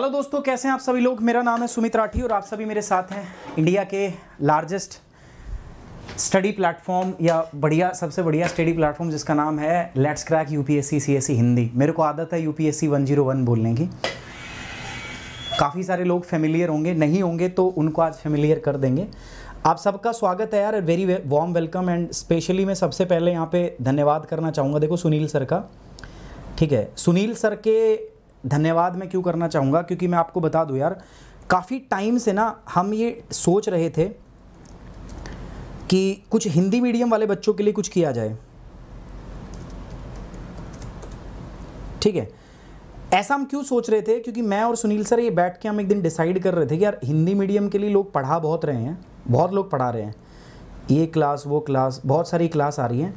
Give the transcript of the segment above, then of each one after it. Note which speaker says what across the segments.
Speaker 1: hello दोस्तों कैसे हैं आप सभी लोग मेरा नाम है सुमित राठी और आप सभी मेरे साथ हैं इंडिया के लार्जेस्ट स्टडी प्लेटफॉर्म या बढ़िया सबसे बढ़िया स्टडी प्लेटफॉर्म जिसका नाम है let's crack UPSC CSC Hindi मेरे को आदत है यूपीएससी 101 बोलने की काफ़ी सारे लोग फेमिलियर होंगे नहीं होंगे तो उनको आज फेमिलियर कर देंगे आप सबका स्वागत है यार very warm welcome and specially मैं सबसे पहले यहाँ पे धन्यवाद करना चाहूँगा देखो सुनील सर का ठीक है सुनील सर के धन्यवाद मैं क्यों करना चाहूँगा क्योंकि मैं आपको बता दूँ यार काफ़ी टाइम से ना हम ये सोच रहे थे कि कुछ हिंदी मीडियम वाले बच्चों के लिए कुछ किया जाए ठीक है ऐसा हम क्यों सोच रहे थे क्योंकि मैं और सुनील सर ये बैठ के हम एक दिन डिसाइड कर रहे थे कि यार हिंदी मीडियम के लिए लोग पढ़ा बहुत रहे हैं बहुत लोग पढ़ा रहे हैं ये क्लास वो क्लास बहुत सारी क्लास आ रही हैं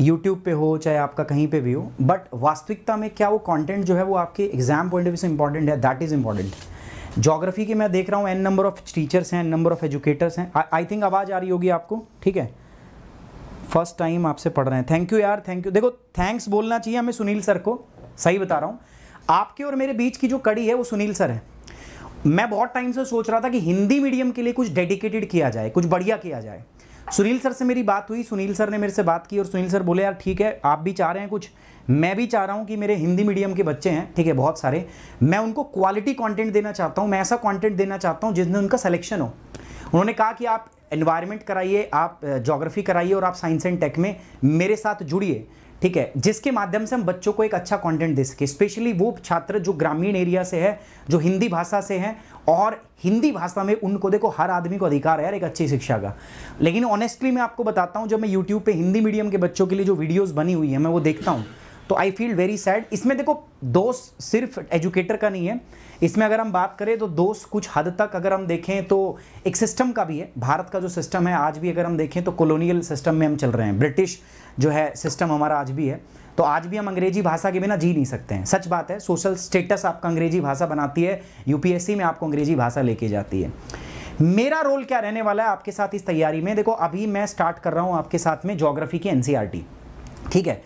Speaker 1: यूट्यूब पे हो चाहे आपका कहीं पे भी हो बट वास्तविकता में क्या वो कंटेंट जो है वो आपके एग्जाम पॉइंट ऑफ व्यू से इंपॉर्टेंट है दैट इज़ इंपॉर्टेंट जोग्राफी के मैं देख रहा हूँ एन नंबर ऑफ टीचर्स हैं एन नंबर ऑफ एजुकेटर्स हैं आई थिंक आवाज़ आ रही होगी आपको ठीक है फर्स्ट टाइम आपसे पढ़ रहे हैं थैंक यू यार थैंक यू देखो थैंक्स बोलना चाहिए हमें सुनील सर को सही बता रहा हूँ आपके और मेरे बीच की जो कड़ी है वो सुनील सर है मैं बहुत टाइम से सोच रहा था कि हिंदी मीडियम के लिए कुछ डेडिकेटेड किया जाए कुछ बढ़िया किया जाए सुनील सर से मेरी बात हुई सुनील सर ने मेरे से बात की और सुनील सर बोले यार ठीक है आप भी चाह रहे हैं कुछ मैं भी चाह रहा हूँ कि मेरे हिंदी मीडियम के बच्चे हैं ठीक है बहुत सारे मैं उनको क्वालिटी कंटेंट देना चाहता हूँ मैं ऐसा कंटेंट देना चाहता हूँ जिसमें उनका सिलेक्शन हो उन्होंने कहा कि आप एनवायरमेंट कराइए आप जोग्राफी कराइए और आप साइंस एंड टेक में मेरे साथ जुड़िए ठीक है जिसके माध्यम से हम बच्चों को एक अच्छा कंटेंट दे सके स्पेशली वो छात्र जो ग्रामीण एरिया से है जो हिंदी भाषा से हैं और हिंदी भाषा में उनको देखो हर आदमी को अधिकार है यार एक अच्छी शिक्षा का लेकिन ऑनेस्टली मैं आपको बताता हूँ जब मैं यूट्यूब पर हिंदी मीडियम के बच्चों के लिए जो वीडियोज़ बनी हुई है मैं वो देखता हूँ तो आई फील वेरी सैड इसमें देखो दोस्त सिर्फ एजुकेटर का नहीं है इसमें अगर हम बात करें तो दोस्त कुछ हद तक अगर हम देखें तो एक सिस्टम का भी है भारत का जो सिस्टम है आज भी अगर हम देखें तो कॉलोनियल सिस्टम में हम चल रहे हैं ब्रिटिश जो है सिस्टम हमारा आज भी है तो आज भी हम अंग्रेजी भाषा के बिना जी नहीं सकते हैं सच बात है सोशल स्टेटस आपका अंग्रेजी भाषा बनाती है यूपीएससी में आपको अंग्रेजी भाषा लेके जाती है मेरा रोल क्या रहने वाला है आपके साथ इस तैयारी में देखो अभी मैं स्टार्ट कर रहा हूँ आपके साथ में जोग्राफी की एनसीईआरटी e ठीक है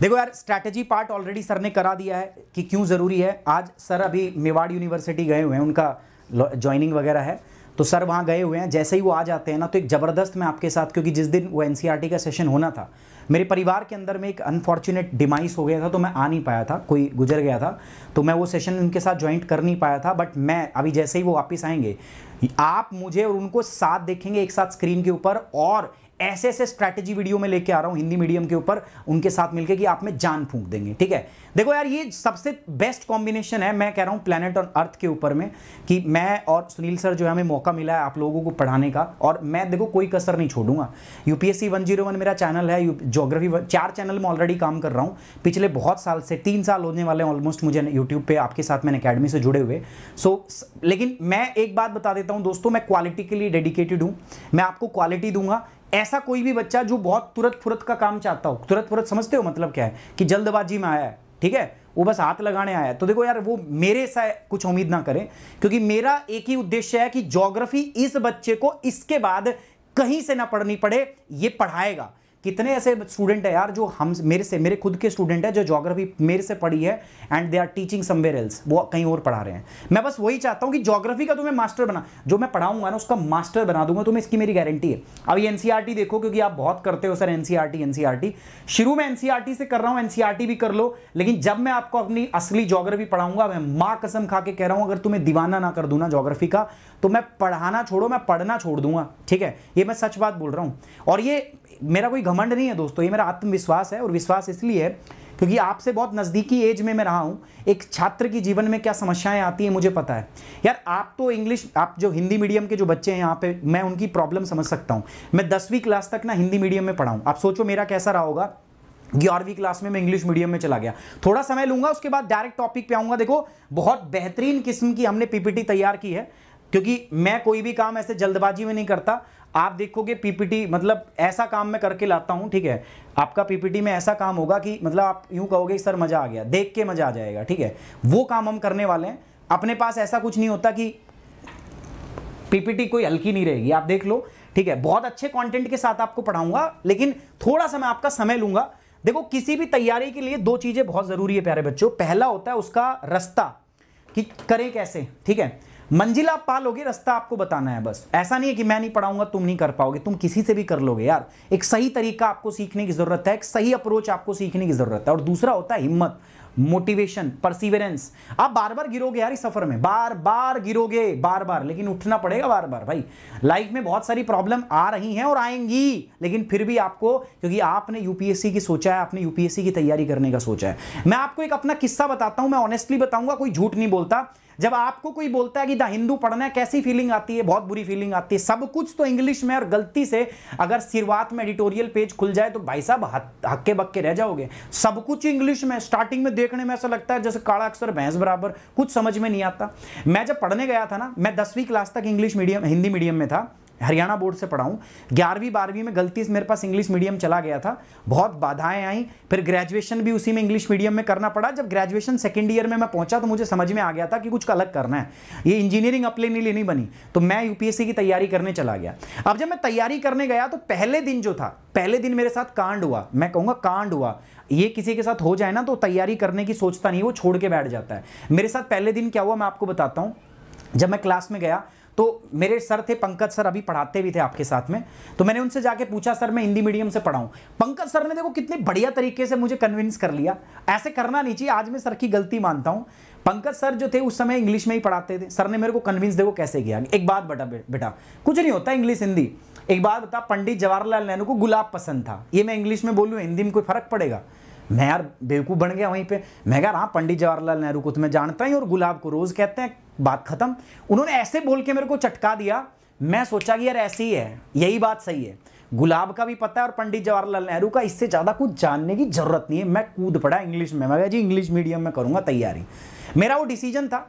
Speaker 1: देखो यार स्ट्रैटेजी पार्ट ऑलरेडी सर ने करा दिया है कि क्यों ज़रूरी है आज सर अभी मेवाड़ यूनिवर्सिटी गए हुए हैं उनका ज्वाइनिंग वगैरह है तो सर वहाँ गए हुए हैं जैसे ही वो आ जाते हैं ना तो एक ज़बरदस्त मैं आपके साथ क्योंकि जिस दिन वो एन e का सेशन होना था मेरे परिवार के अंदर में एक अनफॉर्चुनेट डिमाइस हो गया था तो मैं आ नहीं पाया था कोई गुजर गया था तो मैं वो सेशन उनके साथ ज्वाइंट कर नहीं पाया था बट मैं अभी जैसे ही वो वापस आएंगे आप मुझे और उनको साथ देखेंगे एक साथ स्क्रीन के ऊपर और ऐसे ऐसे स्ट्रैटेजी वीडियो में लेके आ रहा हूं हिंदी मीडियम के ऊपर उनके साथ मिलकर कि आप में जान फूंक देंगे ठीक है देखो यार ये सबसे बेस्ट कॉम्बिनेशन है मैं कह रहा हूं प्लेनेट और अर्थ के ऊपर में कि मैं और सुनील सर जो है हमें मौका मिला है आप लोगों को पढ़ाने का और मैं देखो कोई कसर नहीं छोड़ूंगा यूपीएससी वन जीरो वन मेरा चैनल है जोग्राफी चार चैनल में ऑलरेडी काम कर रहा हूँ पिछले बहुत साल से तीन साल होने वाले ऑलमोस्ट मुझे यूट्यूब पर आपके साथ मैंने अकेडमी से जुड़े हुए सो लेकिन मैं एक बात बता देता हूँ दोस्तों मैं क्वालिटी के लिए डेडिकेटेड हूँ मैं आपको क्वालिटी दूंगा ऐसा कोई भी बच्चा जो बहुत तुरंत फुरत का काम चाहता हो तुरंत फुरत समझते हो मतलब क्या है कि जल्दबाजी में आया है ठीक है वो बस हाथ लगाने आया है तो देखो यार वो मेरे से कुछ उम्मीद ना करें क्योंकि मेरा एक ही उद्देश्य है कि जोग्राफी इस बच्चे को इसके बाद कहीं से ना पढ़नी पड़े ये पढ़ाएगा कितने ऐसे स्टूडेंट है यार जो हम मेरे से मेरे खुद के स्टूडेंट है जो जोग्राफी मेरे से पढ़ी है and they are teaching somewhere else वो कहीं और पढ़ा रहे हैं मैं बस वही चाहता हूँ कि जोग्राफी का तुम्हें मास्टर बना जो मैं पढ़ाऊंगा ना उसका मास्टर बना दूंगा तुम्हें इसकी मेरी गारंटी है अभी एनसीआर e देखो क्योंकि आप बहुत करते हो sir NCERT NCERT e e शुरू में एनसीआरटी से कर रहा हूँ एनसीआर भी कर लो लेकिन जब मैं आपको अपनी असली जोग्राफी पढ़ाऊंगा मैं माँ कसम खा के कह रहा हूँ अगर तुम्हें दीवाना ना कर दू ना जोग्राफी का तो मैं पढ़ाना छोड़ो मैं पढ़ना छोड़ दूंगा ठीक है ये मैं सच बात बोल रहा हूँ और ये मेरा कोई घमंड नहीं है दोस्तों ये मेरा आत्मविश्वास है और विश्वास इसलिए है क्योंकि आपसे बहुत नज़दीकी एज में मैं रहा हूँ एक छात्र की जीवन में क्या समस्याएं आती हैं मुझे पता है यार आप तो इंग्लिश आप जो हिंदी मीडियम के जो बच्चे हैं यहाँ पे मैं उनकी प्रॉब्लम समझ सकता हूँ मैं दसवीं क्लास तक ना हिंदी मीडियम में पढ़ाऊँ आप सोचो मेरा कैसा रहा होगा ग्यारहवीं क्लास में मैं इंग्लिश मीडियम में चला गया थोड़ा समय लूंगा उसके बाद डायरेक्ट टॉपिक पर आऊँगा देखो बहुत बेहतरीन किस्म की हमने पीपीटी तैयार की है क्योंकि मैं कोई भी काम ऐसे जल्दबाजी में नहीं करता आप देखोगे पीपीटी मतलब ऐसा काम मैं करके लाता हूँ ठीक है आपका पीपीटी में ऐसा काम होगा कि मतलब आप यूँ कहोगे सर मज़ा आ गया देख के मज़ा आ जाएगा ठीक है वो काम हम करने वाले हैं अपने पास ऐसा कुछ नहीं होता कि पीपीटी कोई हल्की नहीं रहेगी आप देख लो ठीक है बहुत अच्छे कंटेंट के साथ आपको पढ़ाऊंगा लेकिन थोड़ा सा मैं आपका समय लूंगा देखो किसी भी तैयारी के लिए दो चीज़ें बहुत ज़रूरी है प्यारे बच्चों पहला होता है उसका रास्ता कि करें कैसे ठीक है मंजिल आप लोगे रास्ता आपको बताना है बस ऐसा नहीं है कि मैं नहीं पढ़ाऊंगा तुम नहीं कर पाओगे तुम किसी से भी कर लोगे यार एक सही तरीका आपको सीखने की जरूरत है एक सही अप्रोच आपको सीखने की जरूरत है और दूसरा होता है हिम्मत मोटिवेशन परसिवरेंस आप बार बार गिरोगे यार इस सफर में बार बार गिरोगे बार बार लेकिन उठना पड़ेगा बार बार भाई लाइफ में बहुत सारी प्रॉब्लम आ रही हैं और आएंगी लेकिन फिर भी आपको क्योंकि आपने यूपीएससी की सोचा है आपने यूपीएससी की तैयारी करने का सोचा है मैं आपको एक अपना किस्सा बताता हूं मैं ऑनेस्टली बताऊंगा कोई झूठ नहीं बोलता जब आपको कोई बोलता है कि द हिंदू पढ़ना है कैसी फीलिंग आती है बहुत बुरी फीलिंग आती है सब कुछ तो इंग्लिश में और गलती से अगर शुरुआत में एडिटोरियल पेज खुल जाए तो भाई साहब हक्के बक्के रह जाओगे सब कुछ इंग्लिश में स्टार्टिंग में देखने में ऐसा लगता है जैसे काला अक्सर भैंस बराबर कुछ समझ में नहीं आता मैं जब पढ़ने गया था ना मैं दसवीं क्लास तक इंग्लिश मीडियम हिंदी मीडियम में था हरियाणा बोर्ड से पढ़ाऊँ ग्यारहवीं बारहवीं में गलती से मेरे पास इंग्लिश मीडियम चला गया था बहुत बाधाएं आई फिर ग्रेजुएशन भी उसी में इंग्लिश मीडियम में करना पड़ा जब ग्रेजुएशन सेकेंड ईयर में मैं पहुंचा तो मुझे समझ में आ गया था कि कुछ अलग करना है ये इंजीनियरिंग अपने लिए नहीं बनी तो मैं यूपीएससी की तैयारी करने चला गया अब जब मैं तैयारी करने गया तो पहले दिन जो था पहले दिन मेरे साथ कांड हुआ मैं कहूँगा कांड हुआ ये किसी के साथ हो जाए ना तो तैयारी करने की सोचता नहीं वो छोड़ के बैठ जाता है मेरे साथ पहले दिन क्या हुआ मैं आपको बताता हूँ जब मैं क्लास में गया तो मेरे सर थे पंकज सर अभी पढ़ाते भी थे आपके साथ में तो मैंने उनसे जाके पूछा सर मैं हिंदी मीडियम से पढ़ाऊँ पंकज सर ने देखो कितने बढ़िया तरीके से मुझे कन्विंस कर लिया ऐसे करना नहीं चाहिए आज मैं सर की गलती मानता हूँ पंकज सर जो थे उस समय इंग्लिश में ही पढ़ाते थे सर ने मेरे को कन्विंस देखो कैसे किया एक बात बेटा बेटा कुछ नहीं होता इंग्लिश हिंदी एक बात बता पंडित जवाहरलाल नेहरू को गुलाब पसंद था ये मैं इंग्लिश में बोलूँ हिंदी में कोई फर्क पड़ेगा मैं यार बेवकूफ़ बन गया वहीं पे मैं कह हाँ पंडित जवाहरलाल नेहरू को तो मैं जानता ही और गुलाब को रोज़ कहते हैं बात ख़त्म उन्होंने ऐसे बोल के मेरे को चटका दिया मैं सोचा कि यार ऐसी ही है यही बात सही है गुलाब का भी पता है और पंडित जवाहरलाल नेहरू का इससे ज़्यादा कुछ जानने की ज़रूरत नहीं है मैं कूद पड़ा इंग्लिश में मैं जी इंग्लिश मीडियम में करूँगा तैयारी मेरा वो डिसीजन था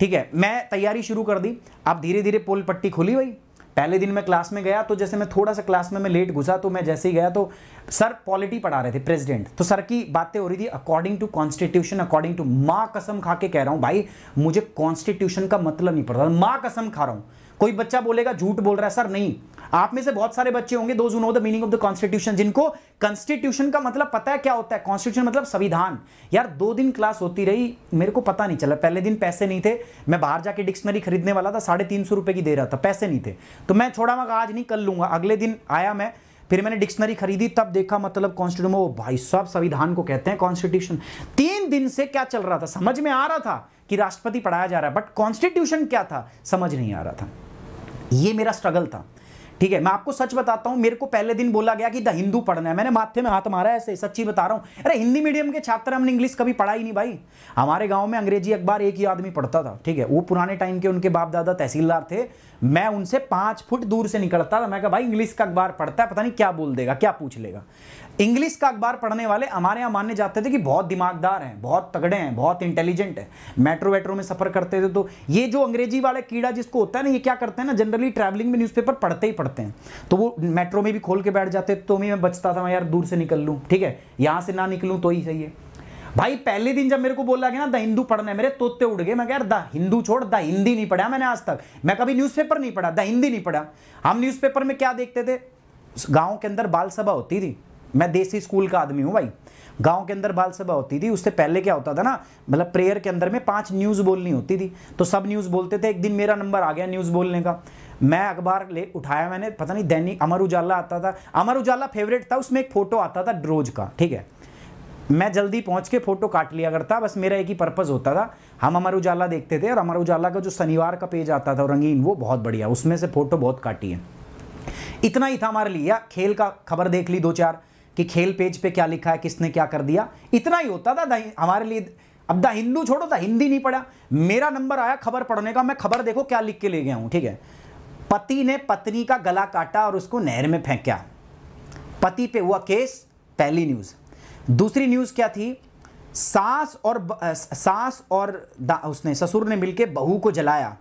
Speaker 1: ठीक है मैं तैयारी शुरू कर दी अब धीरे धीरे पोल पट्टी खुली हुई पहले दिन मैं क्लास में गया तो जैसे मैं थोड़ा सा क्लास में मैं लेट घुसा तो मैं जैसे ही गया तो सर पॉलिटी पढ़ा रहे थे प्रेसिडेंट तो सर की बातें हो रही थी according to constitution according to माँ कसम खा के कह रहा हूँ भाई मुझे कॉन्स्टिट्यूशन का मतलब नहीं पड़ता माँ कसम खा रहा हूँ कोई बच्चा बोलेगा झूठ बोल रहा है सर नहीं आप में से बहुत सारे बच्चे होंगे those know the meaning of the constitution जिनको कॉन्स्टिट्यूशन का मतलब पता है क्या होता है कॉन्स्टिट्यूशन मतलब संविधान यार दो दिन क्लास होती रही मेरे को पता नहीं चला पहले दिन पैसे नहीं थे मैं बाहर जाके डिक्शनरी खरीदने वाला था साढ़े तीन सौ रुपए की दे रहा था पैसे नहीं थे तो मैं छोड़ा मैं आज नहीं कर लूंगा अगले दिन आया मैं फिर मैंने डिक्शनरी खरीदी तब देखा मतलब कॉन्स्टिट्यूशन भाई साहब संविधान को कहते हैं कॉन्स्टिट्यूशन तीन दिन से क्या चल रहा था समझ में आ रहा था कि राष्ट्रपति पढ़ाया जा रहा है बट कॉन्स्टिट्यूशन क्या था समझ नहीं आ रहा था ये मेरा स्ट्रगल था ठीक है मैं आपको सच बताता हूं मेरे को पहले दिन बोला गया कि द हिंदू पढ़ना है मैंने माथे में हाथ मारा है ऐसे सच्ची बता रहा हूं अरे हिंदी मीडियम के छात्र हमने इंग्लिश कभी पढ़ा ही नहीं भाई हमारे गांव में अंग्रेजी अखबार एक ही आदमी पढ़ता था ठीक है वो पुराने टाइम के उनके बाप दादा तहसीलदार थे मैं उनसे पांच फुट दूर से निकलता था मैं कहा भाई इंग्लिश का अखबार पढ़ता है पता नहीं क्या बोल देगा क्या पूछ लेगा इंग्लिश का अखबार पढ़ने वाले हमारे यहाँ मानने जाते थे कि बहुत दिमागदार हैं बहुत तगड़े हैं बहुत इंटेलिजेंट हैं मेट्रो वेट्रो में सफ़र करते थे तो ये जो अंग्रेजी वाले कीड़ा जिसको होता है ना ये क्या करते हैं ना जनरली ट्रैवलिंग में न्यूज़पेपर पढ़ते ही पढ़ते हैं तो वो मेट्रो में भी खोल के बैठ जाते तो भी मैं बचता था यार दूर से निकल लूँ ठीक है यहाँ से ना निकलूँ तो ही सही है भाई पहले दिन जब मेरे को बोला गया ना द हिंदू पढ़ना है मेरे तोते उड़ गए मैं कह द हिंदू छोड़ द हिंदी नहीं पढ़ा मैंने आज तक मैं कभी न्यूज़पेपर नहीं पढ़ा द हिंदी नहीं पढ़ा हम न्यूज़पेपर में क्या देखते थे गाँव के अंदर बाल सभा होती थी मैं देसी स्कूल का आदमी हूँ भाई गांव के अंदर बाल सभा होती थी उससे पहले क्या होता था ना मतलब प्रेयर के अंदर में पांच न्यूज़ बोलनी होती थी तो सब न्यूज़ बोलते थे एक दिन मेरा नंबर आ गया न्यूज़ बोलने का मैं अखबार ले उठाया मैंने पता नहीं दैनिक अमर उजाला आता था अमर उजाला फेवरेट था उसमें एक फ़ोटो आता था ड्रोज का ठीक है मैं जल्दी पहुंच के फ़ोटो काट लिया करता बस मेरा एक ही पर्पज़ होता था हम अमर उजाला देखते थे और अमर उजाला का जो शनिवार का पेज आता था रंगीन वो बहुत बढ़िया उसमें से फ़ोटो बहुत काटी है इतना ही था हमारे लिए खेल का खबर देख ली दो चार कि खेल पेज पे क्या लिखा है किसने क्या कर दिया इतना ही होता था हमारे लिए अब द हिंदू छोड़ो था हिंदी नहीं पढ़ा मेरा नंबर आया खबर पढ़ने का मैं खबर देखो क्या लिख के ले गया हूं ठीक है पति ने पत्नी का गला काटा और उसको नहर में फेंक्या पति पे हुआ केस पहली न्यूज़ दूसरी न्यूज़ क्या थी सास और ब, सास और उसने ससुर ने मिलकर बहू को जलाया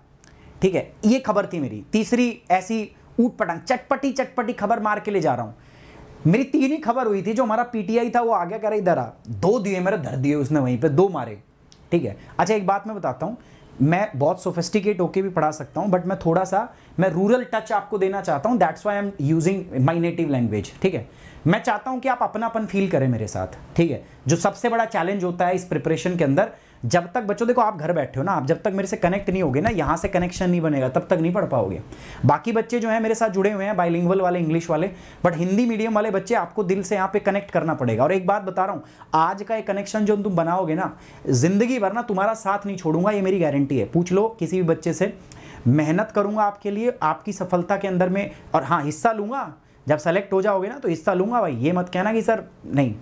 Speaker 1: ठीक है ये खबर थी मेरी तीसरी ऐसी ऊट पटांग चटपटी चटपटी खबर मार के ले जा रहा हूं मेरी तीन ही खबर हुई थी जो हमारा पीटीआई था वो आगे कह रहा इधर आ दो दिए मेरे धर दिए उसने वहीं पे दो मारे ठीक है अच्छा एक बात मैं बताता हूँ मैं बहुत सोफिस्टिकेट होके भी पढ़ा सकता हूँ बट मैं थोड़ा सा मैं रूरल टच आपको देना चाहता हूँ that's why I'm using my native language ठीक है मैं चाहता हूँ कि आप अपनापन फील करें मेरे साथ ठीक है जो सबसे बड़ा चैलेंज होता है इस प्रिपरेशन के अंदर जब तक बच्चों देखो आप घर बैठे हो ना आप जब तक मेरे से कनेक्ट नहीं होगे ना यहाँ से कनेक्शन नहीं बनेगा तब तक नहीं पढ़ पाओगे बाकी बच्चे जो हैं मेरे साथ जुड़े हुए हैं बाइलिंगुअल वाले इंग्लिश वाले बट हिंदी मीडियम वाले बच्चे आपको दिल से यहाँ पे कनेक्ट करना पड़ेगा और एक बात बता रहा हूँ आज का एक कनेक्शन जो तुम बनाओगे ना जिंदगी भर ना तुम्हारा साथ नहीं छोड़ूंगा ये मेरी गारंटी है पूछ लो किसी भी बच्चे से मेहनत करूंगा आपके लिए आपकी सफलता के अंदर में और हाँ हिस्सा लूंगा जब सेलेक्ट हो जाओगे ना तो हिस्सा लूंगा भाई ये मत कहना कि सर नहीं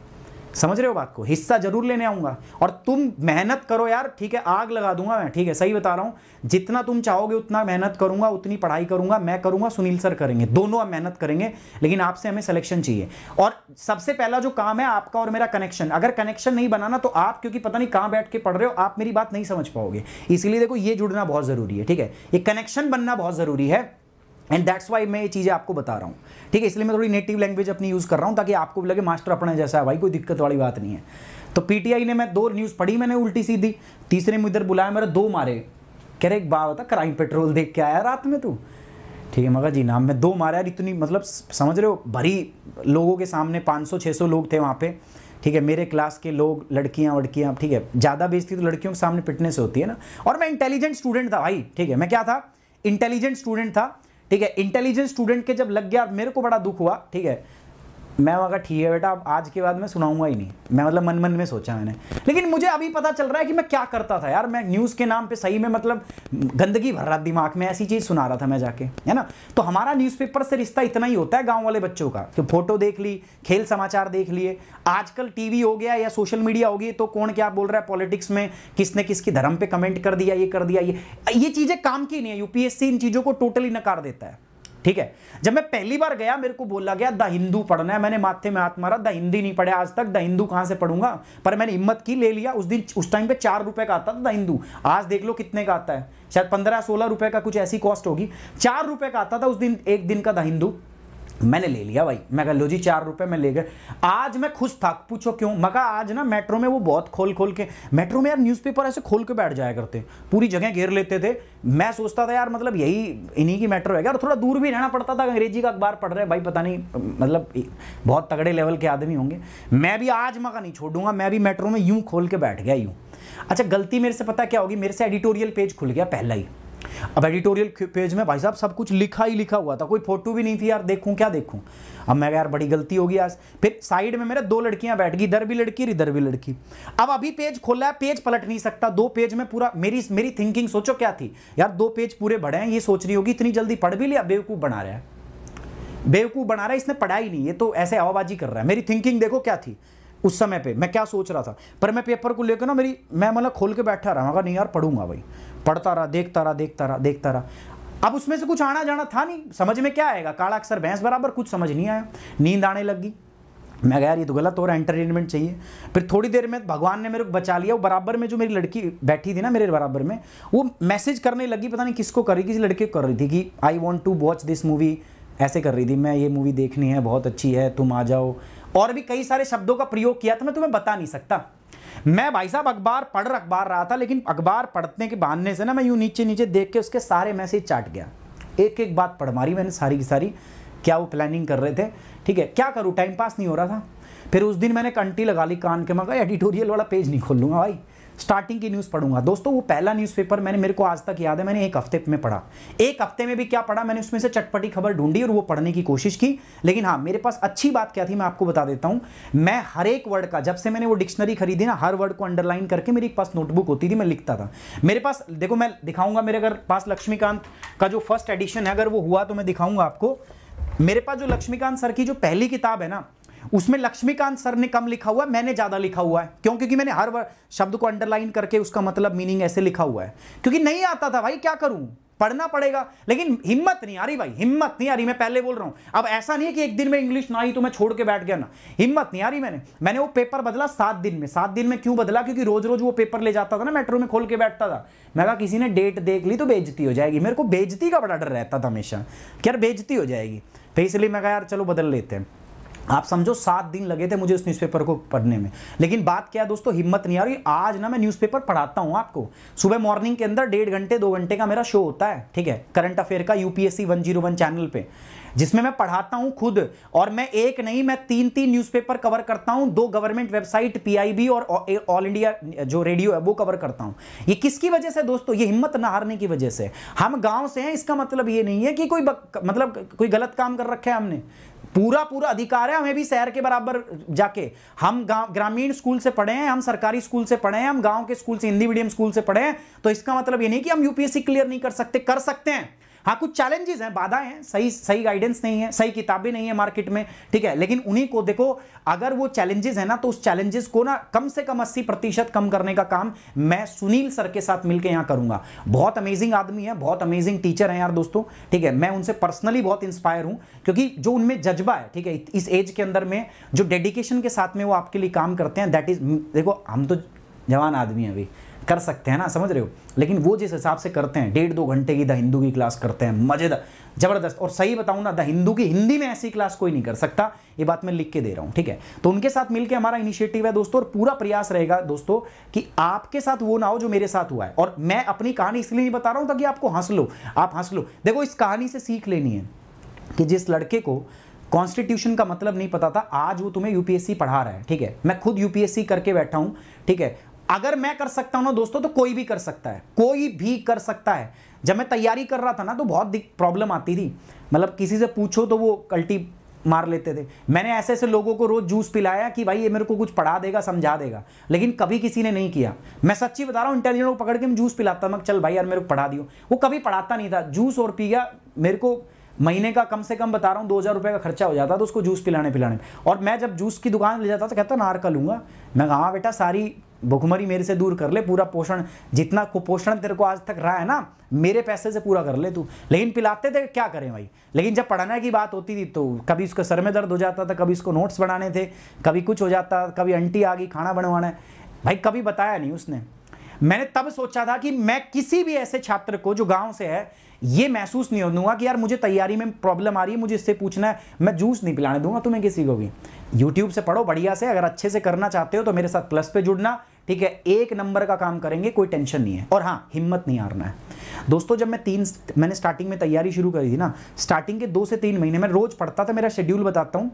Speaker 1: समझ रहे हो बात को हिस्सा जरूर लेने आऊंगा और तुम मेहनत करो यार ठीक है आग लगा दूंगा मैं ठीक है सही बता रहा हूं जितना तुम चाहोगे उतना मेहनत करूंगा उतनी पढ़ाई करूंगा मैं करूंगा सुनील सर करेंगे दोनों अब मेहनत करेंगे लेकिन आपसे हमें सिलेक्शन चाहिए और सबसे पहला जो काम है आपका और मेरा कनेक्शन अगर कनेक्शन नहीं बनाना तो आप क्योंकि पता नहीं कहां बैठ के पढ़ रहे हो आप मेरी बात नहीं समझ पाओगे इसलिए देखो ये जुड़ना बहुत जरूरी है ठीक है ये कनेक्शन बनना बहुत जरूरी है एंड दैट्स वाई मैं ये चीज़ें आपको बता रहा हूँ ठीक है इसलिए मैं थोड़ी नेटिव लैंग्वेज अपनी यूज़ कर रहा हूँ ताकि आपको भी लगे मास्टर अपने जैसा है भाई कोई दिक्कत वाली बात नहीं है तो पीटीआई ने मैं दो न्यूज़ पढ़ी मैंने उल्टी सीधी तीसरे में इधर बुलाया मेरा दो मारे कह रहे एक बात होता क्राइम पेट्रोल देख के आया रात में तू ठीक है मगर जी नाम मैं दो मारे यार इतनी मतलब समझ रहे हो भरी लोगों के सामने पाँच सौ छः सौ लोग थे वहाँ पे ठीक है मेरे क्लास के लोग लड़कियाँ वड़कियाँ ठीक है ज़्यादा बेजती तो लड़कियों के सामने फिटनेस होती है ना और मैं इंटेलिजेंट स्टूडेंट था भाई ठीक है मैं क्या था इंटेलिजेंट स्टूडेंट था ठीक है इंटेलिजेंट स्टूडेंट के जब लग गया मेरे को बड़ा दुख हुआ ठीक है मैं वहाँ ठीक है बेटा अब आज के बाद मैं सुनाऊंगा ही नहीं मैं मतलब मन मन में सोचा मैंने लेकिन मुझे अभी पता चल रहा है कि मैं क्या करता था यार मैं न्यूज़ के नाम पे सही में मतलब गंदगी भर रहा दिमाग में ऐसी चीज़ सुना रहा था मैं जाके है ना तो हमारा न्यूज़पेपर से रिश्ता इतना ही होता है गाँव वाले बच्चों का कि फोटो देख ली खेल समाचार देख लिए आजकल टी हो गया या सोशल मीडिया हो गई तो कौन क्या बोल रहा है पॉलिटिक्स में किसने किसकी धर्म पर कमेंट कर दिया ये कर दिया ये ये चीज़ें काम की नहीं है यूपीएससी इन चीज़ों को टोटली नकार देता है ठीक है जब मैं पहली बार गया मेरे को बोला गया द हिंदू पढ़ना है मैंने माथे में हाथ मारा द हिंदी नहीं पढ़े आज तक द हिंदू कहां से पढ़ूंगा पर मैंने हिम्मत की ले लिया उस दिन उस टाइम पे चार रुपए का आता था द हिंदू आज देख लो कितने का आता है शायद पंद्रह सोलह रुपए का कुछ ऐसी कॉस्ट होगी चार रुपए का आता था उस दिन एक दिन का द हिंदू मैंने ले लिया भाई मैं कह लो जी चार रुपये में ले गए आज मैं खुश था पूछो क्यों मैं कहा आज ना मेट्रो में वो बहुत खोल खोल के मेट्रो में यार न्यूज़पेपर ऐसे खोल के बैठ जाया करते पूरी जगह घेर लेते थे मैं सोचता था यार मतलब यही इन्हीं की मेट्रो है और थोड़ा दूर भी रहना पड़ता था अंग्रेजी का अखबार पढ़ रहे भाई पता नहीं मतलब बहुत तगड़े लेवल के आदमी होंगे मैं भी आज मका नहीं छोड़ूंगा मैं भी मेट्रो में यूँ खोल के बैठ गया यूँ अच्छा गलती मेरे से पता क्या होगी मेरे से एडिटोरियल पेज खुल गया पहला ही अब एडिटोरियल पेज में भाई साहब सब कुछ लिखा ही लिखा हुआ था कोई फोटो भी नहीं थी यार देखूं क्या देखूं अब मैं यार बड़ी गलती होगी आज फिर साइड में मेरे दो लड़कियां बैठ गई इधर भी लड़की इधर भी लड़की अब अभी पेज खोला है पेज पलट नहीं सकता दो पेज में पूरा मेरी मेरी थिंकिंग सोचो क्या थी यार दो पेज पूरे भरे हैं ये सोच रही होगी इतनी जल्दी पढ़ भी लिया बेवकूफ़ बना रहा है बेवकूफ़ बना रहा है इसने पढ़ा ही नहीं ये तो ऐसे हवाबाजी कर रहा है मेरी थिंकिंग देखो क्या थी उस समय पे मैं क्या सोच रहा था पर मैं पेपर को लेकर ना मेरी मैं मतलब खोल के बैठा रहा मैं नहीं यार पढ़ूंगा भाई पढ़ता रहा देखता रहा देखता रहा देखता रहा अब उसमें से कुछ आना जाना था नहीं समझ में क्या आएगा काला अक्सर भैंस बराबर कुछ समझ नहीं आया नींद आने लगी मैं गया ये तो गलत हो रहा है एंटरटेनमेंट चाहिए फिर थोड़ी देर में भगवान ने मेरे को बचा लिया वो बराबर में जो मेरी लड़की बैठी थी ना मेरे बराबर में वो मैसेज करने लगी पता नहीं किसको कर रही किसी लड़के को कर रही थी कि I want to watch this movie ऐसे कर रही थी मैं ये मूवी देखनी है बहुत अच्छी है तुम आ जाओ और भी कई सारे शब्दों का प्रयोग किया था मैं तुम्हें बता नहीं सकता मैं भाई साहब अखबार पढ़ अखबार रहा था लेकिन अखबार पढ़ने के बहाने से ना मैं यूँ नीचे नीचे देख के उसके सारे मैसेज चाट गया एक एक बात पढ़ मारी मैंने सारी की सारी क्या वो प्लानिंग कर रहे थे ठीक है क्या करूँ टाइम पास नहीं हो रहा था फिर उस दिन मैंने कंटी लगा ली कान के मैं एडिटोरियल वाला पेज नहीं खोल लूँगा भाई स्टार्टिंग की न्यूज़ पढ़ूंगा दोस्तों वो पहला न्यूज़पेपर मैंने मेरे को आज तक याद है मैंने एक हफ्ते में पढ़ा एक हफ्ते में भी क्या पढ़ा मैंने उसमें से चटपटी खबर ढूंढी और वो पढ़ने की कोशिश की लेकिन हाँ मेरे पास अच्छी बात क्या थी मैं आपको बता देता हूँ मैं हर एक वर्ड का जब से मैंने वो डिक्शनरी खरीदी ना हर वर्ड को अंडरलाइन करके मेरे पास नोटबुक होती थी मैं लिखता था मेरे पास देखो मैं दिखाऊंगा मेरे अगर पास लक्ष्मीकांत का जो फर्स्ट एडिशन है अगर वो हुआ तो मैं दिखाऊंगा आपको मेरे पास जो लक्ष्मीकांत सर की जो पहली किताब है ना उसमें लक्ष्मीकांत सर ने कम लिखा हुआ है मैंने ज़्यादा लिखा हुआ है क्यों क्योंकि मैंने हर शब्द को अंडरलाइन करके उसका मतलब मीनिंग ऐसे लिखा हुआ है क्योंकि नहीं आता था भाई क्या करूं पढ़ना पड़ेगा लेकिन हिम्मत नहीं आ रही भाई हिम्मत नहीं आ रही मैं पहले बोल रहा हूं अब ऐसा नहीं है कि एक दिन में इंग्लिश ना आई तो मैं छोड़ के बैठ गया ना हिम्मत नहीं आ रही मैंने मैंने वो पेपर बदला सात दिन में सात दिन में क्यों बदला क्योंकि रोज रोज वो पेपर ले जाता था ना मेट्रो में खोल के बैठता था मैं कहा किसी ने डेट देख ली तो बेजती हो जाएगी मेरे को बेजती का बड़ा डर रहता था हमेशा यार बेजती हो जाएगी तो इसलिए मैं कहा यार चलो बदल लेते हैं आप समझो सात दिन लगे थे मुझे उस न्यूज़पेपर को पढ़ने में लेकिन बात क्या है दोस्तों हिम्मत नहीं आ रही आज ना मैं न्यूज़पेपर पढ़ाता हूँ आपको सुबह मॉर्निंग के अंदर डेढ़ घंटे दो घंटे का मेरा शो होता है ठीक है करंट अफेयर का यूपीएससी वन चैनल पे जिसमें मैं पढ़ाता हूँ खुद और मैं एक नहीं मैं तीन तीन न्यूज़पेपर कवर करता हूँ दो गवर्नमेंट वेबसाइट पीआईबी और ऑल इंडिया जो रेडियो है वो कवर करता हूँ ये किसकी वजह से दोस्तों ये हिम्मत न हारने की वजह से हम गाँव से हैं इसका मतलब ये नहीं है कि कोई मतलब कोई गलत काम कर रखा है हमने पूरा पूरा अधिकार है हमें भी शहर के बराबर जाके हम ग्रामीण स्कूल से पढ़े हैं हम सरकारी स्कूल से पढ़े हैं हम गांव के स्कूल से हिंदी मीडियम स्कूल से पढ़े हैं तो इसका मतलब ये नहीं कि हम यूपीएससी क्लियर नहीं कर सकते कर सकते हैं हाँ कुछ चैलेंजेस हैं बाधाएं हैं सही सही गाइडेंस नहीं है सही किताबें नहीं है मार्केट में ठीक है लेकिन उन्हीं को देखो अगर वो चैलेंजेस है ना तो उस चैलेंजेस को ना कम से कम अस्सी प्रतिशत कम करने का काम मैं सुनील सर के साथ मिलकर यहाँ करूंगा बहुत अमेजिंग आदमी है बहुत अमेजिंग टीचर है यार दोस्तों ठीक है मैं उनसे पर्सनली बहुत इंस्पायर हूं क्योंकि जो उनमें जज्बा है ठीक है इस एज के अंदर में जो डेडिकेशन के साथ में वो आपके लिए काम करते हैं दैट इज देखो हम तो जवान आदमी हैं अभी कर सकते हैं ना समझ रहे हो लेकिन वो जिस हिसाब से करते हैं डेढ़ दो घंटे की द हिंदू की क्लास करते हैं मज़ेदार ज़बरदस्त और सही बताऊं ना द हिंदू की हिंदी में ऐसी क्लास कोई नहीं कर सकता ये बात मैं लिख के दे रहा हूं ठीक है तो उनके साथ मिलकर हमारा इनिशिएटिव है दोस्तों और पूरा प्रयास रहेगा दोस्तों कि आपके साथ वो ना हो जो मेरे साथ हुआ है और मैं अपनी कहानी इसलिए नहीं बता रहा हूं ताकि आपको हंस लो आप हंस लो देखो इस कहानी से सीख लेनी है कि जिस लड़के को कॉन्स्टिट्यूशन का मतलब नहीं पता था आज वो तुम्हें यूपीएससी पढ़ा रहा है ठीक है मैं खुद यूपीएससी करके बैठा हूँ ठीक है अगर मैं कर सकता हूं ना दोस्तों तो कोई भी कर सकता है कोई भी कर सकता है जब मैं तैयारी कर रहा था ना तो बहुत प्रॉब्लम आती थी मतलब किसी से पूछो तो वो कल्टी मार लेते थे मैंने ऐसे ऐसे लोगों को रोज जूस पिलाया कि भाई ये मेरे को कुछ पढ़ा देगा समझा देगा लेकिन कभी किसी ने नहीं किया मैं सच्ची बता रहा हूँ इंटेलिजेंट को पकड़ के मैं जूस पिलाता मैं चल भाई यार मेरे को पढ़ा दियो वो कभी पढ़ाता नहीं था जूस और पी गया मेरे को महीने का कम से कम बता रहा हूँ दो हज़ार रुपये का खर्चा हो जाता तो उसको जूस पिलाने पिलाने और मैं जब जूस की दुकान ले जाता तो कहता नार का लूँगा मैं कहा हाँ बेटा सारी भुखमरी मेरे से दूर कर ले पूरा पोषण जितना कुपोषण तेरे को आज तक रहा है ना मेरे पैसे से पूरा कर ले तू लेकिन पिलाते थे क्या करें भाई लेकिन जब पढ़ाने की बात होती थी तो कभी उसका सर में दर्द हो जाता था कभी उसको नोट्स बनाने थे कभी कुछ हो जाता कभी आंटी आ गई खाना बनवाना है भाई कभी बताया नहीं उसने मैंने तब सोचा था कि मैं किसी भी ऐसे छात्र को जो गांव से है ये महसूस नहीं दूंगा कि यार मुझे तैयारी में प्रॉब्लम आ रही है मुझे इससे पूछना है मैं जूस नहीं पिलाने दूंगा तुम्हें किसी को भी यूट्यूब से पढ़ो बढ़िया से अगर अच्छे से करना चाहते हो तो मेरे साथ प्लस पे जुड़ना ठीक है एक नंबर का काम करेंगे कोई टेंशन नहीं है और हाँ हिम्मत नहीं हारना है दोस्तों जब मैं तीन मैंने स्टार्टिंग में तैयारी शुरू करी थी ना स्टार्टिंग के दो से तीन महीने में रोज पढ़ता था मेरा शेड्यूल बताता हूँ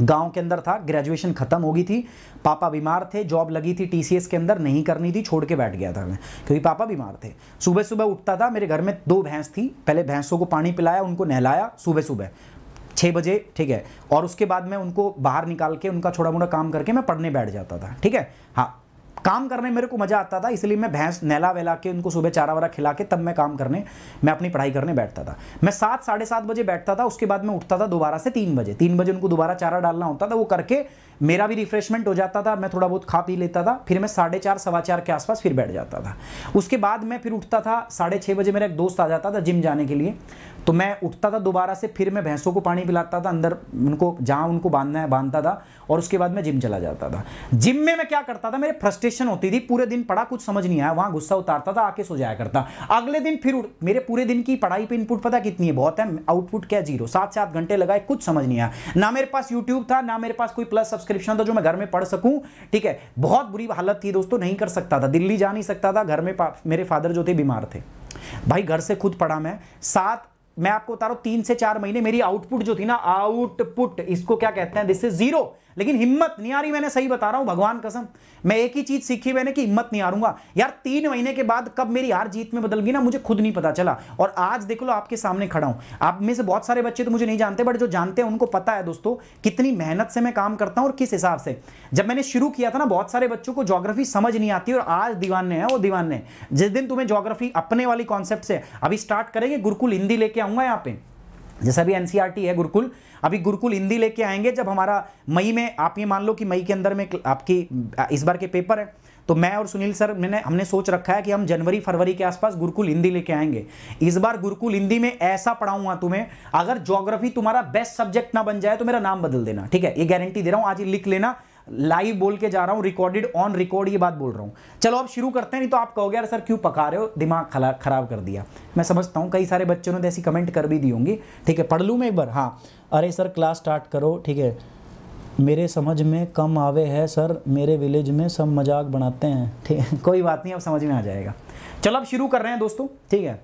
Speaker 1: गांव के अंदर था ग्रेजुएशन खत्म हो गई थी पापा बीमार थे जॉब लगी थी टीसीएस के अंदर नहीं करनी थी छोड़ के बैठ गया था मैं क्योंकि पापा बीमार थे सुबह सुबह उठता था मेरे घर में दो भैंस थी पहले भैंसों को पानी पिलाया उनको नहलाया सुबह सुबह छः बजे ठीक है और उसके बाद मैं उनको बाहर निकाल के उनका छोटा मोटा काम करके मैं पढ़ने बैठ जाता था ठीक है हाँ काम करने मेरे को मज़ा आता था इसलिए मैं भैंस नैला वैला के उनको सुबह चारा वारा खिला के तब मैं काम करने मैं अपनी पढ़ाई करने बैठता था मैं सात साढ़े सात बजे बैठता था उसके बाद मैं उठता था दोबारा से तीन बजे तीन बजे उनको दोबारा चारा डालना होता था वो करके मेरा भी रिफ्रेशमेंट हो जाता था मैं थोड़ा बहुत खा पी लेता था फिर मैं साढ़े चार सवा चार के आसपास फिर बैठ जाता था उसके बाद मैं फिर उठता था साढ़े छः बजे मेरा एक दोस्त आ जाता था जिम जाने के लिए तो मैं उठता था दोबारा से फिर मैं भैंसों को पानी पिलाता था अंदर उनको जहाँ उनको बांधना है बांधता था और उसके बाद मैं जिम चला जाता था जिम में मैं क्या करता था मेरे फ्रस्ट्रेशन होती थी पूरे दिन पढ़ा कुछ समझ नहीं आया वहाँ गुस्सा उतारता था आके सो जाया करता अगले दिन फिर मेरे पूरे दिन की पढ़ाई पर इनपुट पता कितनी है बहुत है आउटपुट क्या जीरो सात सात घंटे लगाए कुछ समझ नहीं आया ना मेरे पास यूट्यूब था ना मेरे पास कोई प्लस सब्सक्राइब सब्सक्रिप्शन था जो मैं घर में पढ़ सकूं ठीक है बहुत बुरी हालत थी दोस्तों नहीं कर सकता था दिल्ली जा नहीं सकता था घर में मेरे फादर जो थे बीमार थे भाई घर से खुद पढ़ा मैं सात मैं आपको बता रहा हूं तीन से चार महीने मेरी आउटपुट जो थी ना आउटपुट इसको क्या कहते हैं दिस इज जीरो लेकिन हिम्मत नहीं आ रही मैंने सही बता रहा हूं भगवान कसम मैं एक ही चीज सीखी मैंने कि हिम्मत नहीं हारूंगा यार तीन महीने के बाद कब मेरी हार जीत में बदल गई ना मुझे खुद नहीं पता चला और आज देख लो आपके सामने खड़ा हूं आप में से बहुत सारे बच्चे तो मुझे नहीं जानते बट जो जानते हैं उनको पता है दोस्तों कितनी मेहनत से मैं काम करता हूं और किस हिसाब से जब मैंने शुरू किया था ना बहुत सारे बच्चों को जोग्राफी समझ नहीं आती और आज दीवाने हैं वो दीवाने जिस दिन तुम्हें जोग्राफी अपने वाली कॉन्सेप्ट से अभी स्टार्ट करेंगे गुरुकुल हिंदी लेके आऊंगा यहाँ पे जैसा भी एनसीईआरटी e है गुरुकुल अभी गुरुकुल हिंदी लेके आएंगे जब हमारा मई में आप ये मान लो कि मई के अंदर में आपकी इस बार के पेपर है तो मैं और सुनील सर मैंने हमने सोच रखा है कि हम जनवरी फरवरी के आसपास गुरुकुल हिंदी लेके आएंगे इस बार गुरुकुल हिंदी में ऐसा पढ़ाऊंगा तुम्हें अगर ज्योग्राफी तुम्हारा बेस्ट सब्जेक्ट ना बन जाए तो मेरा नाम बदल देना ठीक है ये गारंटी दे रहा हूँ आज लिख लेना लाइव बोल के जा रहा हूँ रिकॉर्डेड ऑन रिकॉर्ड ये बात बोल रहा हूँ चलो आप शुरू करते हैं नहीं तो आप कहोगे यार सर क्यों पका रहे हो दिमाग खराब कर दिया मैं समझता हूँ कई सारे बच्चों ने तो ऐसी कमेंट कर भी दी होंगी ठीक है पढ़ लूँ मैं एक बार हाँ अरे सर क्लास स्टार्ट करो ठीक है मेरे समझ में कम आवे है सर मेरे विलेज में सब मजाक बनाते हैं ठीक है कोई बात नहीं अब समझ में आ जाएगा चलो अब शुरू कर रहे हैं दोस्तों ठीक है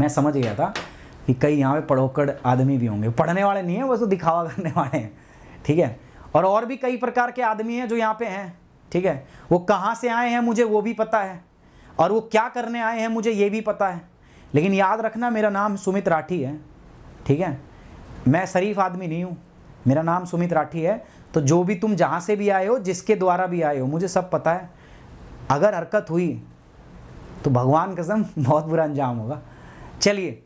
Speaker 1: मैं समझ गया था कि कई यहाँ पे पढ़ोकड़ आदमी भी होंगे पढ़ने वाले नहीं है वो तो दिखावा करने वाले हैं ठीक है और और भी कई प्रकार के आदमी हैं जो यहाँ पे हैं ठीक है वो कहाँ से आए हैं मुझे वो भी पता है और वो क्या करने आए हैं मुझे ये भी पता है लेकिन याद रखना मेरा नाम सुमित राठी है ठीक है मैं शरीफ आदमी नहीं हूँ मेरा नाम सुमित राठी है तो जो भी तुम जहाँ से भी आए हो जिसके द्वारा भी आए हो मुझे सब पता है अगर हरकत हुई तो भगवान कसम बहुत बुरा अंजाम होगा चलिए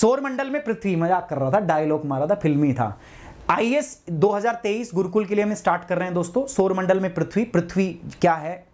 Speaker 1: सौर मंडल में पृथ्वी मजाक कर रहा था डायलॉग मारा था फिल्मी था आईएएस 2023 गुरुकुल के लिए हम स्टार्ट कर रहे हैं दोस्तों सौरमंडल में पृथ्वी पृथ्वी क्या है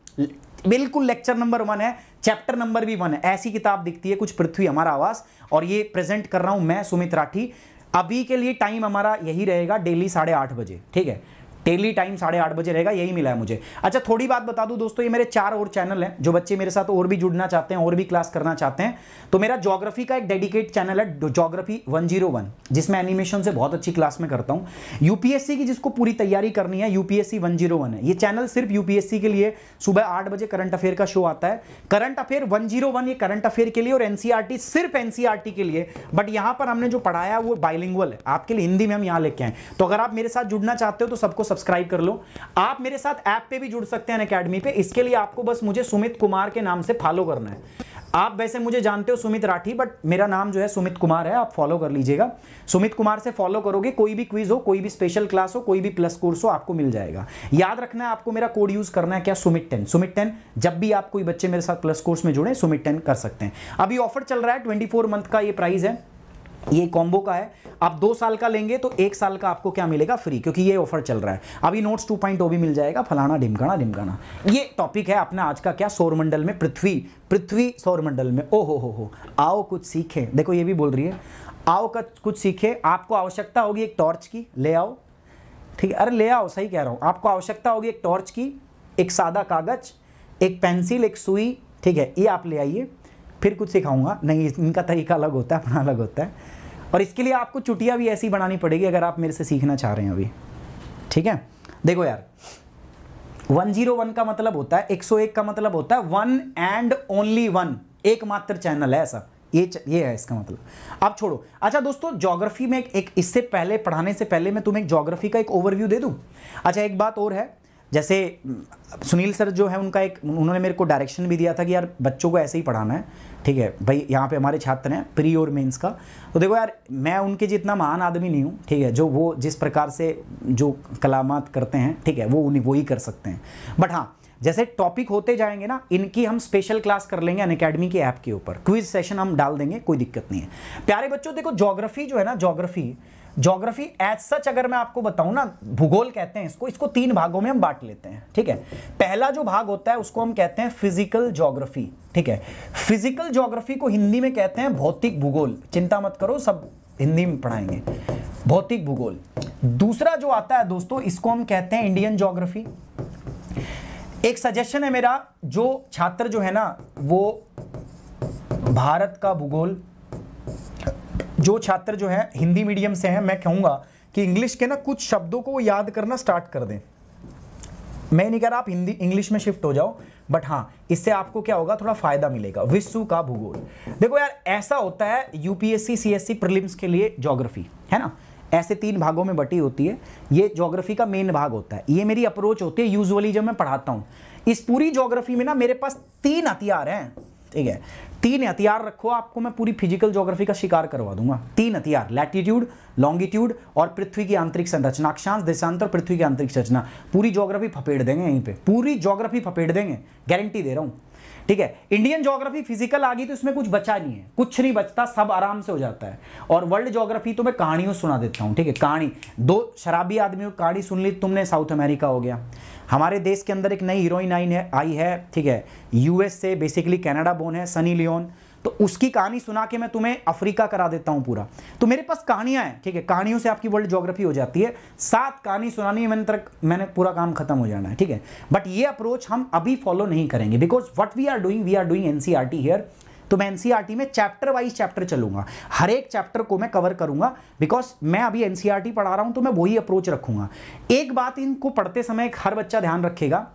Speaker 1: बिल्कुल लेक्चर नंबर वन है चैप्टर नंबर भी वन है ऐसी किताब दिखती है कुछ पृथ्वी हमारा आवास और ये प्रेजेंट कर रहा हूं मैं सुमित राठी अभी के लिए टाइम हमारा यही रहेगा डेली साढ़े आठ बजे ठीक है डेली टाइम साढ़े आठ बजे रहेगा यही मिला है मुझे अच्छा थोड़ी बात बता दूं दोस्तों ये मेरे चार और चैनल हैं जो बच्चे मेरे साथ और भी जुड़ना चाहते हैं और भी क्लास करना चाहते हैं तो मेरा जोग्राफी का एक डेडिकेट चैनल है जोग्राफी वन जीरो वन जिसमें एनिमेशन से बहुत अच्छी क्लास में करता हूँ यूपीएससी की जिसको पूरी तैयारी करनी है यूपीएससी वन जीरो वन है ये चैनल सिर्फ यूपीएससी के लिए सुबह आठ बजे करंट अफेयर का शो आता है current affair one zero one ये करंट अफेयर के लिए और एनसीआरटी e सिर्फ एनसीआरटी e के लिए बट यहाँ पर हमने जो पढ़ाया वो बाइलिंगल है आपके लिए हिंदी में हम यहाँ लेके आए तो अगर आप मेरे साथ जुड़ना चाहते हो तो सबको सब्सक्राइब कर लो आप मेरे साथ ऐप पे भी जुड़ सकते हैं अकेडमी पे इसके लिए आपको बस मुझे सुमित कुमार के नाम से फॉलो करना है आप वैसे मुझे जानते हो सुमित राठी बट मेरा नाम जो है सुमित कुमार है आप फॉलो कर लीजिएगा सुमित कुमार से फॉलो करोगे कोई भी क्विज हो कोई भी स्पेशल क्लास हो कोई भी प्लस कोर्स हो आपको मिल जाएगा याद रखना है आपको मेरा कोड यूज करना है क्या सुमित टेन सुमित टेन जब भी आप कोई बच्चे मेरे साथ प्लस कोर्स में जुड़े सुमित टेन कर सकते हैं अभी ऑफर चल रहा है ट्वेंटी मंथ का ये प्राइस है ये कॉम्बो का है आप दो साल का लेंगे तो एक साल का आपको क्या मिलेगा फ्री क्योंकि ये ऑफर चल रहा है अभी नोट्स टू पॉइंट भी मिल जाएगा फलाना ढिमकाना ढिमकाना ये टॉपिक है अपना आज का क्या सौरमंडल में पृथ्वी पृथ्वी सौरमंडल में ओ हो हो हो आओ कुछ सीखें देखो ये भी बोल रही है आओ कुछ सीखें आपको आवश्यकता होगी एक टॉर्च की ले आओ ठीक है अरे ले आओ सही कह रहा हूँ आपको आवश्यकता होगी एक टॉर्च की एक सादा कागज एक पेंसिल एक सुई ठीक है ये आप ले आइए फिर कुछ सिखाऊंगा नहीं इनका तरीका अलग होता है अपना अलग होता है और इसके लिए आपको चुटिया भी ऐसी बनानी पड़ेगी अगर आप मेरे से सीखना चाह रहे हैं अभी ठीक है देखो यार 101 का मतलब होता है 101 का मतलब होता है वन एंड ओनली वन एकमात्र चैनल है ऐसा ये ये है इसका मतलब अब छोड़ो अच्छा दोस्तों ज्योग्राफी में एक, एक इससे पहले पढ़ाने से पहले मैं तुम्हें ज्योग्राफी का एक ओवरव्यू दे दूं अच्छा एक बात और है जैसे सुनील सर जो है उनका एक उन्होंने मेरे को डायरेक्शन भी दिया था कि यार बच्चों को ऐसे ही पढ़ाना है ठीक है भाई यहाँ पे हमारे छात्र हैं प्री और मेंस का तो देखो यार मैं उनके जितना महान आदमी नहीं हूँ ठीक है जो वो जिस प्रकार से जो कलामात करते हैं ठीक है वो उन्हें वो ही कर सकते हैं बट हाँ जैसे टॉपिक होते जाएंगे ना इनकी हम स्पेशल क्लास कर लेंगे अन अकेडमी के ऐप के ऊपर क्विज सेशन हम डाल देंगे कोई दिक्कत नहीं है प्यारे बच्चों देखो जोग्राफी जो है ना जोग्राफी ज्योग्राफी एज सच अगर मैं आपको बताऊं ना भूगोल कहते हैं इसको इसको तीन भागों में हम बांट लेते हैं ठीक है पहला जो भाग होता है उसको हम कहते हैं फिजिकल जोग्राफी ठीक है फिजिकल ज्योग्राफी को हिंदी में कहते हैं भौतिक भूगोल चिंता मत करो सब हिंदी में पढ़ाएंगे भौतिक भूगोल दूसरा जो आता है दोस्तों इसको हम कहते हैं इंडियन ज्योग्राफी एक सजेशन है मेरा जो छात्र जो है ना वो भारत का भूगोल जो छात्र जो है हिंदी मीडियम से हैं मैं कहूँगा कि इंग्लिश के ना कुछ शब्दों को याद करना स्टार्ट कर दें मैं नहीं कह रहा आप हिंदी इंग्लिश में शिफ्ट हो जाओ बट हाँ इससे आपको क्या होगा थोड़ा फायदा मिलेगा विश्व का भूगोल देखो यार ऐसा होता है यूपीएससी सीएससी प्रीलिम्स के लिए ज्योग्राफी है ना ऐसे तीन भागों में बटी होती है ये ज्योग्राफी का मेन भाग होता है ये मेरी अप्रोच होती है यूजली जब मैं पढ़ाता हूँ इस पूरी ज्योग्राफी में ना मेरे पास तीन हथियार हैं ठीक है तीन हथियार रखो आपको मैं पूरी फिजिकल ज्योग्राफी का शिकार करवा दूंगा तीन हथियार लैटिट्यूड लॉन्गिट्यूड और पृथ्वी की आंतरिक संरचना अक्षांश देशांतर पृथ्वी की आंतरिक संरचना पूरी ज्योग्राफी फपेड़ देंगे यहीं पे पूरी ज्योग्राफी फपेड़ देंगे गारंटी दे रहा हूँ ठीक है इंडियन जोग्राफी फिजिकल आ गई तो इसमें कुछ बचा नहीं है कुछ नहीं बचता सब आराम से हो जाता है और वर्ल्ड जोग्राफी तो मैं कहानियों सुना देता हूँ ठीक है कहानी दो शराबी आदमियों की कहानी सुन ली तुमने साउथ अमेरिका हो गया हमारे देश के अंदर एक नई हीरोइन आई है आई है ठीक है यूएस से बेसिकली कैनेडा बोन है सनी लियोन तो उसकी कहानी सुना के मैं तुम्हें अफ्रीका करा देता हूं पूरा तो मेरे पास कहानियां हैं ठीक है कहानियों से आपकी वर्ल्ड ज्योग्राफी हो जाती है सात कहानी सुनानी मैंने तक मैंने पूरा काम खत्म हो जाना है ठीक है बट ये अप्रोच हम अभी फॉलो नहीं करेंगे because what we are doing we are doing NCERT here तो मैं एनसीआरटी e में चैप्टर वाइज चैप्टर चलूंगा हर एक चैप्टर को मैं कवर करूंगा बिकॉज मैं अभी एनसीआरटी e पढ़ा रहा हूं तो मैं वही अप्रोच रखूंगा एक बात इनको पढ़ते समय हर बच्चा ध्यान रखेगा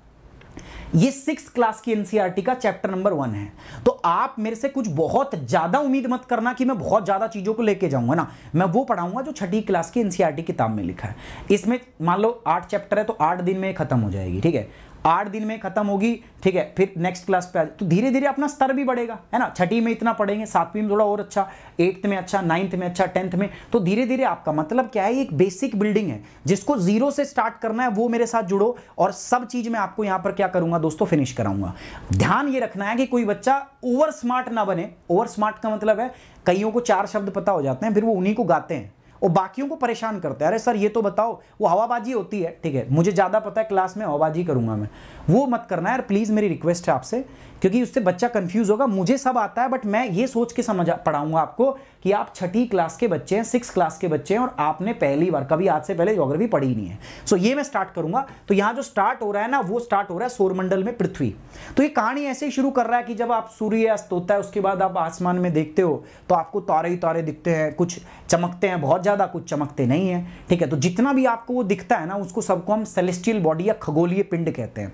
Speaker 1: ये सिक्स क्लास की एनसीईआरटी e का चैप्टर नंबर वन है तो आप मेरे से कुछ बहुत ज़्यादा उम्मीद मत करना कि मैं बहुत ज़्यादा चीज़ों को लेके जाऊंगा ना मैं वो पढ़ाऊंगा जो छठी क्लास की एनसीईआरटी e किताब में लिखा है इसमें मान लो आठ चैप्टर है तो आठ दिन में खत्म हो जाएगी ठीक है आठ दिन में खत्म होगी ठीक है फिर नेक्स्ट क्लास पे आ तो धीरे धीरे अपना स्तर भी बढ़ेगा है ना छठी में इतना पढ़ेंगे सातवीं में थोड़ा और अच्छा एट्थ में अच्छा नाइन्थ में अच्छा टेंथ में तो धीरे धीरे आपका मतलब क्या है एक बेसिक बिल्डिंग है जिसको जीरो से स्टार्ट करना है वो मेरे साथ जुड़ो और सब चीज मैं आपको यहाँ पर क्या करूंगा दोस्तों फिनिश कराऊंगा ध्यान ये रखना है कि कोई बच्चा ओवर स्मार्ट ना बने ओवर स्मार्ट का मतलब है कईयों को चार शब्द पता हो जाते हैं फिर वो उन्हीं को गाते हैं और बाकियों को परेशान करते हैं अरे सर ये तो बताओ वो हवाबाजी होती है ठीक है मुझे ज़्यादा पता है क्लास में हवाबाजी करूंगा मैं वो मत करना यार प्लीज़ मेरी रिक्वेस्ट है आपसे क्योंकि उससे बच्चा कंफ्यूज होगा मुझे सब आता है बट मैं ये सोच के समझ पढ़ाऊंगा आपको कि आप छठी क्लास के बच्चे हैं सिक्स क्लास के बच्चे हैं और आपने पहली बार कभी आज से पहले जोग्राफी पढ़ी नहीं है सो so, ये मैं स्टार्ट करूंगा तो यहाँ जो स्टार्ट हो रहा है ना वो स्टार्ट हो रहा है सौरमंडल में पृथ्वी तो ये कहानी ऐसे ही शुरू कर रहा है कि जब आप सूर्य अस्त होता है उसके बाद आप आसमान में देखते हो तो आपको तारे ही तारे दिखते हैं कुछ चमकते हैं बहुत ज़्यादा कुछ चमकते नहीं है ठीक है तो जितना भी आपको वो दिखता है ना उसको सबको हम सेलेस्टियल बॉडी या खगोलीय पिंड कहते हैं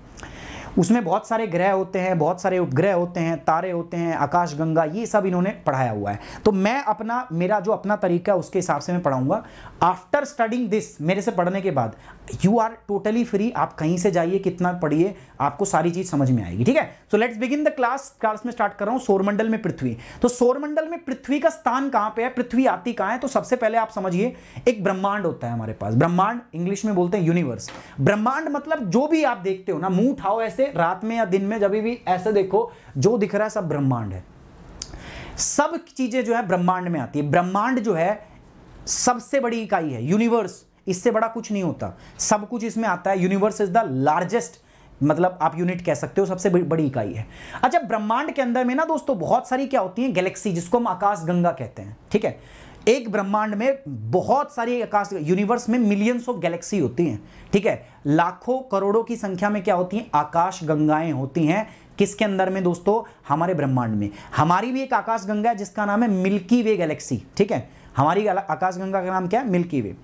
Speaker 1: उसमें बहुत सारे ग्रह होते हैं बहुत सारे उपग्रह होते हैं तारे होते हैं आकाश गंगा ये सब इन्होंने पढ़ाया हुआ है तो मैं अपना मेरा जो अपना तरीका है उसके हिसाब से मैं पढ़ाऊंगा आफ्टर स्टडिंग दिस मेरे से पढ़ने के बाद यू आर टोटली फ्री आप कहीं से जाइए कितना पढ़िए आपको सारी चीज समझ में आएगी ठीक है so let's begin the class class में स्टार्ट कर रहा हूं सौरमंडल में पृथ्वी तो सौरमंडल में पृथ्वी का स्थान कहां पे है पृथ्वी आती कहां है तो सबसे पहले आप समझिए एक ब्रह्मांड होता है हमारे पास ब्रह्मांड इंग्लिश में बोलते हैं यूनिवर्स ब्रह्मांड मतलब जो भी आप देखते हो ना मुंह उठाओ ऐसे रात में या दिन में जब भी ऐसे देखो जो दिख रहा है सब ब्रह्मांड है सब चीजें जो है ब्रह्मांड में आती है ब्रह्मांड जो है सबसे बड़ी इकाई है यूनिवर्स इससे बड़ा कुछ नहीं होता सब कुछ इसमें आता है यूनिवर्स इज द लार्जेस्ट मतलब आप यूनिट कह सकते हो सबसे बड़ी इकाई है अच्छा ब्रह्मांड के अंदर में ना दोस्तों बहुत सारी क्या होती है गैलेक्सी जिसको हम आकाश गंगा कहते हैं ठीक है एक ब्रह्मांड में बहुत सारी आकाश यूनिवर्स में मिलियंस ऑफ गैलेक्सी होती हैं ठीक है लाखों करोड़ों की संख्या में क्या होती हैं आकाश गंगाएं होती हैं किसके अंदर में दोस्तों हमारे ब्रह्मांड में हमारी भी एक आकाश गंगा है जिसका नाम है मिल्की वे गैलेक्सी ठीक है हमारी आकाशगंगा का नाम क्या है मिल्की वे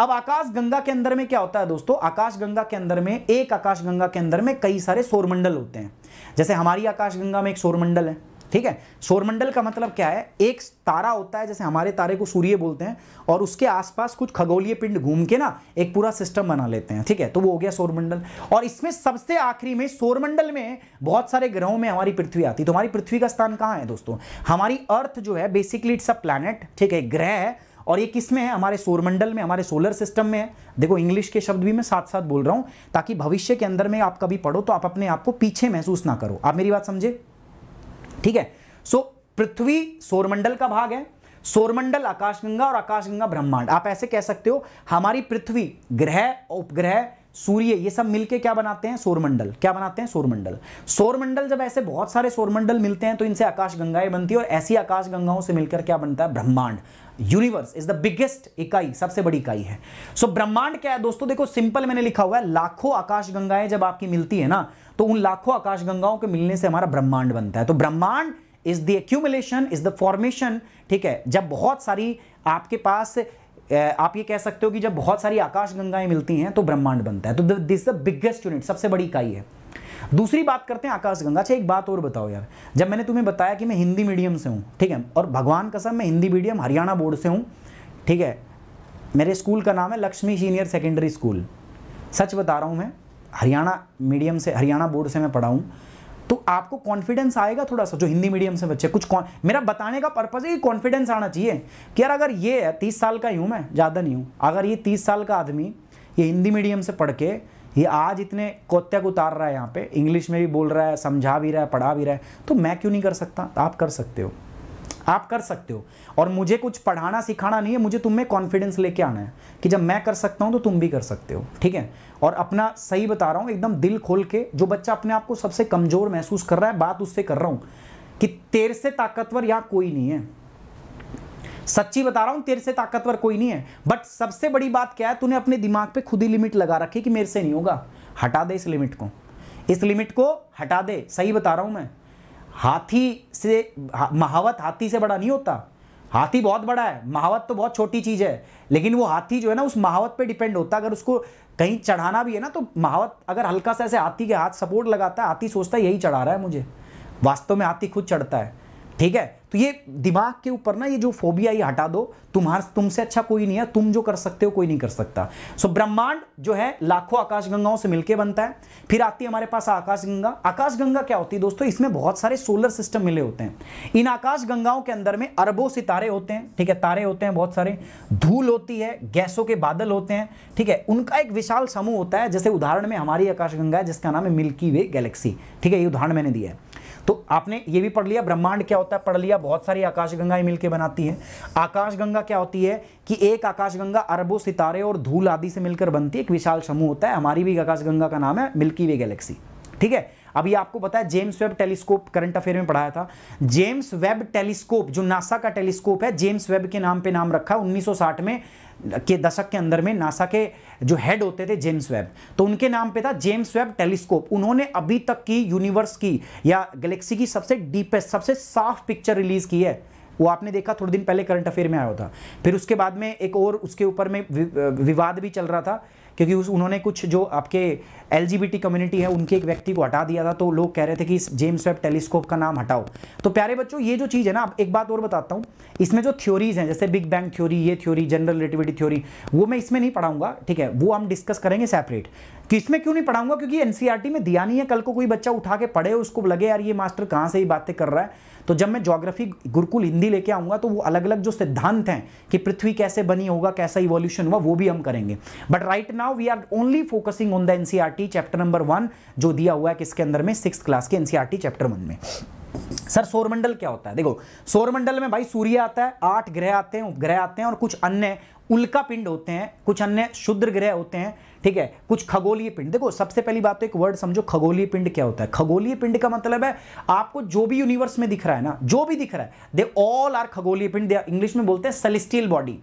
Speaker 1: अब आकाशगंगा के अंदर में क्या होता है दोस्तों आकाशगंगा के अंदर में एक आकाशगंगा के अंदर में कई सारे सौरमंडल होते हैं जैसे हमारी आकाशगंगा में एक सौरमंडल है ठीक है सौरमंडल का मतलब क्या है एक तारा होता है जैसे हमारे तारे को सूर्य बोलते हैं और उसके आसपास कुछ खगोलीय पिंड घूम के ना एक पूरा सिस्टम बना लेते हैं ठीक है तो वो हो गया सौरमंडल और इसमें सबसे आखिरी में सौरमंडल में बहुत सारे ग्रहों में हमारी पृथ्वी आती है तो हमारी पृथ्वी का स्थान कहाँ है दोस्तों हमारी अर्थ जो है बेसिकली इट्स अ प्लानट ठीक है ग्रह है और ये किस में है हमारे सौरमंडल में हमारे सोलर सिस्टम में है देखो इंग्लिश के शब्द भी मैं साथ साथ बोल रहा हूँ ताकि भविष्य के अंदर में आप कभी पढ़ो तो आप अपने आप को पीछे महसूस ना करो आप मेरी बात समझे ठीक है सो पृथ्वी सौरमंडल का भाग है सौरमंडल आकाशगंगा और आकाशगंगा ब्रह्मांड आप ऐसे कह सकते हो हमारी पृथ्वी ग्रह उपग्रह सूर्य ये सब मिलके क्या बनाते हैं सौरमंडल क्या बनाते हैं सौरमंडल सौरमंडल जब ऐसे बहुत सारे सौरमंडल मिलते हैं तो इनसे आकाश गंगाएं बनती है और ऐसी आकाश गंगाओं से मिलकर क्या बनता है ब्रह्मांड यूनिवर्स इज द बिगेस्ट इकाई सबसे बड़ी इकाई है सो so, ब्रह्मांड क्या है दोस्तों देखो सिंपल मैंने लिखा हुआ है लाखों आकाश गंगाएं जब आपकी मिलती है ना तो उन लाखों आकाशगंगाओं के मिलने से हमारा ब्रह्मांड बनता है तो ब्रह्मांड is the accumulation is the formation ठीक है जब बहुत सारी आपके पास आप ये कह सकते हो कि जब बहुत सारी आकाशगंगाएं मिलती हैं तो ब्रह्मांड बनता है तो दिस द बिगेस्ट यूनिट सबसे बड़ी इकाई है दूसरी बात करते हैं आकाशगंगा अच्छा एक बात और बताओ यार जब मैंने तुम्हें बताया कि मैं हिंदी मीडियम से हूँ ठीक है और भगवान कसम मैं हिंदी मीडियम हरियाणा बोर्ड से हूँ ठीक है मेरे स्कूल का नाम है लक्ष्मी सीनियर सेकेंडरी स्कूल सच बता रहा हूँ मैं हरियाणा मीडियम से हरियाणा बोर्ड से मैं पढ़ाऊँ तो आपको कॉन्फिडेंस आएगा थोड़ा सा जो हिंदी मीडियम से बच्चे कुछ मेरा बताने का पर्पज़ है कि कॉन्फिडेंस आना चाहिए कि यार अगर ये है तीस साल का ही हूँ मैं ज़्यादा नहीं हूँ अगर ये तीस साल का आदमी ये हिंदी मीडियम से पढ़ के ये आज इतने कोत्या को उतार रहा है यहाँ पे इंग्लिश में भी बोल रहा है समझा भी रहा है पढ़ा भी रहा है तो मैं क्यों नहीं कर सकता आप कर सकते हो आप कर सकते हो और मुझे कुछ पढ़ाना सिखाना नहीं है मुझे तुम में कॉन्फिडेंस लेके आना है कि जब मैं कर सकता हूँ तो तुम भी कर सकते हो ठीक है और अपना सही बता रहा हूँ एकदम दिल खोल के जो बच्चा अपने आप को सबसे कमज़ोर महसूस कर रहा है बात उससे कर रहा हूँ कि तेर से ताकतवर यहाँ कोई नहीं है सच्ची बता रहा हूँ तेरे से ताकतवर कोई नहीं है बट सबसे बड़ी बात क्या है तूने अपने दिमाग पे खुद ही लिमिट लगा रखी कि मेरे से नहीं होगा हटा दे इस लिमिट को इस लिमिट को हटा दे सही बता रहा हूँ मैं हाथी से महावत हाथी से बड़ा नहीं होता हाथी बहुत बड़ा है महावत तो बहुत छोटी चीज़ है लेकिन वो हाथी जो है ना उस महावत पे डिपेंड होता है अगर उसको कहीं चढ़ाना भी है ना तो महावत अगर हल्का सा ऐसे हाथी के हाथ सपोर्ट लगाता है हाथी सोचता है यही चढ़ा रहा है मुझे वास्तव में हाथी खुद चढ़ता है ठीक है तो ये दिमाग के ऊपर ना ये जो फोबिया ये हटा दो तुम्हार तुमसे अच्छा कोई नहीं है तुम जो कर सकते हो कोई नहीं कर सकता सो ब्रह्मांड जो है लाखों आकाशगंगाओं से मिलके बनता है फिर आती है हमारे पास आकाशगंगा आकाशगंगा क्या होती है दोस्तों इसमें बहुत सारे सोलर सिस्टम मिले होते हैं इन आकाशगंगाओं के अंदर में अरबों सितारे होते हैं ठीक है तारे होते हैं बहुत सारे धूल होती है गैसों के बादल होते हैं ठीक है उनका एक विशाल समूह होता है जैसे उदाहरण में हमारी आकाशगंगा है जिसका नाम है मिल्की वे गैलेक्सी ठीक है ये उदाहरण मैंने दिया है तो आपने ये भी पढ़ लिया ब्रह्मांड क्या होता है पढ़ लिया बहुत सारी आकाशगंगाएं मिलकर बनाती है आकाशगंगा क्या होती है कि एक आकाशगंगा अरबों सितारे और धूल आदि से मिलकर बनती है एक विशाल समूह होता है हमारी भी आकाशगंगा का नाम है मिल्की वे गैलेक्सी ठीक है अभी आपको बताया James Webb telescope current affair में पढ़ाया था जेम्स वेब टेलीस्कोप जो नासा का टेलीस्कोप है जेम्स वेब के नाम पे नाम रखा 1960 में के दशक के अंदर में नासा के जो हेड होते थे जेम्स वेब तो उनके नाम पे था जेम्स वेब टेलीस्कोप उन्होंने अभी तक की यूनिवर्स की या गैलेक्सी की सबसे डीपेस्ट सबसे साफ पिक्चर रिलीज की है वो आपने देखा थोड़े दिन पहले करंट अफेयर में आया होता फिर उसके बाद में एक और उसके ऊपर में विवाद भी चल रहा था क्योंकि उस उन्होंने कुछ जो आपके एलजीबीटी कम्युनिटी है उनके एक व्यक्ति को हटा दिया था तो लोग कह रहे थे कि जेम्स वेब टेलीस्कोप का नाम हटाओ तो प्यारे बच्चों ये जो चीज़ है ना आप एक बात और बताता हूँ इसमें जो थ्योरीज हैं जैसे बिग बैंग थ्योरी ये थ्योरी जनरल रिलेटिविटी थ्योरी वो मैं इसमें नहीं पढ़ाऊंगा ठीक है वो हम डिस्कस करेंगे सेपरेट कि इसमें क्यों नहीं पढ़ाऊंगा क्योंकि एनसीआरटी e में दिया नहीं है कल को कोई बच्चा उठा के पढ़े उसको लगे यार ये मास्टर कहाँ से ही बातें कर रहा है तो जब मैं ज्योग्राफी गुरुकुल हिंदी लेके आऊंगा तो वो अलग अलग जो सिद्धांत हैं कि पृथ्वी कैसे बनी होगा कैसा इवोल्यूशन हुआ वो भी हम करेंगे but right now we are only focusing on the NCR NCERT chapter number one जो दिया हुआ है किसके अंदर में सिक्स क्लास के एनसीआरटी चैप्टर वन में सर सौरमंडल क्या होता है देखो सौरमंडल में भाई सूर्य आता है आठ ग्रह आते हैं उपग्रह आते हैं और कुछ अन्य उल्का पिंड होते हैं कुछ अन्य शुद्र ग्रह होते हैं ठीक है कुछ खगोलीय पिंड देखो सबसे पहली बात तो एक वर्ड समझो खगोलीय पिंड क्या होता है खगोलीय पिंड का मतलब है आपको जो भी यूनिवर्स में दिख रहा है ना जो भी दिख रहा है दे ऑल आर खगोलीय पिंड इंग्लिश में बोलते हैं सेलिस्टियल बॉडी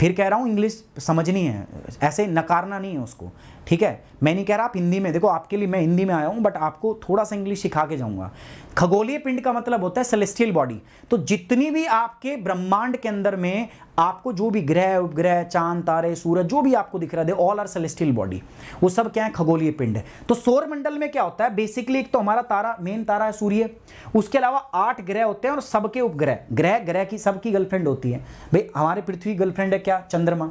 Speaker 1: फिर कह रहा हूं इंग्लिश समझनी है ऐसे नकारना नहीं है उसको ठीक है मैं नहीं कह रहा आप हिंदी में देखो आपके लिए मैं हिंदी में आया हूँ बट आपको थोड़ा सा इंग्लिश सिखा के जाऊँगा खगोलीय पिंड का मतलब होता है सेलेस्टियल बॉडी तो जितनी भी आपके ब्रह्मांड के अंदर में आपको जो भी ग्रह उपग्रह चांद तारे सूरज जो भी आपको दिख रहा है ऑल आर सेलेस्टियल बॉडी वो सब क्या है खगोलीय पिंड है तो मंडल में क्या होता है बेसिकली एक तो हमारा तारा मेन तारा है सूर्य उसके अलावा आठ ग्रह होते हैं और सबके उपग्रह ग्रह ग्रह की सबकी गर्लफ्रेंड होती है भाई हमारे पृथ्वी गर्लफ्रेंड है क्या चंद्रमा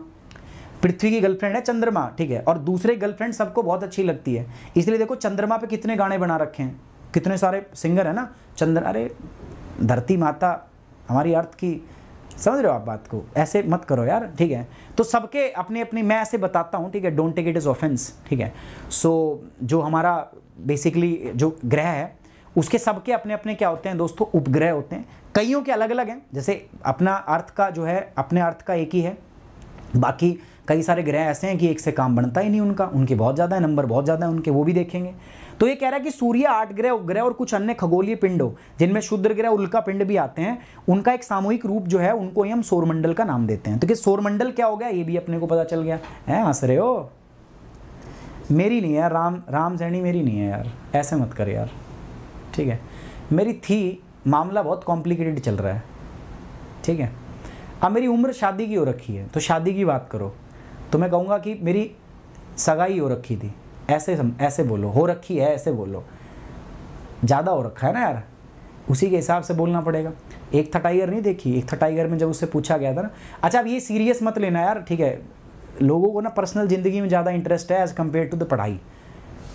Speaker 1: पृथ्वी की गर्लफ्रेंड है चंद्रमा ठीक है और दूसरे गर्लफ्रेंड सबको बहुत अच्छी लगती है इसलिए देखो चंद्रमा पे कितने गाने बना रखे हैं कितने सारे सिंगर है ना चंद्र अरे धरती माता हमारी अर्थ की समझ रहे हो आप बात को ऐसे मत करो यार ठीक है तो सबके अपने अपने मैं ऐसे बताता हूँ ठीक है don't take it is offense ठीक है सो so, जो हमारा बेसिकली जो ग्रह है उसके सबके अपने अपने क्या होते हैं दोस्तों उपग्रह होते हैं कईयों के अलग अलग हैं जैसे अपना अर्थ का जो है अपने अर्थ का एक ही है बाकी कई सारे ग्रह ऐसे हैं कि एक से काम बनता ही नहीं उनका उनके बहुत ज़्यादा है नंबर बहुत ज़्यादा है उनके वो भी देखेंगे तो ये कह रहा है कि सूर्य आठ ग्रह उपग्रह और कुछ अन्य खगोलीय पिंडों जिनमें शुद्र ग्रह उल्का पिंड भी आते हैं उनका एक सामूहिक रूप जो है उनको ही हम सौरमंडल का नाम देते हैं तो कि सौरमंडल क्या हो गया ये भी अपने को पता चल गया है हंस रहे हो मेरी नहीं है राम राम सैनी मेरी नहीं है यार ऐसे मत कर यार ठीक है मेरी थी मामला बहुत कॉम्प्लिकेटेड चल रहा है ठीक है अब मेरी उम्र शादी की हो रखी है तो शादी की बात करो तो मैं कहूँगा कि मेरी सगाई हो रखी थी ऐसे सम, ऐसे बोलो हो रखी है ऐसे बोलो ज़्यादा हो रखा है ना यार उसी के हिसाब से बोलना पड़ेगा एक था टाइगर नहीं देखी एक था टाइगर में जब उससे पूछा गया था ना अच्छा अब ये सीरियस मत लेना यार ठीक है लोगों को ना पर्सनल ज़िंदगी में ज़्यादा इंटरेस्ट है एज़ कम्पेयर टू द पढ़ाई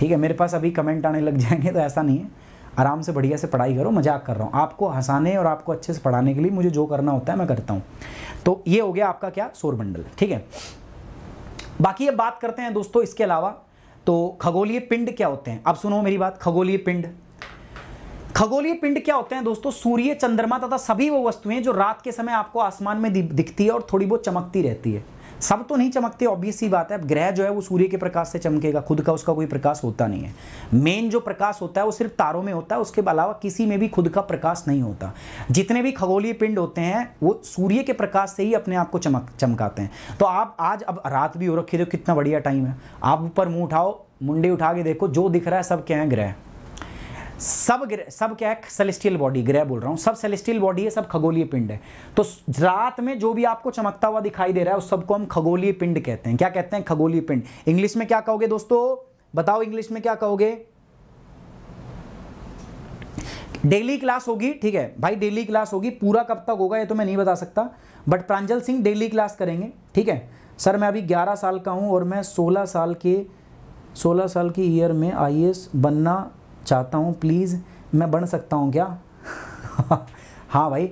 Speaker 1: ठीक है मेरे पास अभी कमेंट आने लग जाएंगे तो ऐसा नहीं है आराम से बढ़िया से पढ़ाई करो मजाक कर रहा हूँ आपको हंसाने और आपको अच्छे से पढ़ाने के लिए मुझे जो करना होता है मैं करता हूँ तो ये हो गया आपका क्या शोरबंडल ठीक है बाकी अब बात करते हैं दोस्तों इसके अलावा तो खगोलीय पिंड क्या होते हैं अब सुनो मेरी बात खगोलीय पिंड खगोलीय पिंड क्या होते हैं दोस्तों सूर्य चंद्रमा तथा सभी वो वस्तुएं जो रात के समय आपको आसमान में दिखती है और थोड़ी बहुत चमकती रहती है सब तो नहीं चमकते ऑब्वियस सी बात है अब ग्रह जो है वो सूर्य के प्रकाश से चमकेगा खुद का उसका कोई प्रकाश होता नहीं है मेन जो प्रकाश होता है वो सिर्फ तारों में होता है उसके अलावा किसी में भी खुद का प्रकाश नहीं होता जितने भी खगोलीय पिंड होते हैं वो सूर्य के प्रकाश से ही अपने आप को चमक चमकाते हैं तो आप आज अब रात भी हो रखी देखो कितना बढ़िया टाइम है आप ऊपर मुँह उठाओ मुंडे उठा के देखो जो दिख रहा है सब क्या है ग्रह सब ग्रह सब क्या है सेलेस्टियल बॉडी ग्रह बोल रहा हूँ सब सेलेस्टियल बॉडी है सब खगोलीय पिंड है तो रात में जो भी आपको चमकता हुआ दिखाई दे रहा है उस सबको हम खगोलीय पिंड कहते हैं क्या कहते हैं खगोलीय पिंड इंग्लिश में क्या कहोगे दोस्तों बताओ इंग्लिश में क्या कहोगे डेली क्लास होगी ठीक है भाई डेली क्लास होगी पूरा कब तक होगा ये तो मैं नहीं बता सकता but Pranjal Singh daily class करेंगे ठीक है सर मैं अभी 11 साल का हूं और मैं 16 साल के 16 साल की ईयर में आई बनना चाहता हूँ प्लीज़ मैं बन सकता हूँ क्या हाँ भाई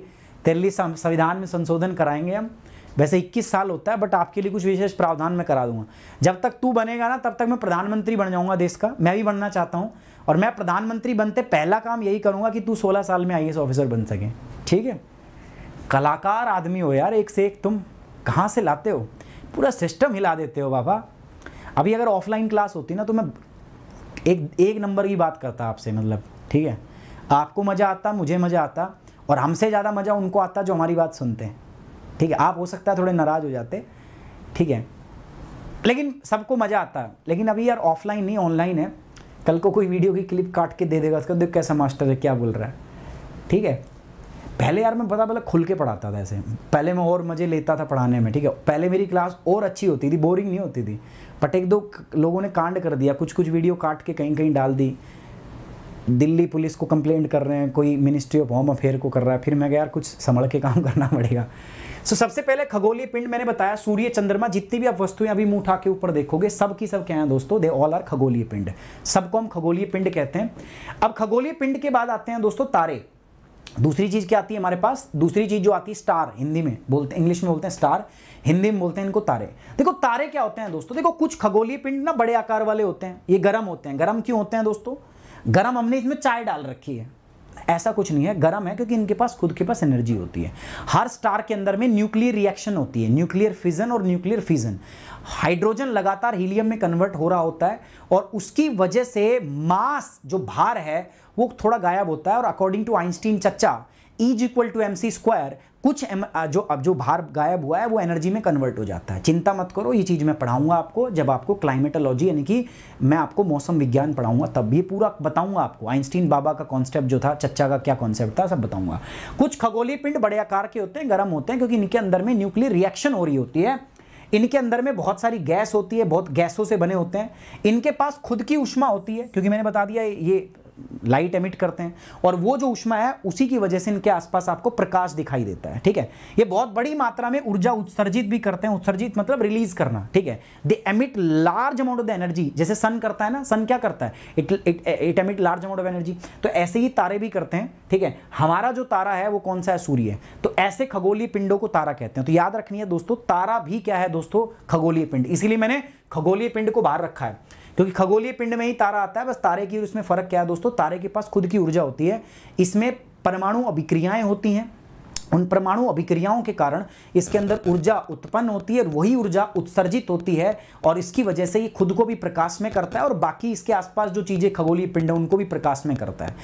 Speaker 1: तेरे संविधान में संशोधन कराएंगे हम वैसे 21 साल होता है बट आपके लिए कुछ विशेष प्रावधान मैं करा दूंगा जब तक तू बनेगा ना तब तक मैं प्रधानमंत्री बन जाऊंगा देश का मैं भी बनना चाहता हूँ और मैं प्रधानमंत्री बनते पहला काम यही करूंगा कि तू 16 साल में आई ऑफिसर बन सके ठीक है कलाकार आदमी हो यार एक से एक तुम कहाँ से लाते हो पूरा सिस्टम हिला देते हो बाबा अभी अगर ऑफलाइन क्लास होती ना तो मैं एक एक नंबर की बात करता आपसे मतलब ठीक है आपको मज़ा आता मुझे मज़ा आता और हमसे ज़्यादा मज़ा उनको आता जो हमारी बात सुनते हैं ठीक है आप हो सकता है थोड़े नाराज़ हो जाते ठीक है लेकिन सबको मज़ा आता है लेकिन अभी यार ऑफलाइन नहीं ऑनलाइन है कल को कोई वीडियो की क्लिप काट के दे देगा उसका देख कैसा मास्टर है क्या बोल रहा है ठीक है पहले यार मैं पता पहले खुल के पढ़ाता था ऐसे पहले मैं और मज़े लेता था पढ़ाने में ठीक है पहले मेरी क्लास और अच्छी होती थी बोरिंग नहीं होती थी बट एक दो लोगों ने कांड कर दिया कुछ कुछ वीडियो काट के कहीं कहीं डाल दी दिल्ली पुलिस को कंप्लेंट कर रहे हैं कोई मिनिस्ट्री ऑफ होम अफेयर को कर रहा है फिर मैं यार कुछ संभल के काम करना पड़ेगा सो so, सबसे पहले खगोलीय पिंड मैंने बताया सूर्य चंद्रमा जितनी भी आप वस्तुएं अभी मुंह उठा के ऊपर देखोगे सब की सब क्या है दोस्तों दे ऑल आर खगोलीय पिंड सबको हम खगोलीय पिंड कहते हैं अब खगोलीय पिंड के बाद आते हैं दोस्तों तारे दूसरी चीज़ क्या आती है हमारे पास दूसरी चीज़ जो आती है स्टार हिंदी में बोलते इंग्लिश में बोलते हैं स्टार हिंदी में बोलते हैं इनको तारे देखो तारे क्या होते हैं दोस्तों देखो कुछ खगोलीय पिंड ना बड़े आकार वाले होते हैं ये गर्म होते हैं गर्म क्यों होते हैं दोस्तों गर्म हमने इसमें चाय डाल रखी है ऐसा कुछ नहीं है गर्म है क्योंकि इनके पास खुद के पास एनर्जी होती है हर स्टार के अंदर में न्यूक्लियर रिएक्शन होती है न्यूक्लियर फिजन और न्यूक्लियर फिजन हाइड्रोजन लगातार हीलियम में कन्वर्ट हो रहा होता है और उसकी वजह से मास जो भार है वो थोड़ा गायब होता है और अकॉर्डिंग टू आइंस्टीन चच्चा is equal to M C square कुछ एम, जो अब जो भार गायब हुआ है वो एनर्जी में कन्वर्ट हो जाता है चिंता मत करो ये चीज़ मैं पढ़ाऊंगा आपको जब आपको क्लाइमेटोलॉजी यानी कि मैं आपको मौसम विज्ञान पढ़ाऊंगा तब भी पूरा बताऊंगा आपको आइंस्टीन बाबा का कॉन्सेप्ट जो था चच्चा का क्या कॉन्सेप्ट था सब बताऊंगा कुछ खगोली पिंड बड़े आकार के होते हैं गर्म होते हैं क्योंकि इनके अंदर में न्यूक्लियर रिएक्शन हो रही होती है इनके अंदर में बहुत सारी गैस होती है बहुत गैसों से बने होते हैं इनके पास खुद की उष्मा होती है क्योंकि मैंने बता दिया ये लाइट एमिट करते हैं और वो जो उष्मा है उसी की वजह से इनके आसपास आपको प्रकाश दिखाई देता है ठीक है ये बहुत बड़ी मात्रा में ऊर्जा उत्सर्जित भी करते हैं उत्सर्जित मतलब रिलीज करना ठीक है they emit large amount of the energy जैसे सन करता है ना सन क्या करता है it it it emit large amount of energy तो ऐसे ही तारे भी करते हैं ठीक है हमारा जो तारा है वो कौन सा है सूर्य है तो ऐसे खगोलीय पिंडों को तारा कहते हैं तो याद रखनी है दोस्तों तारा भी क्या है दोस्तों खगोलीय पिंड इसीलिए मैंने खगोलीय पिंड को बाहर रखा है क्योंकि खगोलीय पिंड में ही तारा आता है बस तारे की उसमें फ़र्क क्या है दोस्तों तारे के पास खुद की ऊर्जा होती है इसमें परमाणु अभिक्रियाएं होती हैं उन परमाणु अभिक्रियाओं के कारण इसके अंदर ऊर्जा उत्पन्न होती है और वही ऊर्जा उत्सर्जित होती है और इसकी वजह से ये खुद को भी प्रकाश में करता है और बाकी इसके आसपास जो चीज़ें खगोलीय पिंड है उनको भी प्रकाश में करता है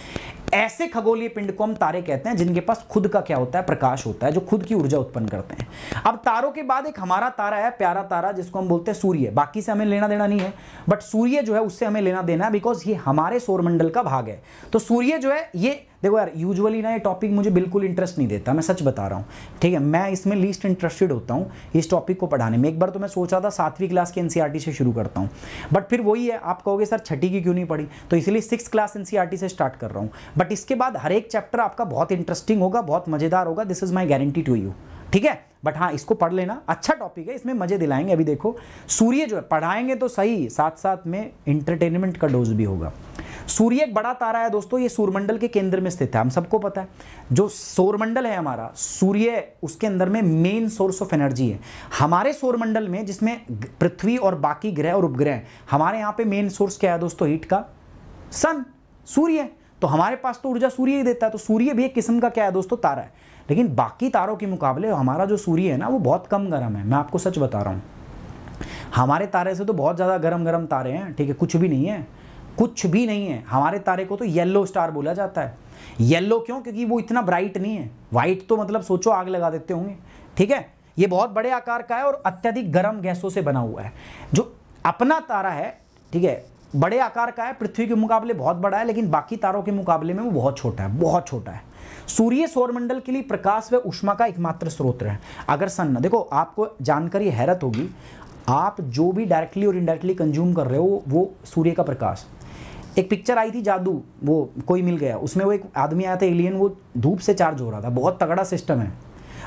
Speaker 1: ऐसे खगोलीय पिंड को हम तारे कहते हैं जिनके पास खुद का क्या होता है प्रकाश होता है जो खुद की ऊर्जा उत्पन्न करते हैं अब तारों के बाद एक हमारा तारा है प्यारा तारा जिसको हम बोलते हैं सूर्य बाकी से हमें लेना देना नहीं है बट सूर्य जो है उससे हमें लेना देना है बिकॉज ये हमारे सौरमंडल का भाग है तो सूर्य जो है ये देखो यार यूजुअली ना ये टॉपिक मुझे बिल्कुल इंटरेस्ट नहीं देता मैं सच बता रहा हूँ ठीक है मैं इसमें लीस्ट इंटरेस्टेड होता हूँ इस टॉपिक को पढ़ाने में एक बार तो मैं सोचा था सातवीं क्लास की एन e से शुरू करता हूँ बट फिर वही है आप कहोगे सर छठी की क्यों नहीं पढ़ी तो इसलिए सिक्स क्लास एन से स्टार्ट कर रहा हूँ बट इसके बाद हर एक चैप्टर आपका बहुत इंटरेस्टिंग होगा बहुत मज़ेदार होगा this is my guarantee to you ठीक है बट हाँ इसको पढ़ लेना अच्छा टॉपिक है इसमें मजे दिलाएंगे अभी देखो सूर्य जो है पढ़ाएंगे तो सही साथ साथ में इंटरटेनमेंट का डोज भी होगा सूर्य एक बड़ा तारा है दोस्तों ये सूर्यमंडल के केंद्र में स्थित है हम सबको पता है जो सौरमंडल है हमारा सूर्य उसके अंदर में मेन सोर्स ऑफ एनर्जी है हमारे सौरमंडल में जिसमें पृथ्वी और बाकी ग्रह और उपग्रह हमारे यहाँ पे मेन सोर्स क्या है दोस्तों हीट का सन सूर्य तो हमारे पास तो ऊर्जा सूर्य ही देता है तो सूर्य भी एक किस्म का क्या है दोस्तों तारा है लेकिन बाकी तारों के मुकाबले हमारा जो सूर्य है ना वो बहुत कम गर्म है मैं आपको सच बता रहा हूँ हमारे तारे से तो बहुत ज़्यादा गर्म गर्म तारे हैं ठीक है कुछ भी नहीं है कुछ भी नहीं है हमारे तारे को तो येल्लो स्टार बोला जाता है येल्लो क्यों क्योंकि वो इतना ब्राइट नहीं है व्हाइट तो मतलब सोचो आग लगा देते होंगे ठीक है ये बहुत बड़े आकार का है और अत्यधिक गर्म गैसों से बना हुआ है जो अपना तारा है ठीक है बड़े आकार का है पृथ्वी के मुकाबले बहुत बड़ा है लेकिन बाकी तारों के मुकाबले में वो बहुत छोटा है बहुत छोटा है सूर्य सौरमंडल के लिए प्रकाश व उष्मा का एकमात्र स्रोत है अगर सन देखो आपको जानकर हैरत होगी आप जो भी डायरेक्टली और इनडायरेक्टली कंज्यूम कर रहे हो वो सूर्य का प्रकाश एक पिक्चर आई थी जादू वो कोई मिल गया उसमें वो एक आदमी आया था एलियन वो धूप से चार्ज हो रहा था बहुत तगड़ा सिस्टम है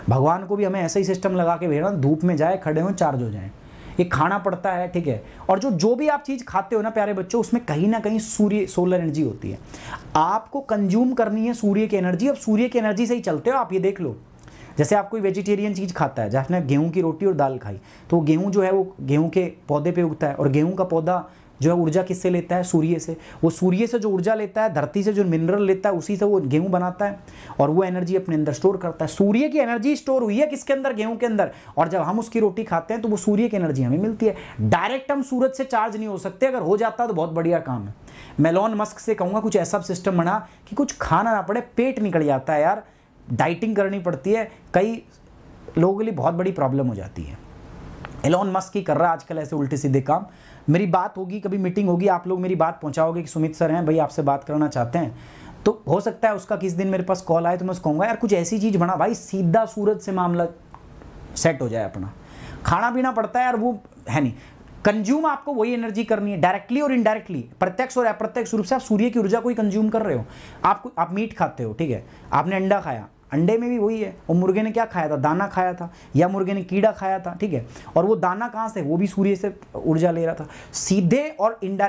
Speaker 1: भगवान को भी हमें ऐसा ही सिस्टम लगा के भेजना धूप में जाए खड़े हों चार्ज हो जाए ये खाना पड़ता है ठीक है और जो जो भी आप चीज़ खाते हो ना प्यारे बच्चों उसमें कहीं ना कहीं सूर्य सोलर एनर्जी होती है आपको कंज्यूम करनी है सूर्य की एनर्जी अब सूर्य की एनर्जी से ही चलते हो आप ये देख लो जैसे आप कोई वेजिटेरियन चीज़ खाता है जैसे गेहूं की रोटी और दाल खाई तो गेहूं जो है वो गेहूं के पौधे पे उगता है और गेहूं का पौधा जो है ऊर्जा किससे लेता है सूर्य से वो सूर्य से जो ऊर्जा लेता है धरती से जो मिनरल लेता है उसी से वो गेहूं बनाता है और वो एनर्जी अपने अंदर स्टोर करता है सूर्य की एनर्जी स्टोर हुई है किसके अंदर गेहूं के अंदर और जब हम उसकी रोटी खाते हैं तो वो सूर्य की एनर्जी हमें मिलती है डायरेक्ट हम सूरज से चार्ज नहीं हो सकते अगर हो जाता तो बहुत बढ़िया काम है मैलॉन मस्क से कहूँगा कुछ ऐसा सिस्टम बना कि कुछ खाना ना पड़े पेट निकल जाता है यार डाइटिंग करनी पड़ती है कई लोगों के लिए बहुत बड़ी प्रॉब्लम हो जाती है एलॉन मस्क ही कर रहा है आजकल ऐसे उल्टे सीधे काम मेरी बात होगी कभी मीटिंग होगी आप लोग मेरी बात पहुंचाओगे कि सुमित सर हैं भाई आपसे बात करना चाहते हैं तो हो सकता है उसका किस दिन मेरे पास कॉल आए तो मैं उसको कहूँगा यार कुछ ऐसी चीज़ बना भाई सीधा सूरज से मामला सेट हो जाए अपना खाना पीना पड़ता है यार वो है नहीं कंज्यूम आपको वही एनर्जी करनी है डायरेक्टली और इनडायरेक्टली प्रत्यक्ष और अप्रत्यक्ष रूप से आप सूर्य की ऊर्जा को ही कंज्यूम कर रहे हो आप आप मीट खाते हो ठीक है आपने अंडा खाया अंडे में भी वही है और मुर्गे ने क्या खाया था दाना खाया था या मुर्गे ने कीड़ा खाया था ठीक है और वो दाना कहाँ से वो भी सूर्य से ऊर्जा ले रहा था सीधे और इंडा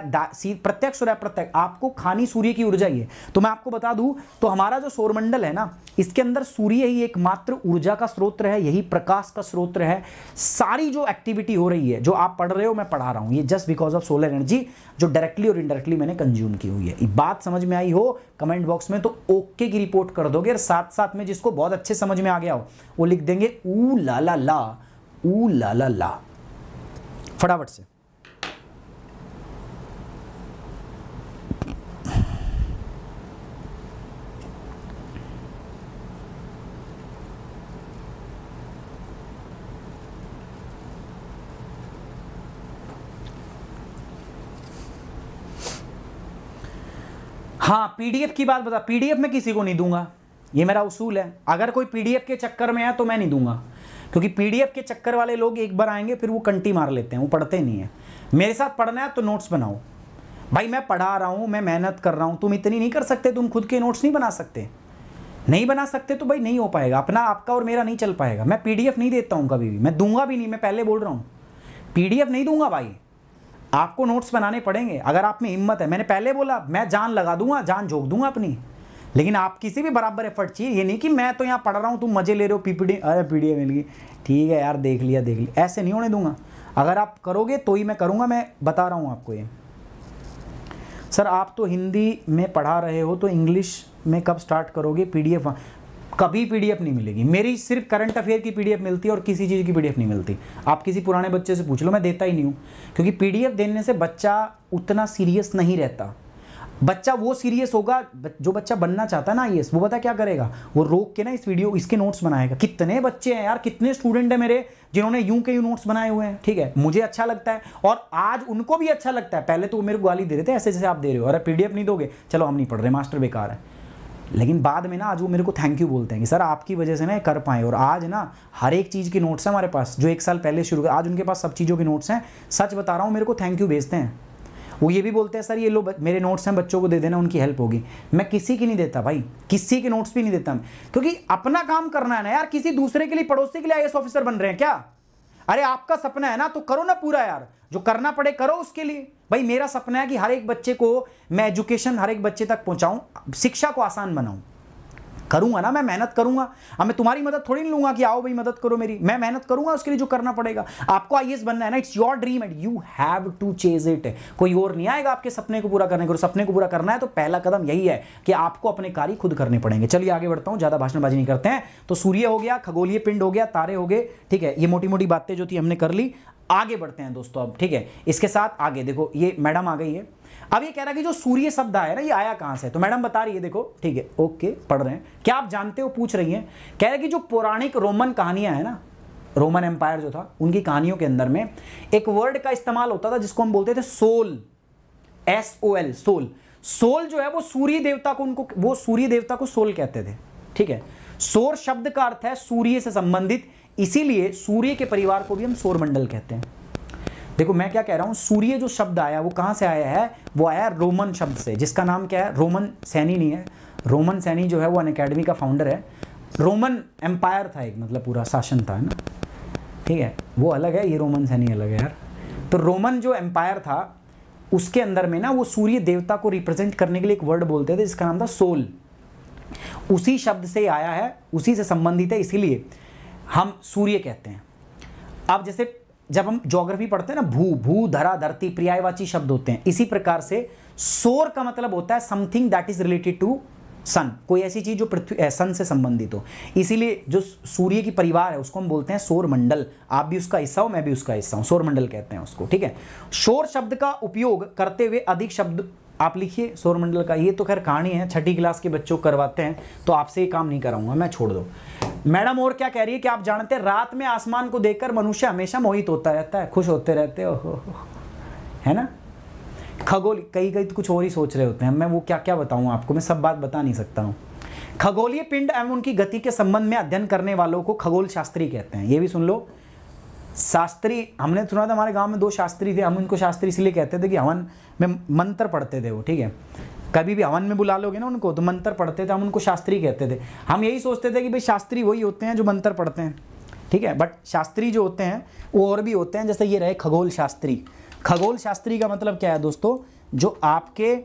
Speaker 1: प्रत्यक्ष और अप्रत्यक्ष आपको खानी सूर्य की ऊर्जा ही है तो मैं आपको बता दूँ तो हमारा जो सौरमंडल है ना इसके अंदर सूर्य ही एकमात्र ऊर्जा का स्रोत है यही प्रकाश का स्रोत है सारी जो एक्टिविटी हो रही है जो आप पढ़ रहे हो मैं पढ़ा रहा हूँ ये just because of solar energy जो डायरेक्टली और इनडायरेक्टली मैंने कंज्यूम की हुई है बात समझ में आई हो कमेंट बॉक्स में तो ओके की रिपोर्ट कर दोगे और साथ साथ में जिसको बहुत अच्छे समझ में आ गया हो वो लिख देंगे ऊ ला ला ला ऊ ला ला ला फटाफट से हाँ पीडीएफ की बात बता पीडीएफ में किसी को नहीं दूंगा ये मेरा उसूल है अगर कोई पीडीएफ के चक्कर में है तो मैं नहीं दूंगा क्योंकि पीडीएफ के चक्कर वाले लोग एक बार आएंगे फिर वो कंटी मार लेते हैं वो पढ़ते नहीं है मेरे साथ पढ़ना है तो नोट्स बनाओ भाई मैं पढ़ा रहा हूँ मैं मेहनत कर रहा हूँ तुम इतनी नहीं कर सकते तुम खुद के नोट्स नहीं बना सकते नहीं बना सकते तो भाई नहीं हो पाएगा अपना आपका और मेरा नहीं चल पाएगा मैं पीडीएफ नहीं देता हूँ कभी भी मैं दूंगा भी नहीं मैं पहले बोल रहा हूँ पीडीएफ नहीं दूंगा भाई आपको नोट्स बनाने पड़ेंगे अगर आप में हिम्मत है मैंने पहले बोला मैं जान लगा दूंगा जान झोंक दूंगा अपनी लेकिन आप किसी भी बराबर एफर्ट चाहिए ये नहीं कि मैं तो यहाँ पढ़ रहा हूँ तुम मजे ले रहे हो पीपीडी अरे पीडीएफ मिल गई ठीक है यार देख लिया देख लिया ऐसे नहीं होने दूंगा अगर आप करोगे तो ही मैं करूँगा मैं बता रहा हूँ आपको ये सर आप तो हिंदी में पढ़ा रहे हो तो इंग्लिश में कब स्टार्ट करोगे पीडीएफ कभी पी नहीं मिलेगी मेरी सिर्फ करंट अफेयर की पी मिलती है और किसी चीज़ की पी नहीं मिलती आप किसी पुराने बच्चे से पूछ लो मैं देता ही नहीं हूँ क्योंकि पी देने से बच्चा उतना सीरियस नहीं रहता बच्चा वो सीरियस होगा जो बच्चा बनना चाहता है ना आई वो पता क्या करेगा वो रोक के ना इस वीडियो इसके नोट्स बनाएगा कितने बच्चे हैं यार कितने स्टूडेंट हैं मेरे जिन्होंने यूं के यूं नोट्स बनाए हुए हैं ठीक है मुझे अच्छा लगता है और आज उनको भी अच्छा लगता है पहले तो वो मेरे को गाली दे रहे थे ऐसे जैसे आप दे रहे हो अरे पी नहीं दोगे चलो हम नहीं पढ़ रहे मास्टर बेकार है लेकिन बाद में ना आज वो मेरे को थैंक यू बोलते हैं कि सर आपकी वजह से ना कर पाए और आज ना हर एक चीज़ के नोट्स हैं हमारे पास जो एक साल पहले शुरू कर आज उनके पास सब चीज़ों के नोट्स हैं सच बता रहा हूँ मेरे को थैंक यू भेजते हैं वो ये भी बोलते हैं सर ये लो मेरे नोट्स हैं बच्चों को दे देना उनकी हेल्प होगी मैं किसी की नहीं देता भाई किसी के नोट्स भी नहीं देता क्योंकि अपना काम करना है ना यार किसी दूसरे के लिए पड़ोसी के लिए आई ऑफिसर बन रहे हैं क्या अरे आपका सपना है ना तो करो ना पूरा यार जो करना पड़े करो उसके लिए भाई मेरा सपना है कि हर एक बच्चे को मैं एजुकेशन हर एक बच्चे तक पहुंचाऊं शिक्षा को आसान बनाऊं करूंगा ना मैं मेहनत करूंगा अब हाँ, मैं तुम्हारी मदद थोड़ी नहीं लूंगा कि आओ भाई मदद करो मेरी मैं मेहनत करूंगा उसके लिए जो करना पड़ेगा आपको आईएस बनना है ना it's your dream and you have to chase it कोई और नहीं आएगा आपके सपने को पूरा करने को सपने को पूरा करना है तो पहला कदम यही है कि आपको अपने कार्य खुद करने पड़ेंगे चलिए आगे बढ़ता हूं ज्यादा भाषणबाजी नहीं करते हैं तो सूर्य हो गया खगोलीय पिंड हो गया तारे हो गए ठीक है ये मोटी मोटी बातें जो थी हमने कर ली आगे बढ़ते हैं दोस्तों अब ठीक है इसके साथ आगे देखो ये मैडम आ गई है अब ये कह रहा है कि जो सूर्य शब्द आया ना ये आया कहां से तो मैडम बता रही है देखो ठीक है ओके पढ़ रहे हैं क्या आप जानते हो पूछ रही है कह रहे कि जो पौराणिक रोमन कहानियां है ना रोमन एम्पायर जो था उनकी कहानियों के अंदर में एक वर्ड का इस्तेमाल होता था जिसको हम बोलते थे sol S O L sol sol जो है वो सूर्य देवता को उनको वो सूर्य देवता को सोल कहते थे ठीक है सोर शब्द का अर्थ है सूर्य से संबंधित इसीलिए सूर्य के परिवार को भी हम सौरमंडल कहते हैं देखो मैं क्या कह रहा हूँ सूर्य जो शब्द आया वो कहाँ से आया है वो आया रोमन शब्द से जिसका नाम क्या है रोमन सैनी नहीं है रोमन सैनी जो है वो अनकेडमी का फाउंडर है रोमन एम्पायर था एक मतलब पूरा शासन था ना ठीक है वो अलग है ये रोमन सैनी अलग है यार तो रोमन जो एम्पायर था उसके अंदर में ना वो सूर्य देवता को रिप्रेजेंट करने के लिए एक वर्ड बोलते थे जिसका नाम था सोल उसी शब्द से आया है उसी से संबंधित है इसीलिए हम सूर्य कहते हैं अब जैसे जब हम ज्योग्राफी पढ़ते हैं ना भू भू धरा धरती पर्यायवाची शब्द होते हैं इसी प्रकार से सोर का मतलब होता है something that is related to sun कोई ऐसी चीज जो पृथ्वी सन से संबंधित हो इसीलिए जो सूर्य की परिवार है उसको हम बोलते हैं सौर मंडल आप भी उसका हिस्सा हो मैं भी उसका हिस्सा हूं सौर मंडल कहते हैं उसको ठीक है शोर शब्द का उपयोग करते हुए अधिक शब्द आप लिखिए सौरमंडल का ये तो खैर कहानी है छठी क्लास के बच्चों करवाते हैं तो आपसे ये काम नहीं कराऊंगा मैं छोड़ दो मैडम और क्या कह रही है कि आप जानते हैं रात में आसमान को देखकर मनुष्य हमेशा मोहित होता रहता है खुश होते रहते हो है ना खगोल कई कई तो कुछ और ही सोच रहे होते हैं मैं वो क्या क्या बताऊँ आपको मैं सब बात बता नहीं सकता हूँ खगोलीय पिंड एवं उनकी गति के संबंध में अध्ययन करने वालों को खगोल शास्त्री कहते हैं ये भी सुन लो शास्त्री हमने सुना था हमारे गांव में दो शास्त्री थे हम उनको शास्त्री इसलिए कहते थे कि हवन में मंत्र पढ़ते थे वो ठीक है कभी भी हवन में बुला लोगे ना उनको तो मंत्र पढ़ते थे हम उनको शास्त्री कहते थे हम यही सोचते थे कि भाई शास्त्री वही होते हैं जो मंत्र पढ़ते हैं ठीक है बट शास्त्री जो होते हैं वो और भी होते हैं जैसे ये रहे खगोल शास्त्री खगोल शास्त्री का मतलब क्या है दोस्तों जो आपके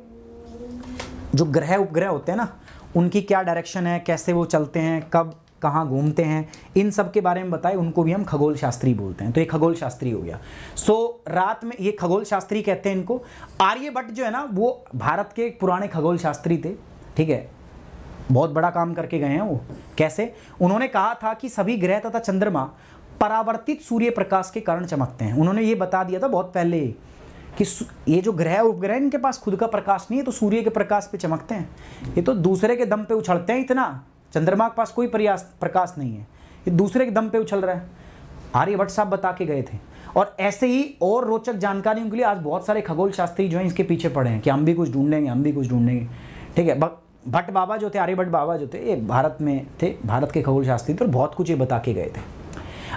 Speaker 1: जो ग्रह उपग्रह होते हैं ना उनकी क्या डायरेक्शन है कैसे वो चलते हैं कब कहाँ घूमते हैं इन सब के बारे में बताए उनको भी हम खगोल शास्त्री बोलते हैं तो ये खगोल शास्त्री हो गया सो so, रात में ये खगोल शास्त्री कहते हैं इनको आर्यभट्ट जो है ना वो भारत के एक पुराने खगोल शास्त्री थे ठीक है बहुत बड़ा काम करके गए हैं वो कैसे उन्होंने कहा था कि सभी ग्रह तथा चंद्रमा परावर्तित सूर्य प्रकाश के कारण चमकते हैं उन्होंने ये बता दिया था बहुत पहले कि ये जो ग्रह उपग्रह इनके पास खुद का प्रकाश नहीं है तो सूर्य के प्रकाश पे चमकते हैं ये तो दूसरे के दम पे उछड़ते हैं इतना चंद्रमा के पास कोई प्रयास प्रकाश नहीं है ये दूसरे के दम पे उछल रहा है आर्यभट्ट साहब बता के गए थे और ऐसे ही और रोचक जानकारियों के लिए आज बहुत सारे खगोल शास्त्री जो हैं इसके पीछे पड़े हैं कि हम भी कुछ ढूंढ लेंगे हम भी कुछ ढूंढ लेंगे ठीक है भट्ट बाबा जो थे आर्यभट्ट बाबा जो थे ये भारत में थे भारत के खगोल शास्त्री थे और बहुत कुछ ये बता के गए थे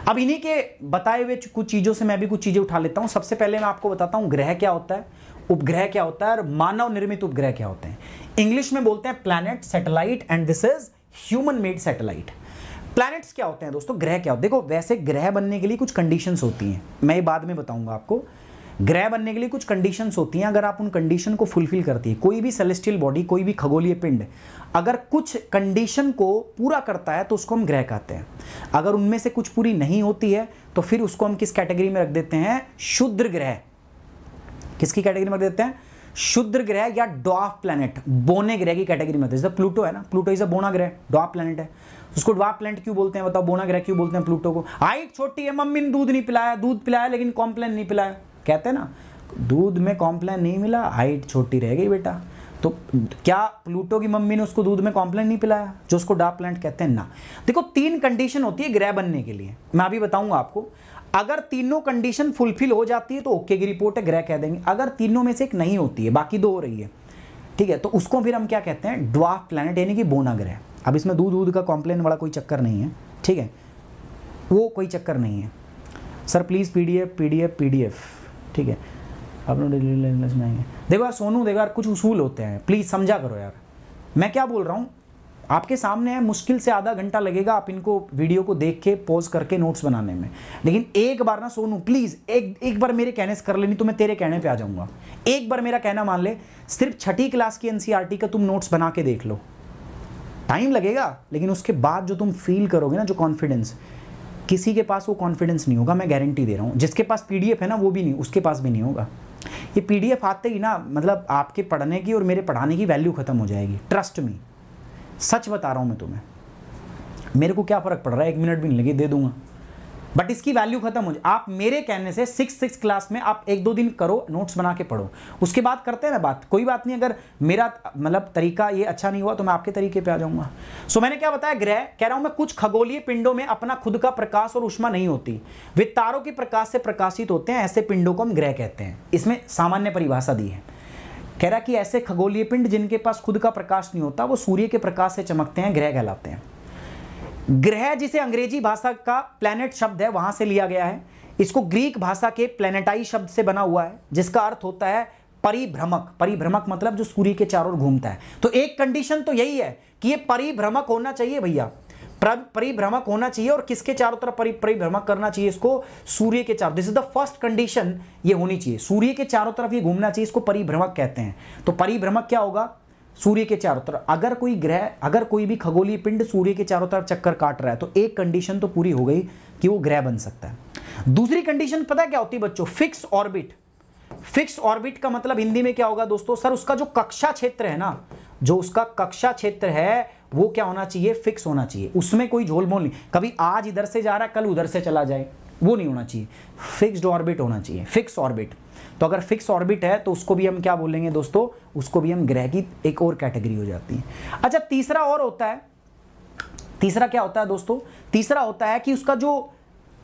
Speaker 1: अब इन्हीं के बताए हुए कुछ चीज़ों से मैं भी कुछ चीज़ें उठा लेता हूँ सबसे पहले मैं आपको बताता हूँ ग्रह क्या होता है उपग्रह क्या होता है और मानव निर्मित उपग्रह क्या होते हैं इंग्लिश में बोलते हैं planet satellite and this is human made satellite planets क्या होते हैं दोस्तों ग्रह क्या होते हैं देखो वैसे ग्रह बनने के लिए कुछ कंडीशंस होती हैं मैं ये बाद में बताऊंगा आपको ग्रह बनने के लिए कुछ कंडीशंस होती हैं अगर आप उन कंडीशन को फुलफिल करती है कोई भी सेलेस्टियल बॉडी कोई भी खगोलीय पिंड अगर कुछ कंडीशन को पूरा करता है तो उसको हम ग्रह कहते हैं अगर उनमें से कुछ पूरी नहीं होती है तो फिर उसको हम किस कैटेगरी में रख देते हैं शुद्र ग्रह किसकी कैटेगरी में रख देते हैं शुद्र ग्रह या डॉफ प्लैनेट बोने ग्रह की कैटेगरी में जैसे प्लूटो है ना प्लूटो इज अ बोना ग्रह डॉफ प्लैनेट है उसको डॉफ प्लैनेट क्यों बोलते हैं बताओ बोना ग्रह क्यों बोलते हैं प्लूटो को हाइट छोटी है मम्मी ने दूध नहीं पिलाया दूध पिलाया लेकिन कॉम्प्लेन नहीं पिलाया कहते हैं ना दूध में कॉम्प्लेन नहीं मिला हाइट छोटी रह गई बेटा तो क्या प्लूटो की मम्मी ने उसको दूध में कॉम्प्लेन नहीं पिलाया जो उसको डार्क प्लैनेट कहते हैं ना देखो तीन कंडीशन होती है ग्रह बनने के लिए मैं अभी बताऊंगा आपको अगर तीनों कंडीशन फुलफिल हो जाती है तो ओके की रिपोर्ट है ग्रह कह देंगे अगर तीनों में से एक नहीं होती है बाकी दो हो रही है ठीक है तो उसको फिर हम क्या कहते हैं ड्वाफ प्लानट यानी कि बोना ग्रह अब इसमें दूध दूध का कॉम्प्लेन वाला कोई चक्कर नहीं है ठीक है वो कोई चक्कर नहीं है sir please P D F P D F P D F ठीक है अपना डेली लाइन देखो यार सोनू देखो यार कुछ उसूल होते हैं प्लीज़ समझा करो यार मैं क्या बोल रहा हूँ आपके सामने है मुश्किल से आधा घंटा लगेगा आप इनको वीडियो को देख के पॉज करके नोट्स बनाने में लेकिन एक बार ना सोनू प्लीज़ एक एक बार मेरे कहने से कर लेनी तो मैं तेरे कहने पे आ जाऊंगा एक बार मेरा कहना मान ले सिर्फ छठी क्लास की एनसीईआरटी e का तुम नोट्स बना के देख लो टाइम लगेगा लेकिन उसके बाद जो तुम फील करोगे ना जो कॉन्फिडेंस किसी के पास वो कॉन्फिडेंस नहीं होगा मैं गारंटी दे रहा हूँ जिसके पास पी है ना वो भी नहीं उसके पास भी नहीं होगा ये पी आते ही ना मतलब आपके पढ़ने की और मेरे पढ़ाने की वैल्यू खत्म हो जाएगी ट्रस्ट मी सच बता रहा हूँ मैं तुम्हें मेरे को क्या फ़र्क पड़ रहा है एक मिनट भी नहीं लगे दे दूंगा बट इसकी वैल्यू खत्म हो जाए आप मेरे कहने से सिक्स सिक्स क्लास में आप एक दो दिन करो नोट्स बना के पढ़ो उसके बाद करते हैं ना बात कोई बात नहीं अगर मेरा मतलब तरीका ये अच्छा नहीं हुआ तो मैं आपके तरीके पे आ जाऊंगा सो so, मैंने क्या बताया ग्रह कह रहा हूं मैं कुछ खगोलीय पिंडों में अपना खुद का प्रकाश और उष्मा नहीं होती वे तारों के प्रकाश से प्रकाशित होते हैं ऐसे पिंडों को हम ग्रह कहते हैं इसमें सामान्य परिभाषा दी है कह रहा कि ऐसे खगोलीय पिंड जिनके पास खुद का प्रकाश नहीं होता वो सूर्य के प्रकाश से चमकते हैं ग्रह कहलाते हैं ग्रह जिसे अंग्रेजी भाषा का प्लैनेट शब्द है वहां से लिया गया है इसको ग्रीक भाषा के प्लेनेटाई शब्द से बना हुआ है जिसका अर्थ होता है परिभ्रमक परिभ्रमक मतलब जो सूर्य के चारों ओर घूमता है तो एक कंडीशन तो यही है कि ये परिभ्रमक होना चाहिए भैया परिभ्रमक होना चाहिए और किसके चारों तरफ परिभ्रमक करना चाहिए इसको सूर्य के चारों this is the first condition ये होनी चाहिए सूर्य के चारों तरफ ये घूमना चाहिए इसको परिभ्रमक कहते हैं तो परिभ्रमक क्या होगा सूर्य के चारों तरफ अगर कोई ग्रह अगर कोई भी खगोलीय पिंड सूर्य के चारों तरफ चक्कर काट रहा है तो एक कंडीशन तो पूरी हो गई कि वो ग्रह बन सकता है दूसरी कंडीशन पता क्या होती है बच्चों फिक्स ऑर्बिट फिक्स ऑर्बिट का मतलब हिंदी में क्या होगा दोस्तों सर उसका जो कक्षा क्षेत्र है ना जो उसका कक्षा क्षेत्र है वो क्या होना चाहिए फिक्स होना चाहिए उसमें कोई झोलमोल नहीं कभी आज इधर से जा रहा कल उधर से चला जाए वो नहीं होना चाहिए फिक्स्ड ऑर्बिट होना चाहिए फिक्स ऑर्बिट तो अगर फिक्स ऑर्बिट है तो उसको भी हम क्या बोलेंगे दोस्तों उसको भी हम ग्रह की एक और कैटेगरी हो जाती है अच्छा तीसरा और होता है तीसरा क्या होता है दोस्तों तीसरा होता है कि उसका जो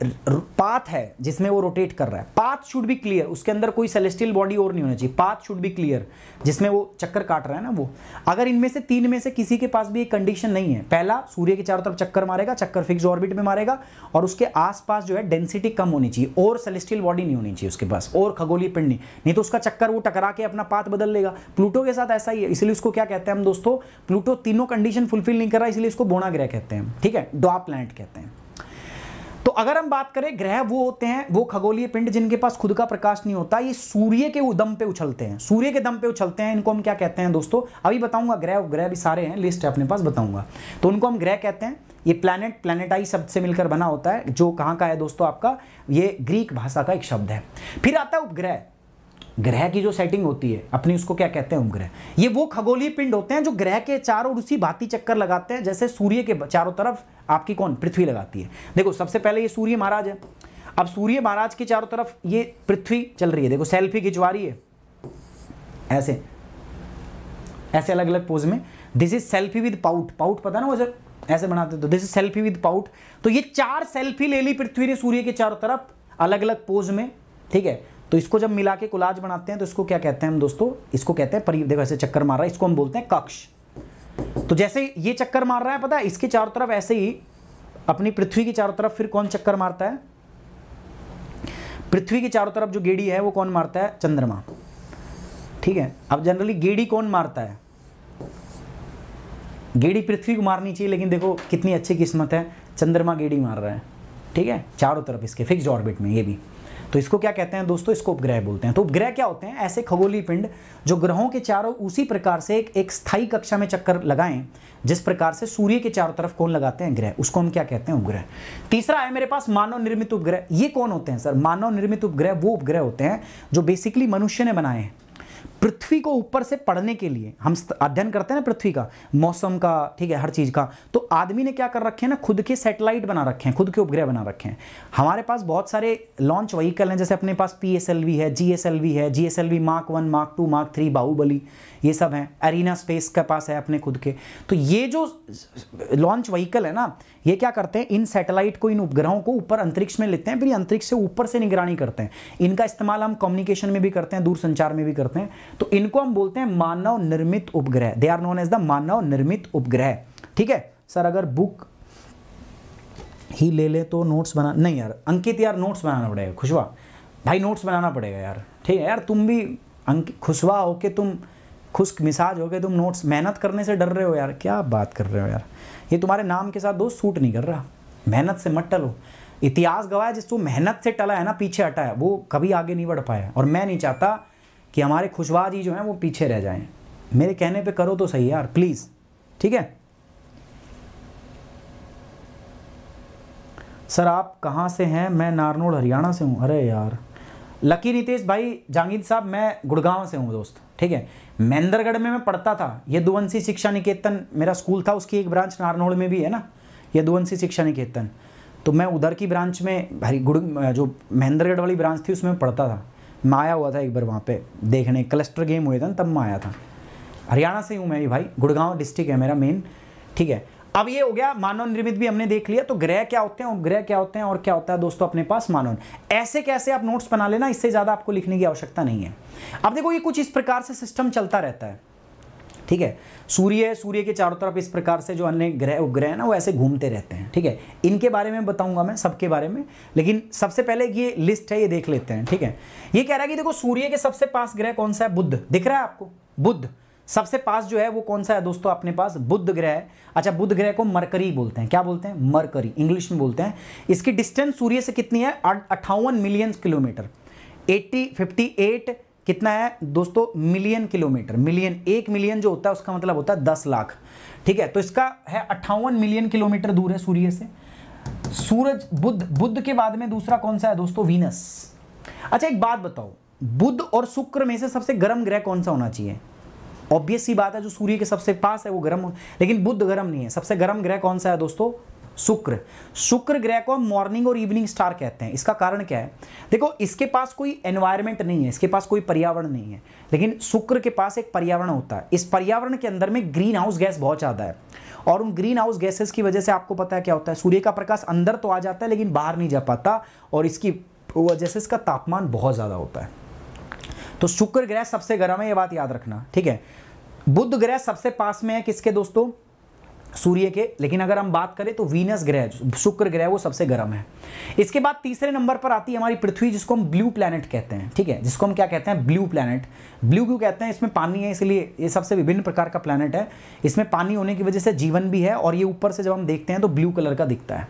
Speaker 1: पाथ है जिसमें वो रोटेट कर रहा है पाथ शुड भी क्लियर उसके अंदर कोई सेलेस्टियल बॉडी और नहीं होना चाहिए पाथ शुड भी क्लियर जिसमें वो चक्कर काट रहा है ना वो अगर इनमें से तीन में से किसी के पास भी एक कंडीशन नहीं है पहला सूर्य के चारों तरफ चक्कर मारेगा चक्कर फिक्स ऑर्बिट में मारेगा और उसके आसपास जो है डेंसिटी कम होनी चाहिए और सेलेस्टियल बॉडी नहीं होनी चाहिए उसके पास और खगोली पिंड नहीं तो उसका चक्कर वो टकरा के अपना पाथ बदल लेगा प्लूटो के साथ ऐसा ही है इसलिए उसको क्या कहते हैं हम दोस्तों प्लूटो तीनों कंडीशन फुलफिल नहीं कर रहा इसलिए उसको बोना ग्रह कहते हैं ठीक है डॉप प्लैनेट कहते हैं तो अगर हम बात करें ग्रह वो होते हैं वो खगोलीय पिंड जिनके पास खुद का प्रकाश नहीं होता ये सूर्य के दम पे उछलते हैं सूर्य के दम पे उछलते हैं इनको हम क्या कहते हैं दोस्तों अभी बताऊंगा ग्रह ग्रह भी सारे हैं लिस्ट है अपने पास बताऊंगा तो उनको हम ग्रह कहते हैं ये प्लैनेट प्लानिटाई शब्द से मिलकर बना होता है जो कहाँ का है दोस्तों आपका ये ग्रीक भाषा का एक शब्द है फिर आता है उपग्रह ग्रह की जो सेटिंग होती है अपनी उसको क्या कहते हैं उपग्रह ये वो खगोलीय पिंड होते हैं जो ग्रह के चारों उसी भांति चक्कर लगाते हैं जैसे सूर्य के चारों तरफ आपकी कौन पृथ्वी लगाती है देखो सबसे पहले ये सूर्य महाराज है अब सूर्य महाराज के चारों तरफ ये पृथ्वी चल रही है देखो सेल्फी खिंचवा रही है ऐसे ऐसे अलग अलग पोज में this is selfie with pout pout पता ना वो जब ऐसे बनाते तो this is selfie with pout तो ये चार सेल्फी ले ली पृथ्वी ने सूर्य के चारों तरफ अलग अलग पोज में ठीक है तो इसको जब मिला के कुलाज बनाते हैं तो इसको क्या कहते हैं हम दोस्तों इसको कहते हैं परी देखो ऐसे चक्कर मार रहा है इसको हम बोलते हैं कक्ष तो जैसे ये चक्कर मार रहा है पता है इसके चारों तरफ ऐसे ही अपनी पृथ्वी के चारों तरफ फिर कौन चक्कर मारता है पृथ्वी के चारों तरफ जो गेड़ी है वो कौन मारता है चंद्रमा ठीक है अब जनरली गेड़ी कौन मारता है गेड़ी पृथ्वी को मारनी चाहिए लेकिन देखो कितनी अच्छी किस्मत है चंद्रमा गेड़ी मार रहा है ठीक है चारों तरफ इसके फिक्स ऑर्बिट में ये भी तो इसको क्या कहते हैं दोस्तों इसको उपग्रह बोलते हैं तो उपग्रह क्या होते हैं ऐसे खगोली पिंड जो ग्रहों के चारों उसी प्रकार से एक एक स्थायी कक्षा में चक्कर लगाएं जिस प्रकार से सूर्य के चारों तरफ कौन लगाते हैं ग्रह उसको हम क्या कहते हैं उपग्रह तीसरा है मेरे पास मानव निर्मित उपग्रह ये कौन होते हैं सर मानव निर्मित उपग्रह वो उपग्रह होते हैं जो बेसिकली मनुष्य ने बनाए हैं पृथ्वी को ऊपर से पढ़ने के लिए हम अध्ययन करते हैं ना पृथ्वी का मौसम का ठीक है हर चीज़ का तो आदमी ने क्या कर रखे हैं ना खुद के सैटेलाइट बना रखे हैं खुद के उपग्रह बना रखे हैं हमारे पास बहुत सारे लॉन्च वहीकल हैं जैसे अपने पास पी है जी है जी mark one mark two mark three Baahubali ये सब हैं अरीना स्पेस के पास है अपने खुद के तो ये जो लॉन्च व्हीकल है ना ये क्या करते हैं इन सैटेलाइट को इन उपग्रहों को ऊपर अंतरिक्ष में लेते हैं फिर अंतरिक्ष से ऊपर से निगरानी करते हैं इनका इस्तेमाल हम कम्युनिकेशन में भी करते हैं दूर संचार में भी करते हैं तो इनको हम बोलते हैं मानव निर्मित उपग्रह they are known as the मानव निर्मित उपग्रह ठीक है सर अगर बुक ही ले ले तो नोट्स बना नहीं यार अंकित यार नोट्स बनाना पड़ेगा खुशवा भाई नोट्स बनाना पड़ेगा यार ठीक है यार तुम भी अंकित खुशवा होके तुम खुश मिसाज हो गए तुम नोट्स मेहनत करने से डर रहे हो यार क्या बात कर रहे हो यार ये तुम्हारे नाम के साथ दोस्त सूट नहीं कर रहा मेहनत से मत टलो इतिहास गवाया तुम मेहनत से टला है ना पीछे हटा है वो कभी आगे नहीं बढ़ पाया और मैं नहीं चाहता कि हमारे खुशवाज ही जो हैं वो पीछे रह जाएं मेरे कहने पे करो तो सही यार प्लीज़ ठीक है सर आप कहाँ से हैं मैं नारनोड़ हरियाणा से हूँ अरे यार लकी नितेश भाई जांगीद साहब मैं गुड़गांव से हूँ दोस्त ठीक है महेंद्रगढ़ में मैं पढ़ता था यदुवंशी शिक्षा निकेतन मेरा स्कूल था उसकी एक ब्रांच नारनौल में भी है ना यदुवंशी शिक्षा निकेतन तो मैं उधर की ब्रांच में भारी गुड़ जो महेंद्रगढ़ वाली ब्रांच थी उसमें पढ़ता था मैं आया हुआ था एक बार वहाँ पे देखने क्लस्टर गेम हुए थे तब मैं आया था हरियाणा से हूँ मैं भी भाई गुड़गांव डिस्ट्रिक्ट है मेरा मेन ठीक है अब ये हो गया मानव निर्मित भी हमने देख लिया तो ग्रह क्या होते हैं उपग्रह क्या होते हैं और क्या होता है दोस्तों अपने पास मानव ऐसे कैसे आप नोट्स बना लेना इससे ज़्यादा आपको लिखने की आवश्यकता नहीं है अब देखो ये कुछ इस प्रकार से सिस्टम चलता रहता है ठीक है सूर्य सूर्य के चारों तरफ इस प्रकार से जो अन्य ग्रह उपग्रह है ना वो ऐसे घूमते रहते हैं ठीक है इनके बारे में बताऊंगा मैं सबके बारे में लेकिन सबसे पहले ये लिस्ट है ये देख लेते हैं ठीक है ये कह रहा है कि देखो सूर्य के सबसे पास ग्रह कौन सा है बुद्ध दिख रहा है आपको बुद्ध सबसे पास जो है वो कौन सा है दोस्तों अपने पास बुद्ध ग्रह अच्छा बुद्ध ग्रह को मरकरी बोलते हैं क्या बोलते हैं मरकरी इंग्लिश में बोलते हैं इसकी डिस्टेंस सूर्य से कितनी है अट्ठावन million kilometre eighty fifty eight कितना है दोस्तों मिलियन किलोमीटर मिलियन एक मिलियन जो होता है उसका मतलब होता है दस लाख ठीक है तो इसका है अट्ठावन मिलियन किलोमीटर दूर है सूर्य से सूरज बुद्ध बुद्ध के बाद में दूसरा कौन सा है दोस्तों वीनस अच्छा एक बात बताओ बुद्ध और शुक्र में से सबसे गर्म ग्रह कौन सा होना चाहिए ऑब्वियस सी बात है जो सूर्य के सबसे पास है वो गर्म लेकिन बुद्ध गर्म नहीं है सबसे गर्म ग्रह कौन सा है दोस्तों शुक्र शुक्र ग्रह को हम मॉर्निंग और इवनिंग स्टार कहते हैं इसका कारण क्या है देखो इसके पास कोई एनवायरमेंट नहीं है इसके पास कोई पर्यावरण नहीं है लेकिन शुक्र के पास एक पर्यावरण होता है इस पर्यावरण के अंदर में ग्रीन हाउस गैस बहुत ज़्यादा है और उन ग्रीन हाउस गैसेस की वजह से आपको पता है क्या होता है सूर्य का प्रकाश अंदर तो आ जाता है लेकिन बाहर नहीं जा पाता और इसकी वजह से इसका तापमान बहुत ज़्यादा होता है तो शुक्र ग्रह सबसे गर्म है ये बात याद रखना ठीक है बुद्ध ग्रह सबसे पास में है किसके दोस्तों सूर्य के लेकिन अगर हम बात करें तो वीनस ग्रह शुक्र ग्रह वो सबसे गर्म है इसके बाद तीसरे नंबर पर आती है हमारी पृथ्वी जिसको हम ब्लू प्लैनेट कहते हैं ठीक है जिसको हम क्या कहते हैं ब्लू प्लैनेट ब्लू क्यों कहते हैं इसमें पानी है इसलिए ये सबसे विभिन्न प्रकार का प्लैनेट है इसमें पानी होने की वजह से जीवन भी है और ये ऊपर से जब हम देखते हैं तो ब्लू कलर का दिखता है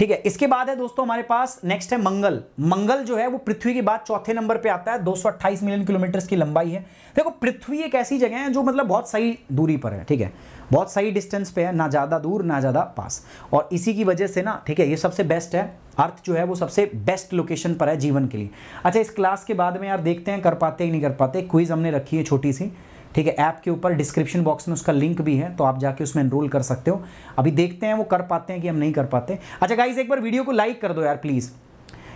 Speaker 1: ठीक है इसके बाद है दोस्तों हमारे पास नेक्स्ट है मंगल मंगल जो है वो पृथ्वी के बाद चौथे नंबर पे आता है 228 मिलियन किलोमीटर की लंबाई है देखो पृथ्वी एक ऐसी जगह है जो मतलब बहुत सही दूरी पर है ठीक है बहुत सही डिस्टेंस पे है ना ज़्यादा दूर ना ज़्यादा पास और इसी की वजह से ना ठीक है ये सबसे बेस्ट है अर्थ जो है वो सबसे बेस्ट लोकेशन पर है जीवन के लिए अच्छा इस क्लास के बाद में यार देखते हैं कर पाते ही नहीं कर पाते क्विज हमने रखी है छोटी सी ठीक है ऐप के ऊपर डिस्क्रिप्शन बॉक्स में उसका लिंक भी है तो आप जाके उसमें एनरोल कर सकते हो अभी देखते हैं वो कर पाते हैं कि हम नहीं कर पाते अच्छा गाइज एक बार वीडियो को लाइक कर दो यार प्लीज़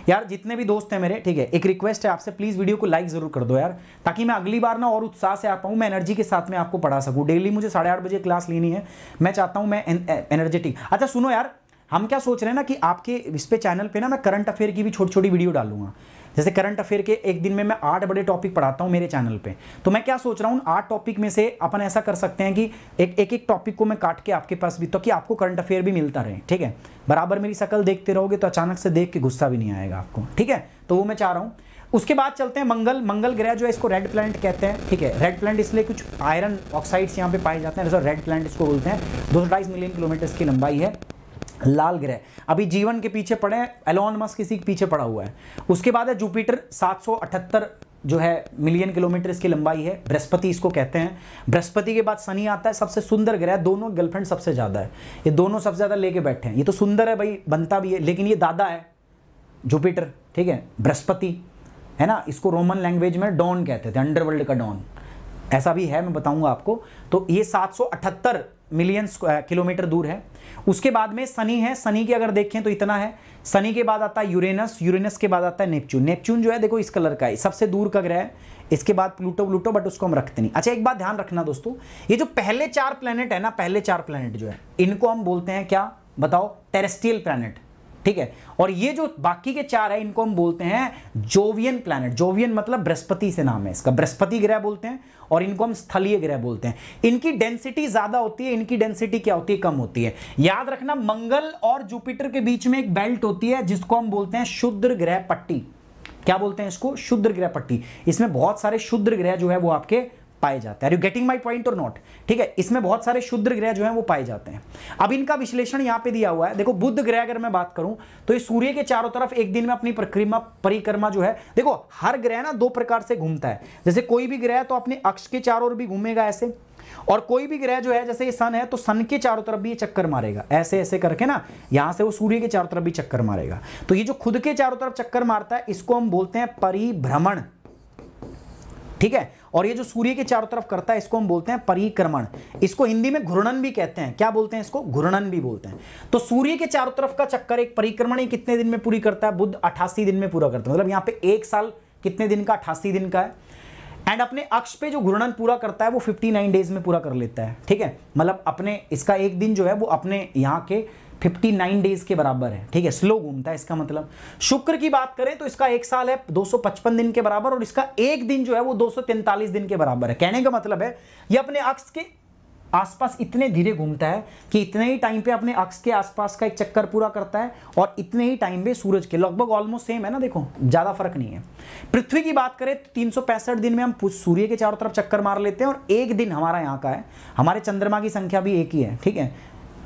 Speaker 1: यार जितने भी दोस्त हैं मेरे ठीक है एक रिक्वेस्ट है आपसे प्लीज़ वीडियो को लाइक ज़रूर कर दो यार ताकि मैं अगली बार ना और उत्साह से आ पाऊँ मैं एनर्जी के साथ में आपको पढ़ा सकूँ डेली मुझे साढ़े आठ बजे क्लास लेनी है मैं चाहता हूँ मैं एनर्जेटिक अच्छा सुनो यार हम क्या सोच रहे हैं ना कि आपके इस पे चैनल पे ना मैं करंट अफेयर की भी छोटी छोटी वीडियो डालूंगा जैसे करंट अफेयर के एक दिन में मैं आठ बड़े टॉपिक पढ़ाता हूँ मेरे चैनल पे तो मैं क्या सोच रहा हूँ आठ टॉपिक में से अपन ऐसा कर सकते हैं कि एक एक, एक टॉपिक को मैं काट के आपके पास भी तो कि आपको करंट अफेयर भी मिलता रहे ठीक है बराबर मेरी शकल देखते रहोगे तो अचानक से देख के गुस्सा भी नहीं आएगा आपको ठीक है तो वो मैं चाह रहा हूँ उसके बाद चलते हैं मंगल मंगल ग्रह जो है इसको रेड प्लांट कहते हैं ठीक है रेड प्लांट इसलिए कुछ आयरन ऑक्साइड्स यहाँ पे पाए जाते हैं रेड प्लांट इसको बोलते हैं दो सौ मिलियन किलोमीटर की लंबाई है लाल ग्रह अभी जीवन के पीछे पड़े एलोन मस्क इसी के पीछे पड़ा हुआ है उसके बाद है जुपिटर 778 जो है मिलियन किलोमीटर इसकी लंबाई है बृहस्पति इसको कहते हैं बृहस्पति के बाद शनि आता है सबसे सुंदर ग्रह दोनों गर्लफ्रेंड सबसे ज़्यादा है ये दोनों सबसे ज़्यादा लेके बैठे हैं ये तो सुंदर है भाई बनता भी है लेकिन ये दादा है जुपिटर ठीक है बृहस्पति है ना इसको रोमन लैंग्वेज में डॉन कहते थे अंडरवर्ल्ड का डॉन ऐसा भी है मैं बताऊंगा आपको तो ये 778 मिलियन किलोमीटर दूर है उसके बाद में सनी है सनी की अगर देखें तो इतना है सनी के बाद आता है यूरेनस यूरेनस के बाद आता है नेपच्यून नेपच्यून जो है देखो इस कलर का है सबसे दूर का ग्रह इसके बाद प्लूटो प्लूटो बट उसको हम रखते नहीं अच्छा एक बात ध्यान रखना दोस्तों ये जो पहले चार प्लेनेट है ना पहले चार प्लेनेट जो है इनको हम बोलते हैं क्या बताओ टेरेस्टियल प्लानट ठीक है और ये जो बाकी के चार है इनको हम बोलते हैं जोवियन प्लैनेट जोवियन मतलब बृहस्पति से नाम है इसका बृहस्पति ग्रह बोलते हैं और इनको हम स्थलीय ग्रह बोलते हैं इनकी डेंसिटी ज्यादा होती है इनकी डेंसिटी क्या होती है कम होती है याद रखना मंगल और जुपिटर के बीच में एक बेल्ट होती है जिसको हम बोलते हैं शुद्र ग्रह पट्टी क्या बोलते हैं इसको शुद्र ग्रह पट्टी इसमें बहुत सारे शुद्र ग्रह जो है वो आपके पाए जाते हैं are you getting my point or not ठीक है इसमें बहुत सारे शुद्ध ग्रह जो है वो पाए जाते हैं अब इनका विश्लेषण यहाँ पे दिया हुआ है देखो बुद्ध ग्रह अगर मैं बात करूं तो ये सूर्य के चारों तरफ एक दिन में अपनी परिक्रमा परिक्रमा जो है देखो हर ग्रह ना दो प्रकार से घूमता है जैसे कोई भी ग्रह तो अपने अक्ष के चारों ओर भी घूमेगा ऐसे और कोई भी ग्रह जो है जैसे ये सन है तो सन के चारों तरफ भी ये चक्कर मारेगा ऐसे ऐसे करके ना यहां से वो सूर्य के चारों तरफ भी चक्कर मारेगा तो ये जो खुद के चारों तरफ चक्कर मारता है इसको हम बोलते हैं परिभ्रमण ठीक है और ये जो सूर्य के चारों तरफ करता है इसको हम बोलते हैं परिक्रमण इसको हिंदी में घूर्णन भी कहते हैं क्या बोलते हैं इसको घूर्णन भी बोलते हैं तो सूर्य के चारों तरफ का चक्कर एक परिक्रमण ही कितने दिन में पूरी करता है बुद्ध अठासी दिन में पूरा करता है मतलब यहाँ पे एक साल कितने दिन का अठासी दिन का है एंड अपने अक्ष पे जो घूर्णन पूरा करता है वो 59 डेज में पूरा कर लेता है ठीक है मतलब अपने इसका एक दिन जो है वो अपने यहाँ के 59 डेज के बराबर है ठीक है स्लो घूमता है इसका मतलब शुक्र की बात करें तो इसका एक साल है 255 दिन के बराबर और इसका एक दिन जो है वो 243 दिन के बराबर है कहने का मतलब है ये अपने अक्स के आसपास इतने धीरे घूमता है कि इतने ही टाइम पे अपने अक्स के आसपास का एक चक्कर पूरा करता है और इतने ही टाइम पे सूरज के लगभग ऑलमोस्ट सेम है ना देखो ज़्यादा फर्क नहीं है पृथ्वी की बात करें तो तीन दिन में हम सूर्य के चारों तरफ चक्कर मार लेते हैं और एक दिन हमारा यहाँ का है हमारे चंद्रमा की संख्या भी एक ही है ठीक है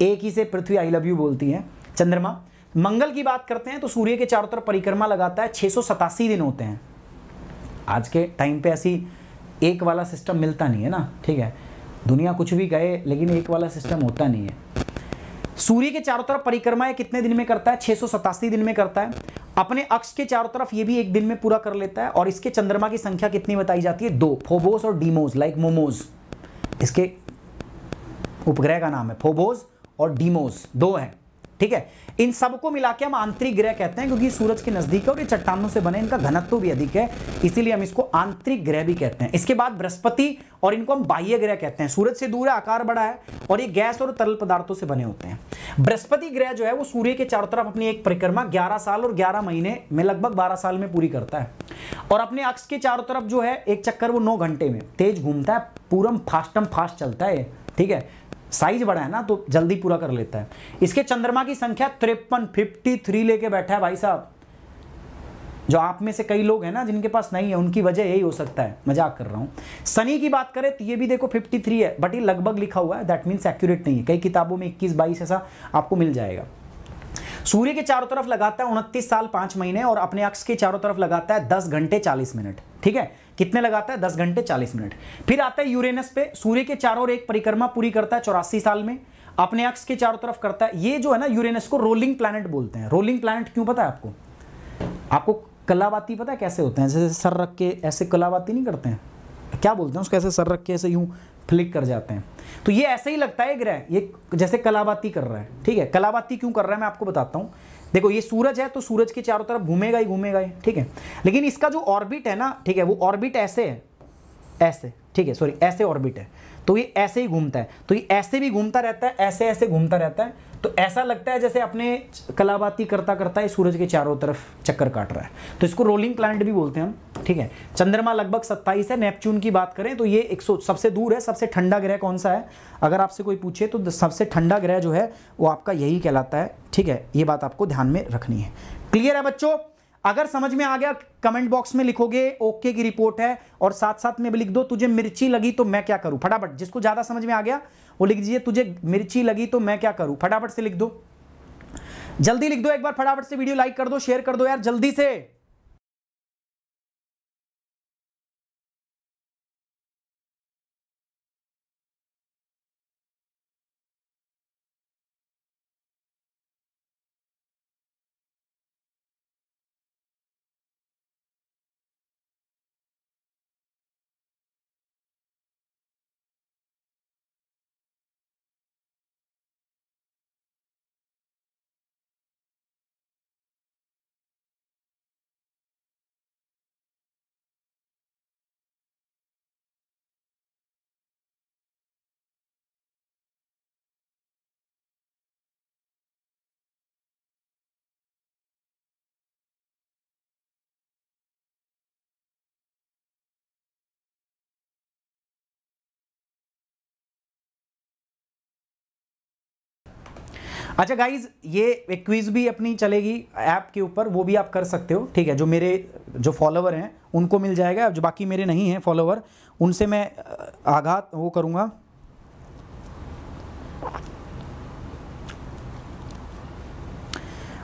Speaker 1: एक ही से पृथ्वी आई लव यू बोलती है चंद्रमा मंगल की बात करते हैं तो सूर्य के चारों तरफ परिक्रमा लगाता है छह दिन होते हैं आज के टाइम पे ऐसी एक वाला सिस्टम मिलता नहीं है ना ठीक है दुनिया कुछ भी गए लेकिन एक वाला सिस्टम होता नहीं है सूर्य के चारों तरफ परिक्रमा कितने दिन में करता है छह दिन में करता है अपने अक्ष के चारों तरफ ये भी एक दिन में पूरा कर लेता है और इसके चंद्रमा की संख्या कितनी बताई जाती है दो फोबोस और डीमोज लाइक मोमोज इसके उपग्रह का नाम है फोबोज और डीमोस दो हैं ठीक है इन सबको मिला के हम आंतरिक ग्रह कहते हैं क्योंकि सूरज के नजदीक है और ये चट्टानों से बने इनका घनत्व भी अधिक है इसीलिए हम इसको आंतरिक ग्रह भी कहते हैं इसके बाद बृहस्पति और इनको हम बाह्य ग्रह कहते हैं सूरज से दूर है आकार बड़ा है और ये गैस और तरल पदार्थों से बने होते हैं बृहस्पति ग्रह जो है वो सूर्य के चारों तरफ अपनी एक परिक्रमा ग्यारह साल और ग्यारह महीने में लगभग बारह साल में पूरी करता है और अपने अक्ष के चारों तरफ जो है एक चक्कर वो नौ घंटे में तेज घूमता है पूरम फास्टम फास्ट चलता है ठीक है साइज बड़ा है ना तो जल्दी पूरा कर लेता है इसके चंद्रमा की संख्या तिरपन फिफ्टी थ्री लेके बैठा है भाई साहब जो आप में से कई लोग हैं ना जिनके पास नहीं है उनकी वजह यही हो सकता है मजाक कर रहा हूं शनि की बात करें तो ये भी देखो 53 है बट ये लगभग लिखा हुआ है दैट मीन्स एक्यूरेट नहीं है कई किताबों में 21 22 ऐसा आपको मिल जाएगा सूर्य के चारों तरफ लगाता है उनतीस साल पांच महीने और अपने अक्ष के चारों तरफ लगाता है दस घंटे चालीस मिनट ठीक है कितने लगाता है दस घंटे चालीस मिनट फिर आता है यूरेनस पे सूर्य के चारों ओर एक परिक्रमा पूरी करता है चौरासी साल में अपने अक्ष के चारों तरफ करता है ये जो है ना यूरेनस को रोलिंग प्लानट बोलते हैं रोलिंग प्लानट क्यों पता है आपको आपको कलावाती पता है कैसे होते हैं जैसे सर रख के ऐसे कलावाती नहीं करते हैं क्या बोलते हैं उसको ऐसे सर रख के ऐसे यूं फ्लिक कर जाते हैं तो ये ऐसा ही लगता है ग्रह ये जैसे कलाबाती कर रहा है ठीक है कलाबाती क्यों कर रहा है मैं आपको बताता हूँ देखो ये सूरज है तो सूरज के चारों तरफ घूमेगा ही घूमेगा ही ठीक है लेकिन इसका जो ऑर्बिट है ना ठीक है वो ऑर्बिट ऐसे है ऐसे ठीक है सॉरी ऐसे ऑर्बिट है तो ये ऐसे ही घूमता है तो ये ऐसे भी घूमता रहता है ऐसे ऐसे घूमता रहता है तो ऐसा लगता है जैसे अपने कलाबाती करता करता है सूरज के चारों तरफ चक्कर काट रहा है तो इसको रोलिंग प्लांट भी बोलते हैं हम ठीक है चंद्रमा लगभग सत्ताईस है नेपच्यून की बात करें तो ये एक सबसे दूर है सबसे ठंडा ग्रह कौन सा है अगर आपसे कोई पूछे तो सबसे ठंडा ग्रह जो है वो आपका यही कहलाता है ठीक है ये बात आपको ध्यान में रखनी है क्लियर है बच्चों अगर समझ में आ गया कमेंट बॉक्स में लिखोगे ओके की रिपोर्ट है और साथ साथ में भी लिख दो तुझे मिर्ची लगी तो मैं क्या करूं फटाफट जिसको ज्यादा समझ में आ गया वो लिख दीजिए तुझे मिर्ची लगी तो मैं क्या करूं फटाफट से लिख दो जल्दी लिख दो एक बार फटाफट से वीडियो लाइक कर दो शेयर कर दो यार जल्दी से अच्छा गाइज ये एक क्विज भी अपनी चलेगी ऐप के ऊपर वो भी आप कर सकते हो ठीक है जो मेरे जो फॉलोवर हैं उनको मिल जाएगा जो बाकी मेरे नहीं हैं फॉलोवर उनसे मैं आघात वो करूँगा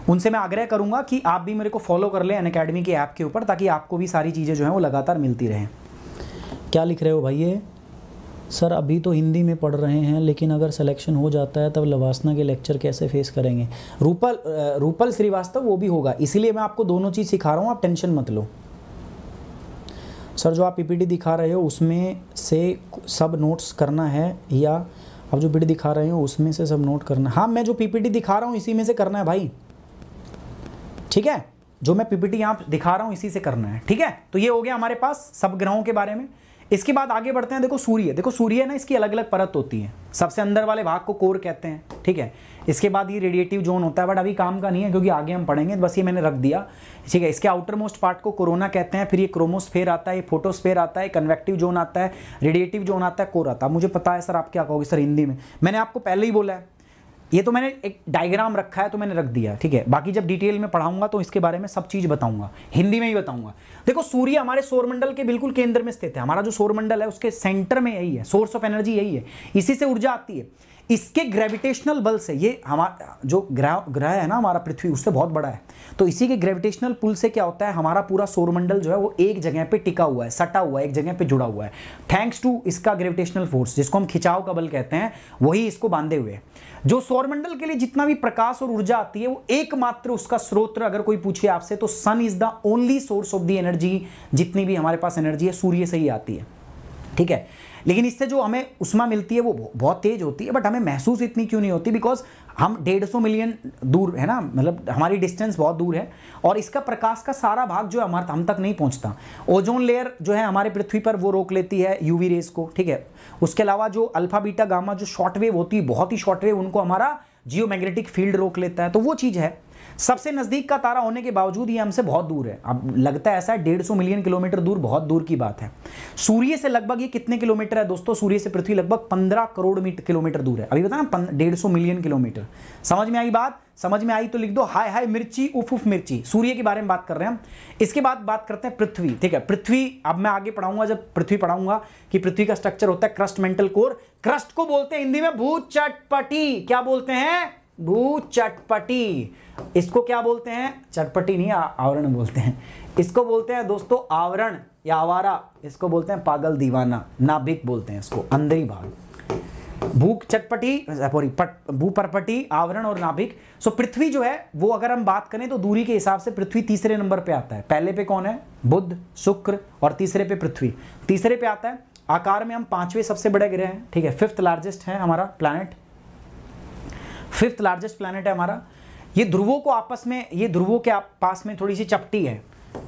Speaker 1: उनसे मैं आग्रह करूंगा कि आप भी मेरे को फॉलो कर लें अन अकेडमी के ऐप के ऊपर ताकि आपको भी सारी चीज़ें जो हैं वो लगातार मिलती रहें क्या लिख रहे हो भाई ये सर अभी तो हिंदी में पढ़ रहे हैं लेकिन अगर सिलेक्शन हो जाता है तब लवासना के लेक्चर कैसे फेस करेंगे रूपल रूपल श्रीवास्तव वो भी होगा इसीलिए मैं आपको दोनों चीज़ सिखा रहा हूँ आप टेंशन मत लो सर जो आप पीपीटी दिखा रहे हो उसमें से सब नोट्स करना है या आप जो पीपीटी दिखा रहे हो उसमें से सब नोट करना हाँ मैं जो पीपीटी दिखा रहा हूँ इसी में से करना है भाई ठीक है जो मैं पीपीटी यहाँ दिखा रहा हूँ इसी से करना है ठीक है तो ये हो गया हमारे पास सब ग्रहों के बारे में इसके बाद आगे बढ़ते हैं देखो सूर्य देखो सूर्य ना इसकी अलग अलग परत होती है सबसे अंदर वाले भाग को कोर कहते हैं ठीक है इसके बाद ये रेडिएटिव जोन होता है बट अभी काम का नहीं है क्योंकि आगे हम पढ़ेंगे बस ये मैंने रख दिया ठीक है इसके आउटर मोस्ट पार्ट को कोरोना कहते हैं फिर ये क्रोमोस्फेयर आता है ये फोटोस्फेयर आता है कन्वेक्टिव जोन आता है रेडिएटिव जोन आता है कोर आता है मुझे पता है सर आप क्या कहोगे सर हिंदी में मैंने आपको पहले ही बोला है ये तो मैंने एक डायग्राम रखा है तो मैंने रख दिया ठीक है बाकी जब डिटेल में पढ़ाऊंगा तो इसके बारे में सब चीज़ बताऊंगा हिंदी में ही बताऊंगा देखो सूर्य हमारे सौरमंडल के बिल्कुल केंद्र में स्थित है हमारा जो सौरमंडल है उसके सेंटर में यही है सोर्स ऑफ एनर्जी यही है इसी से ऊर्जा आती है इसके ग्रेविटेशनल बल से ये हमारा जो ग्रह ग्रह है ना हमारा पृथ्वी उससे बहुत बड़ा है तो इसी के ग्रेविटेशनल पुल से क्या होता है हमारा पूरा सौरमंडल जो है वो एक जगह पे टिका हुआ है सटा हुआ है एक जगह पे जुड़ा हुआ है थैंक्स टू इसका ग्रेविटेशनल फोर्स जिसको हम खिंचाव का बल कहते हैं वही इसको बांधे हुए जो सौरमंडल के लिए जितना भी प्रकाश और ऊर्जा आती है वो एकमात्र उसका स्रोत अगर कोई पूछे आपसे तो sun is the only source of the energy जितनी भी हमारे पास एनर्जी है सूर्य से ही आती है ठीक है लेकिन इससे जो हमें उष्मा मिलती है वो बहुत तेज़ होती है बट हमें महसूस इतनी क्यों नहीं होती बिकॉज हम डेढ़ सौ मिलियन दूर है ना मतलब हमारी डिस्टेंस बहुत दूर है और इसका प्रकाश का सारा भाग जो है हमारे हम तक नहीं पहुंचता ओजोन लेयर जो है हमारे पृथ्वी पर वो रोक लेती है यूवी रेस को ठीक है उसके अलावा जो अल्फा बीटा गामा जो शॉर्ट वेव होती है बहुत ही शॉर्ट वेव उनको हमारा जियोमैग्नेटिक फील्ड रोक लेता है तो वो चीज़ है सबसे नज़दीक का तारा होने के बावजूद ये हमसे बहुत दूर है अब लगता है ऐसा है डेढ़ मिलियन किलोमीटर दूर बहुत दूर की बात है सूर्य से लगभग ये कितने किलोमीटर है दोस्तों सूर्य से पृथ्वी लगभग पंद्रह करोड़ मीटर किलोमीटर दूर है अभी बता डेढ़ सौ मिलियन किलोमीटर समझ में आई बात समझ में आई तो लिख दो हाय हाय मिर्ची उफ उफ मिर्ची सूर्य के बारे में बात कर रहे हैं हम इसके बाद बात करते हैं पृथ्वी ठीक है पृथ्वी अब मैं आगे पढ़ाऊंगा जब पृथ्वी पढ़ाऊंगा कि पृथ्वी का स्ट्रक्चर होता है क्रस्ट मेंटल कोर क्रस्ट को बोलते हैं हिंदी में चटपटी क्या बोलते हैं भू चटपटी इसको क्या बोलते हैं चटपटी नहीं आवरण बोलते हैं इसको बोलते हैं दोस्तों आवरण या आवारा इसको बोलते हैं पागल दीवाना नाभिक बोलते हैं इसको अंदरी भाग भूख चटपटी सॉरी भू परपटी आवरण और नाभिक सो पृथ्वी जो है वो अगर हम बात करें तो दूरी के हिसाब से पृथ्वी तीसरे नंबर पे आता है पहले पे कौन है बुद्ध शुक्र और तीसरे पे पृथ्वी तीसरे पे आता है आकार में हम पांचवें सबसे बड़े ग्रह हैं ठीक है फिफ्थ लार्जेस्ट है हमारा प्लानट फिफ्थ लार्जेस्ट प्लानट है हमारा ये ध्रुवों को आपस में ये ध्रुवों के आप पास में थोड़ी सी चपटी है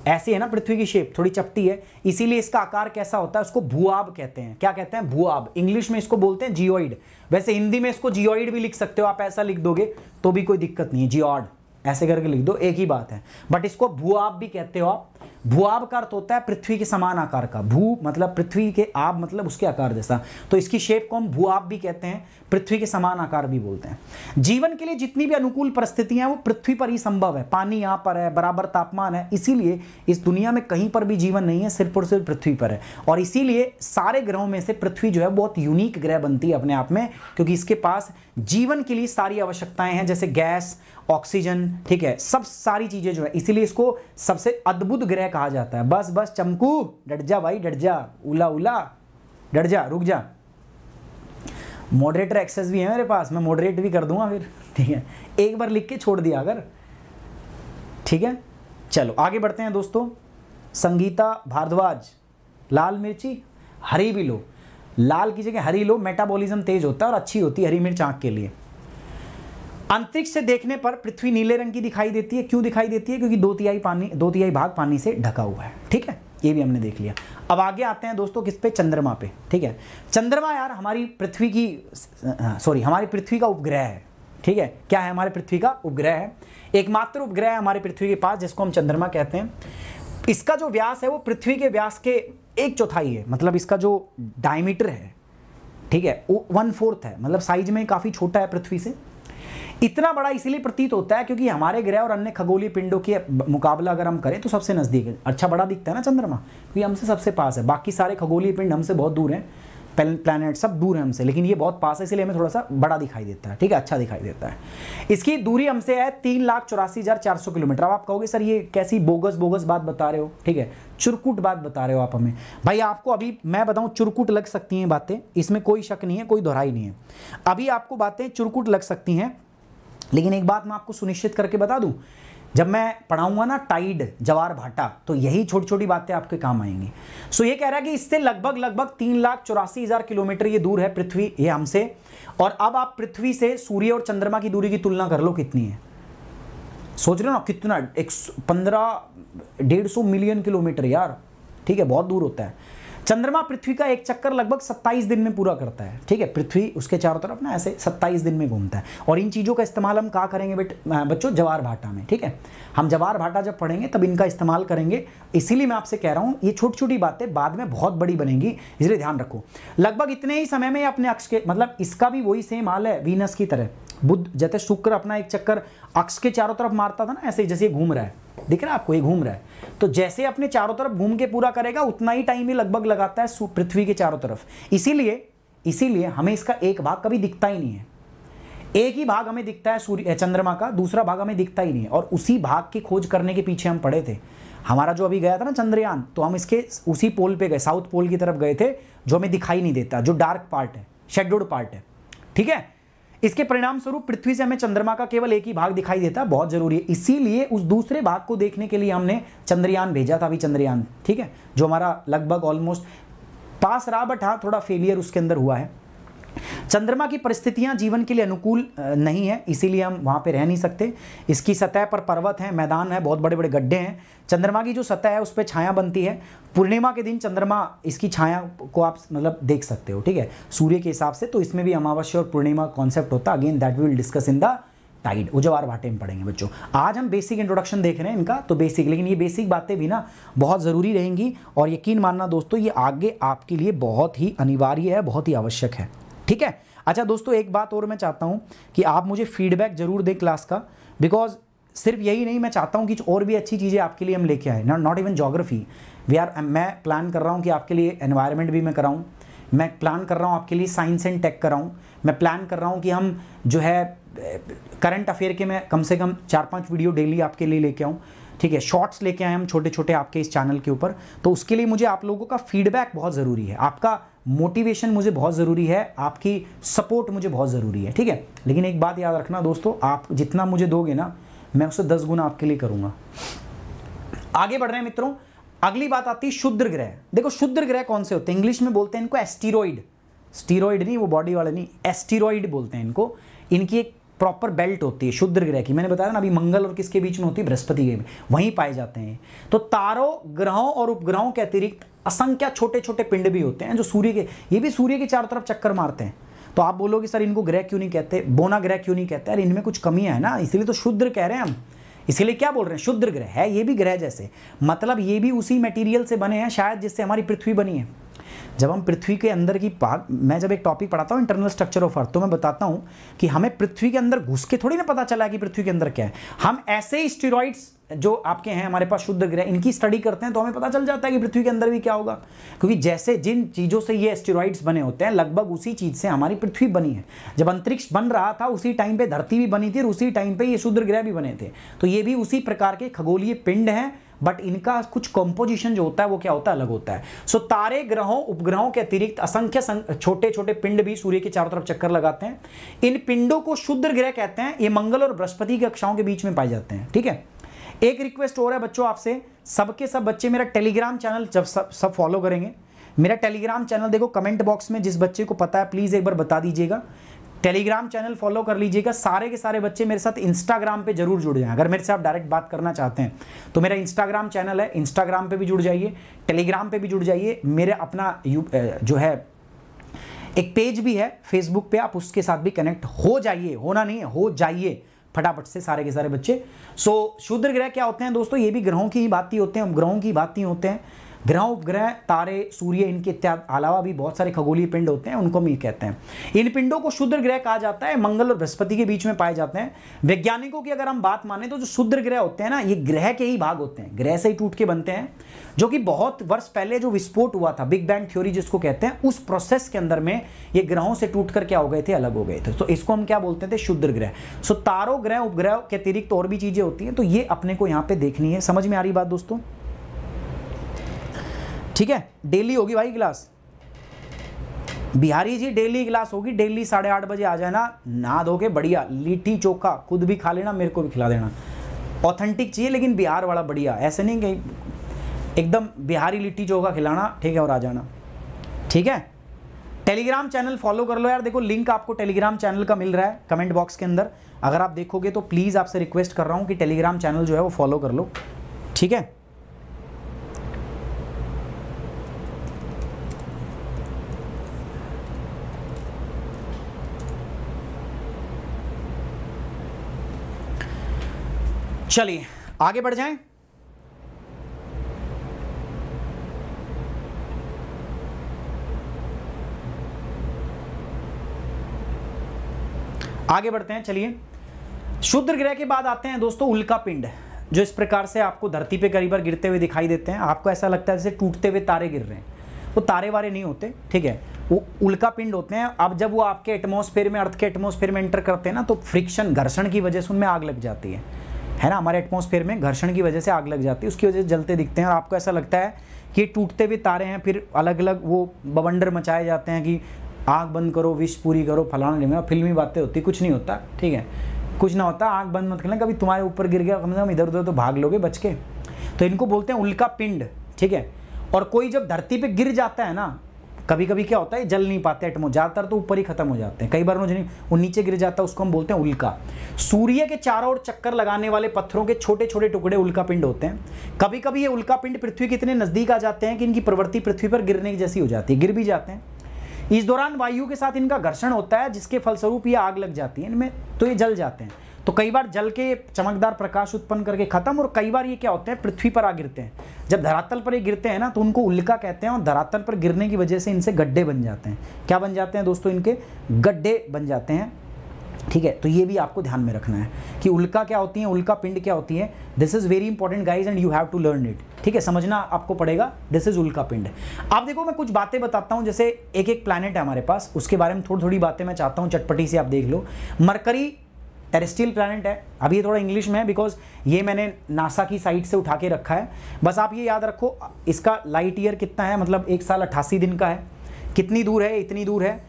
Speaker 1: ऐसी है ना पृथ्वी की शेप थोड़ी चपटी है इसीलिए इसका आकार कैसा होता है उसको भूआब कहते हैं क्या कहते हैं भूआब इंग्लिश में इसको बोलते हैं जियोइड वैसे हिंदी में इसको जियोइड भी लिख सकते हो आप ऐसा लिख दोगे तो भी कोई दिक्कत नहीं है जियोड ऐसे करके लिख दो एक ही बात है बट इसको भूआब भी कहते हो आप भूआब का अर्थ होता है पृथ्वी के समान आकार का भू मतलब पृथ्वी के आब मतलब उसके आकार जैसा तो इसकी शेप को हम भूआब भी कहते हैं पृथ्वी के समान आकार भी बोलते हैं जीवन के लिए जितनी भी अनुकूल परिस्थितियां हैं वो पृथ्वी पर ही संभव है पानी यहाँ पर है बराबर तापमान है इसीलिए इस दुनिया में कहीं पर भी जीवन नहीं है सिर्फ और सिर्फ पृथ्वी पर है और इसीलिए सारे ग्रहों में से पृथ्वी जो है बहुत यूनिक ग्रह बनती है अपने आप में क्योंकि इसके पास जीवन के लिए सारी आवश्यकताएं हैं जैसे गैस ऑक्सीजन ठीक है सब सारी चीज़ें जो है इसीलिए इसको सबसे अद्भुत ग्रह कहा जाता है बस बस चमकू डट जा भाई डट जा उला उला डट जा रुक जा मॉडरेटर एक्सेस भी है मेरे पास मैं मॉडरेट भी कर दूंगा फिर ठीक है एक बार लिख के छोड़ दिया अगर ठीक है चलो आगे बढ़ते हैं दोस्तों संगीता भारद्वाज लाल मिर्ची हरी भी लो लाल की जगह हरी लो मेटाबॉलिज्म तेज होता है और अच्छी होती है हरी मिर्च आँख के लिए अंतरिक्ष से देखने पर पृथ्वी नीले रंग की दिखाई देती है क्यों दिखाई देती है क्योंकि दो तिहाई पानी दो तिहाई भाग पानी से ढका हुआ है ठीक है ये भी हमने देख लिया अब आगे आते हैं दोस्तों किस पे चंद्रमा पे ठीक है चंद्रमा यार हमारी पृथ्वी की सॉरी हमारी पृथ्वी का उपग्रह है ठीक है क्या है हमारे पृथ्वी का उपग्रह है एकमात्र उपग्रह है हमारे पृथ्वी के पास जिसको हम चंद्रमा कहते हैं इसका जो व्यास है वो पृथ्वी के व्यास के एक चौथाई है मतलब इसका जो डायमीटर है ठीक है वो वन फोर्थ है मतलब साइज में काफ़ी छोटा है पृथ्वी से इतना बड़ा इसलिए प्रतीत होता है क्योंकि हमारे ग्रह और अन्य खगोलीय पिंडों के मुकाबला अगर हम करें तो सबसे नज़दीक है अच्छा बड़ा दिखता है ना चंद्रमा क्योंकि हमसे सबसे पास है बाकी सारे खगोलीय पिंड हमसे बहुत दूर हैं प्लैनेट सब दूर है हमसे लेकिन ये बहुत पास है इसलिए हमें थोड़ा सा बड़ा दिखाई देता है ठीक है अच्छा दिखाई देता है इसकी दूरी हमसे है तीन लाख चौरासी हज़ार चार सौ किलोमीटर अब आप कहोगे सर ये कैसी बोगस बोगस बात बता रहे हो ठीक है चुरकुट बात बता रहे हो आप हमें भाई आपको अभी मैं बताऊं चुरकुट लग सकती हैं बातें इसमें कोई शक नहीं है कोई दोहराई नहीं है अभी आपको बातें चुरकुट लग सकती हैं लेकिन एक बात मैं आपको सुनिश्चित करके बता दूं जब मैं पढ़ाऊंगा ना टाइड जवार भाटा तो यही छोटी छोटी बातें आपके काम आएंगी सो ये कह रहा है कि इससे लगभग लगभग तीन लाख चौरासी हजार किलोमीटर ये दूर है पृथ्वी ये हमसे और अब आप पृथ्वी से सूर्य और चंद्रमा की दूरी की तुलना कर लो कितनी है सोच रहे हो ना कितना एक पंद्रह डेढ़ सौ मिलियन किलोमीटर यार ठीक है बहुत दूर होता है चंद्रमा पृथ्वी का एक चक्कर लगभग 27 दिन में पूरा करता है ठीक है पृथ्वी उसके चारों तरफ ना ऐसे 27 दिन में घूमता है और इन चीज़ों का इस्तेमाल हम कहा करेंगे बेट बच्चों जवार भाटा में ठीक है हम जवार भाटा जब पढ़ेंगे तब इनका इस्तेमाल करेंगे इसीलिए मैं आपसे कह रहा हूँ ये छोटी छोटी बातें बाद में बहुत बड़ी बनेंगी इसलिए ध्यान रखो लगभग इतने ही समय में अपने अक्ष के मतलब इसका भी वही सेम हाल है वीनस की तरह बुद्ध जैसे शुक्र अपना एक चक्कर अक्ष के चारों तरफ मारता था ना ऐसे जैसे घूम रहा है दिख रहा है आपको ये घूम रहा है तो जैसे अपने चारों तरफ घूम के पूरा करेगा उतना ही टाइम ही लगभग लगाता है पृथ्वी के चारों तरफ इसीलिए इसीलिए हमें इसका एक भाग कभी दिखता ही नहीं है एक ही भाग हमें दिखता है सूर्य चंद्रमा का दूसरा भाग हमें दिखता ही नहीं है और उसी भाग की खोज करने के पीछे हम पड़े थे हमारा जो अभी गया था ना चंद्रयान तो हम इसके उसी पोल पे गए साउथ पोल की तरफ गए थे जो हमें दिखाई नहीं देता जो डार्क पार्ट है शेड्यूल्ड पार्ट है ठीक है इसके परिणाम स्वरूप पृथ्वी से हमें चंद्रमा का केवल एक ही भाग दिखाई देता है बहुत जरूरी है इसीलिए उस दूसरे भाग को देखने के लिए हमने चंद्रयान भेजा था अभी चंद्रयान ठीक है जो हमारा लगभग ऑलमोस्ट पास रहा बट हाँ थोड़ा फेलियर उसके अंदर हुआ है चंद्रमा की परिस्थितियां जीवन के लिए अनुकूल नहीं है इसीलिए हम वहां पे रह नहीं सकते इसकी सतह पर पर्वत हैं मैदान है बहुत बड़े बड़े गड्ढे हैं चंद्रमा की जो सतह है उस पर छाया बनती है पूर्णिमा के दिन चंद्रमा इसकी छाया को आप मतलब देख सकते हो ठीक है सूर्य के हिसाब से तो इसमें भी अमावस्या और पूर्णिमा कॉन्सेप्ट होता है again that we will discuss in the tide उजवार भाटे में पढ़ेंगे बच्चों आज हम बेसिक इंट्रोडक्शन देख रहे हैं इनका तो बेसिक लेकिन ये बेसिक बातें भी ना बहुत ज़रूरी रहेंगी और यकीन मानना दोस्तों ये आगे आपके लिए बहुत ही अनिवार्य है बहुत ही आवश्यक है ठीक है अच्छा दोस्तों एक बात और मैं चाहता हूँ कि आप मुझे फीडबैक जरूर दें क्लास का बिकॉज सिर्फ यही नहीं मैं चाहता हूँ कि और भी अच्छी चीज़ें आपके लिए हम लेके आए not not even geography we are मैं प्लान कर रहा हूँ कि आपके लिए एनवायरमेंट भी मैं कराऊँ मैं प्लान कर रहा हूँ आपके लिए साइंस एंड टेक कराऊँ मैं प्लान कर रहा हूँ कि हम जो है करंट अफेयर के मैं कम से कम चार पाँच वीडियो डेली आपके लिए लेके आऊँ ठीक है शॉर्ट्स लेके आए हम छोटे छोटे आपके इस चैनल के ऊपर तो उसके लिए मुझे आप लोगों का फीडबैक बहुत ज़रूरी है आपका मोटिवेशन मुझे बहुत ज़रूरी है आपकी सपोर्ट मुझे बहुत ज़रूरी है ठीक है लेकिन एक बात याद रखना दोस्तों आप जितना मुझे दोगे ना मैं उसे दस गुना आपके लिए करूँगा आगे बढ़ रहे हैं मित्रों अगली बात आती है शुद्र ग्रह देखो शुद्र ग्रह कौन से होते हैं इंग्लिश में बोलते हैं इनको एस्टीरोइड स्टीरोइड नहीं वो बॉडी वाले नहीं एस्टीरोइड बोलते हैं इनको इनकी एक प्रॉपर बेल्ट होती है शुद्र ग्रह की मैंने बताया ना अभी मंगल और किसके बीच में होती है बृहस्पति के में वहीं पाए जाते हैं तो तारों ग्रहों और उपग्रहों के अतिरिक्त असंख्य छोटे छोटे पिंड भी होते हैं जो सूर्य के ये भी सूर्य के चारों तरफ चक्कर मारते हैं तो आप बोलोगे सर इनको ग्रह क्यों नहीं कहते बोना ग्रह क्यों नहीं कहते अरे इनमें कुछ कमियाँ है ना इसीलिए तो शुद्र कह रहे हैं हम इसीलिए क्या बोल रहे हैं शुद्र ग्रह है ये भी ग्रह जैसे मतलब ये भी उसी मटेरियल से बने हैं शायद जिससे हमारी पृथ्वी बनी है जब हम पृथ्वी के अंदर की भाग मैं जब एक टॉपिक पढ़ाता हूँ इंटरनल स्ट्रक्चर ऑफ अर्थ तो मैं बताता हूँ कि हमें पृथ्वी के अंदर घुस के थोड़ी ना पता चला कि पृथ्वी के अंदर क्या है हम ऐसे स्टेरॉइड्स जो आपके हैं हमारे पास शुद्ध ग्रह इनकी स्टडी करते हैं तो हमें पता चल जाता है कि पृथ्वी के अंदर भी क्या होगा क्योंकि जैसे जिन चीज़ों से ये एस्टेरॉइड्स बने होते हैं लगभग उसी चीज़ से हमारी पृथ्वी बनी है जब अंतरिक्ष बन रहा था उसी टाइम पे धरती भी बनी थी और उसी टाइम पे ये शुद्ध ग्रह भी बने थे तो ये भी उसी प्रकार के खगोलीय पिंड हैं बट इनका कुछ कंपोजिशन जो होता है वो क्या होता है अलग होता है सो so, तारे ग्रहों उपग्रहों के अतिरिक्त असंख्य छोटे छोटे पिंड भी सूर्य के चारों तरफ चक्कर लगाते हैं इन पिंडों को शुद्र ग्रह कहते हैं ये मंगल और बृहस्पति की कक्षाओं के बीच में पाए जाते हैं ठीक है एक रिक्वेस्ट और है बच्चों आपसे सबके सब बच्चे मेरा टेलीग्राम चैनल जब सब सब फॉलो करेंगे मेरा टेलीग्राम चैनल देखो कमेंट बॉक्स में जिस बच्चे को पता है प्लीज़ एक बार बता दीजिएगा टेलीग्राम चैनल फॉलो कर लीजिएगा सारे के सारे बच्चे मेरे साथ इंस्टाग्राम पे जरूर जुड़ जाएं अगर मेरे से आप डायरेक्ट बात करना चाहते हैं तो मेरा इंस्टाग्राम चैनल है इंस्टाग्राम पे भी जुड़ जाइए टेलीग्राम पे भी जुड़ जाइए मेरे अपना जो है एक पेज भी है फेसबुक पे आप उसके साथ भी कनेक्ट हो जाइए होना नहीं है हो जाइए फटाफट से सारे के सारे बच्चे सो so, शुद्र ग्रह क्या होते हैं दोस्तों ये भी ग्रहों की ही बात ही होते हैं ग्रहों की बात ही होते हैं ग्रह उपग्रह तारे सूर्य इनके अलावा भी बहुत सारे खगोलीय पिंड होते हैं उनको ये कहते हैं इन पिंडों को शुद्र ग्रह कहा जाता है मंगल और बृहस्पति के बीच में पाए जाते हैं वैज्ञानिकों की अगर हम बात माने तो जो शुद्र ग्रह होते हैं ना ये ग्रह के ही भाग होते हैं ग्रह से ही टूट के बनते हैं जो कि बहुत वर्ष पहले जो विस्फोट हुआ था बिग बैंग थ्योरी जिसको कहते हैं उस प्रोसेस के अंदर में ये ग्रहों से टूट कर क्या हो गए थे अलग हो गए थे तो इसको हम क्या बोलते थे शुद्र ग्रह सो तारो ग्रह उपग्रह के अतिरिक्त और भी चीज़ें होती हैं तो ये अपने को यहाँ पे देखनी है समझ में आ रही बात दोस्तों ठीक है डेली होगी भाई class Bihari ji daily class होगी डेली साढ़े आठ बजे आ जाना ना दो के बढ़िया लिट्टी चोखा खुद भी खा लेना मेरे को भी खिला देना ऑथेंटिक चाहिए लेकिन बिहार वाला बढ़िया ऐसे नहीं कि एकदम बिहारी लिट्टी चोखा खिलाना ठीक है और आ जाना ठीक है टेलीग्राम चैनल फॉलो कर लो यार देखो लिंक आपको टेलीग्राम चैनल का मिल रहा है कमेंट बॉक्स के अंदर अगर आप देखोगे तो प्लीज़ आपसे रिक्वेस्ट कर रहा हूँ कि टेलीग्राम चैनल जो है वो फॉलो कर लो ठीक है चलिए आगे बढ़ जाएं आगे बढ़ते हैं चलिए शुद्र ग्रह के बाद आते हैं दोस्तों उल्का पिंड जो इस प्रकार से आपको धरती पे कई बार गिरते हुए दिखाई देते हैं आपको ऐसा लगता है जैसे टूटते हुए तारे गिर रहे हैं वो तो तारे वारे नहीं होते ठीक है वो उल्का पिंड होते हैं अब जब वो आपके एटमोसफेयर में अर्थ के एटमोसफेयर में एंटर करते हैं ना तो फ्रिक्शन घर्षण की वजह से उनमें आग लग जाती है है ना हमारे एटमोसफेयर में घर्षण की वजह से आग लग जाती है उसकी वजह से जलते दिखते हैं और आपको ऐसा लगता है कि टूटते हुए तारे हैं फिर अलग अलग वो बवंडर मचाए जाते हैं कि आग बंद करो विश पूरी करो फलाना नहीं फिल्मी बातें होती कुछ नहीं होता ठीक है कुछ ना होता आग बंद मत करना कभी तुम्हारे ऊपर गिर गया कम से कम इधर उधर तो भाग लोगे बच के तो इनको बोलते हैं उल्का पिंड ठीक है और कोई जब धरती पे गिर जाता है ना कभी कभी क्या होता है जल नहीं पाते एटमो ज़्यादातर तो ऊपर ही खत्म हो जाते हैं कई बार नहीं वो नीचे गिर जाता है उसको हम बोलते हैं उल्का सूर्य के चारों ओर चक्कर लगाने वाले पत्थरों के छोटे छोटे टुकड़े उल्का पिंड होते हैं कभी कभी ये उल्का पिंड पृथ्वी के इतने नज़दीक आ जाते हैं कि इनकी प्रवृत्ति पृथ्वी पर गिरने की जैसी हो जाती है गिर भी जाते हैं इस दौरान वायु के साथ इनका घर्षण होता है जिसके फलस्वरूप ये आग लग जाती है इनमें तो ये जल जाते हैं तो कई बार जल के चमकदार प्रकाश उत्पन्न करके खत्म और कई बार ये क्या होते हैं पृथ्वी पर आ गिरते हैं जब धरातल पर ये गिरते हैं ना तो उनको उल्का कहते हैं और धरातल पर गिरने की वजह से इनसे गड्ढे बन जाते हैं क्या बन जाते हैं दोस्तों इनके गड्ढे बन जाते हैं ठीक है तो ये भी आपको ध्यान में रखना है कि उल्का क्या होती है उल्का पिंड क्या होती है this is very important guys and you have to learn it ठीक है समझना आपको पड़ेगा दिस इज उल्का पिंड आप देखो मैं कुछ बातें बताता हूँ जैसे एक एक प्लानट है हमारे पास उसके बारे में थोड़ी थोड़ी बातें मैं चाहता हूँ चटपटी से आप देख लो मरकरी टेरेस्ट्रियल प्लानट है अभी ये थोड़ा इंग्लिश में है बिकॉज ये मैंने नासा की साइट से उठा के रखा है बस आप ये याद रखो इसका लाइट ईयर कितना है मतलब एक साल अट्ठासी दिन का है कितनी दूर है इतनी दूर है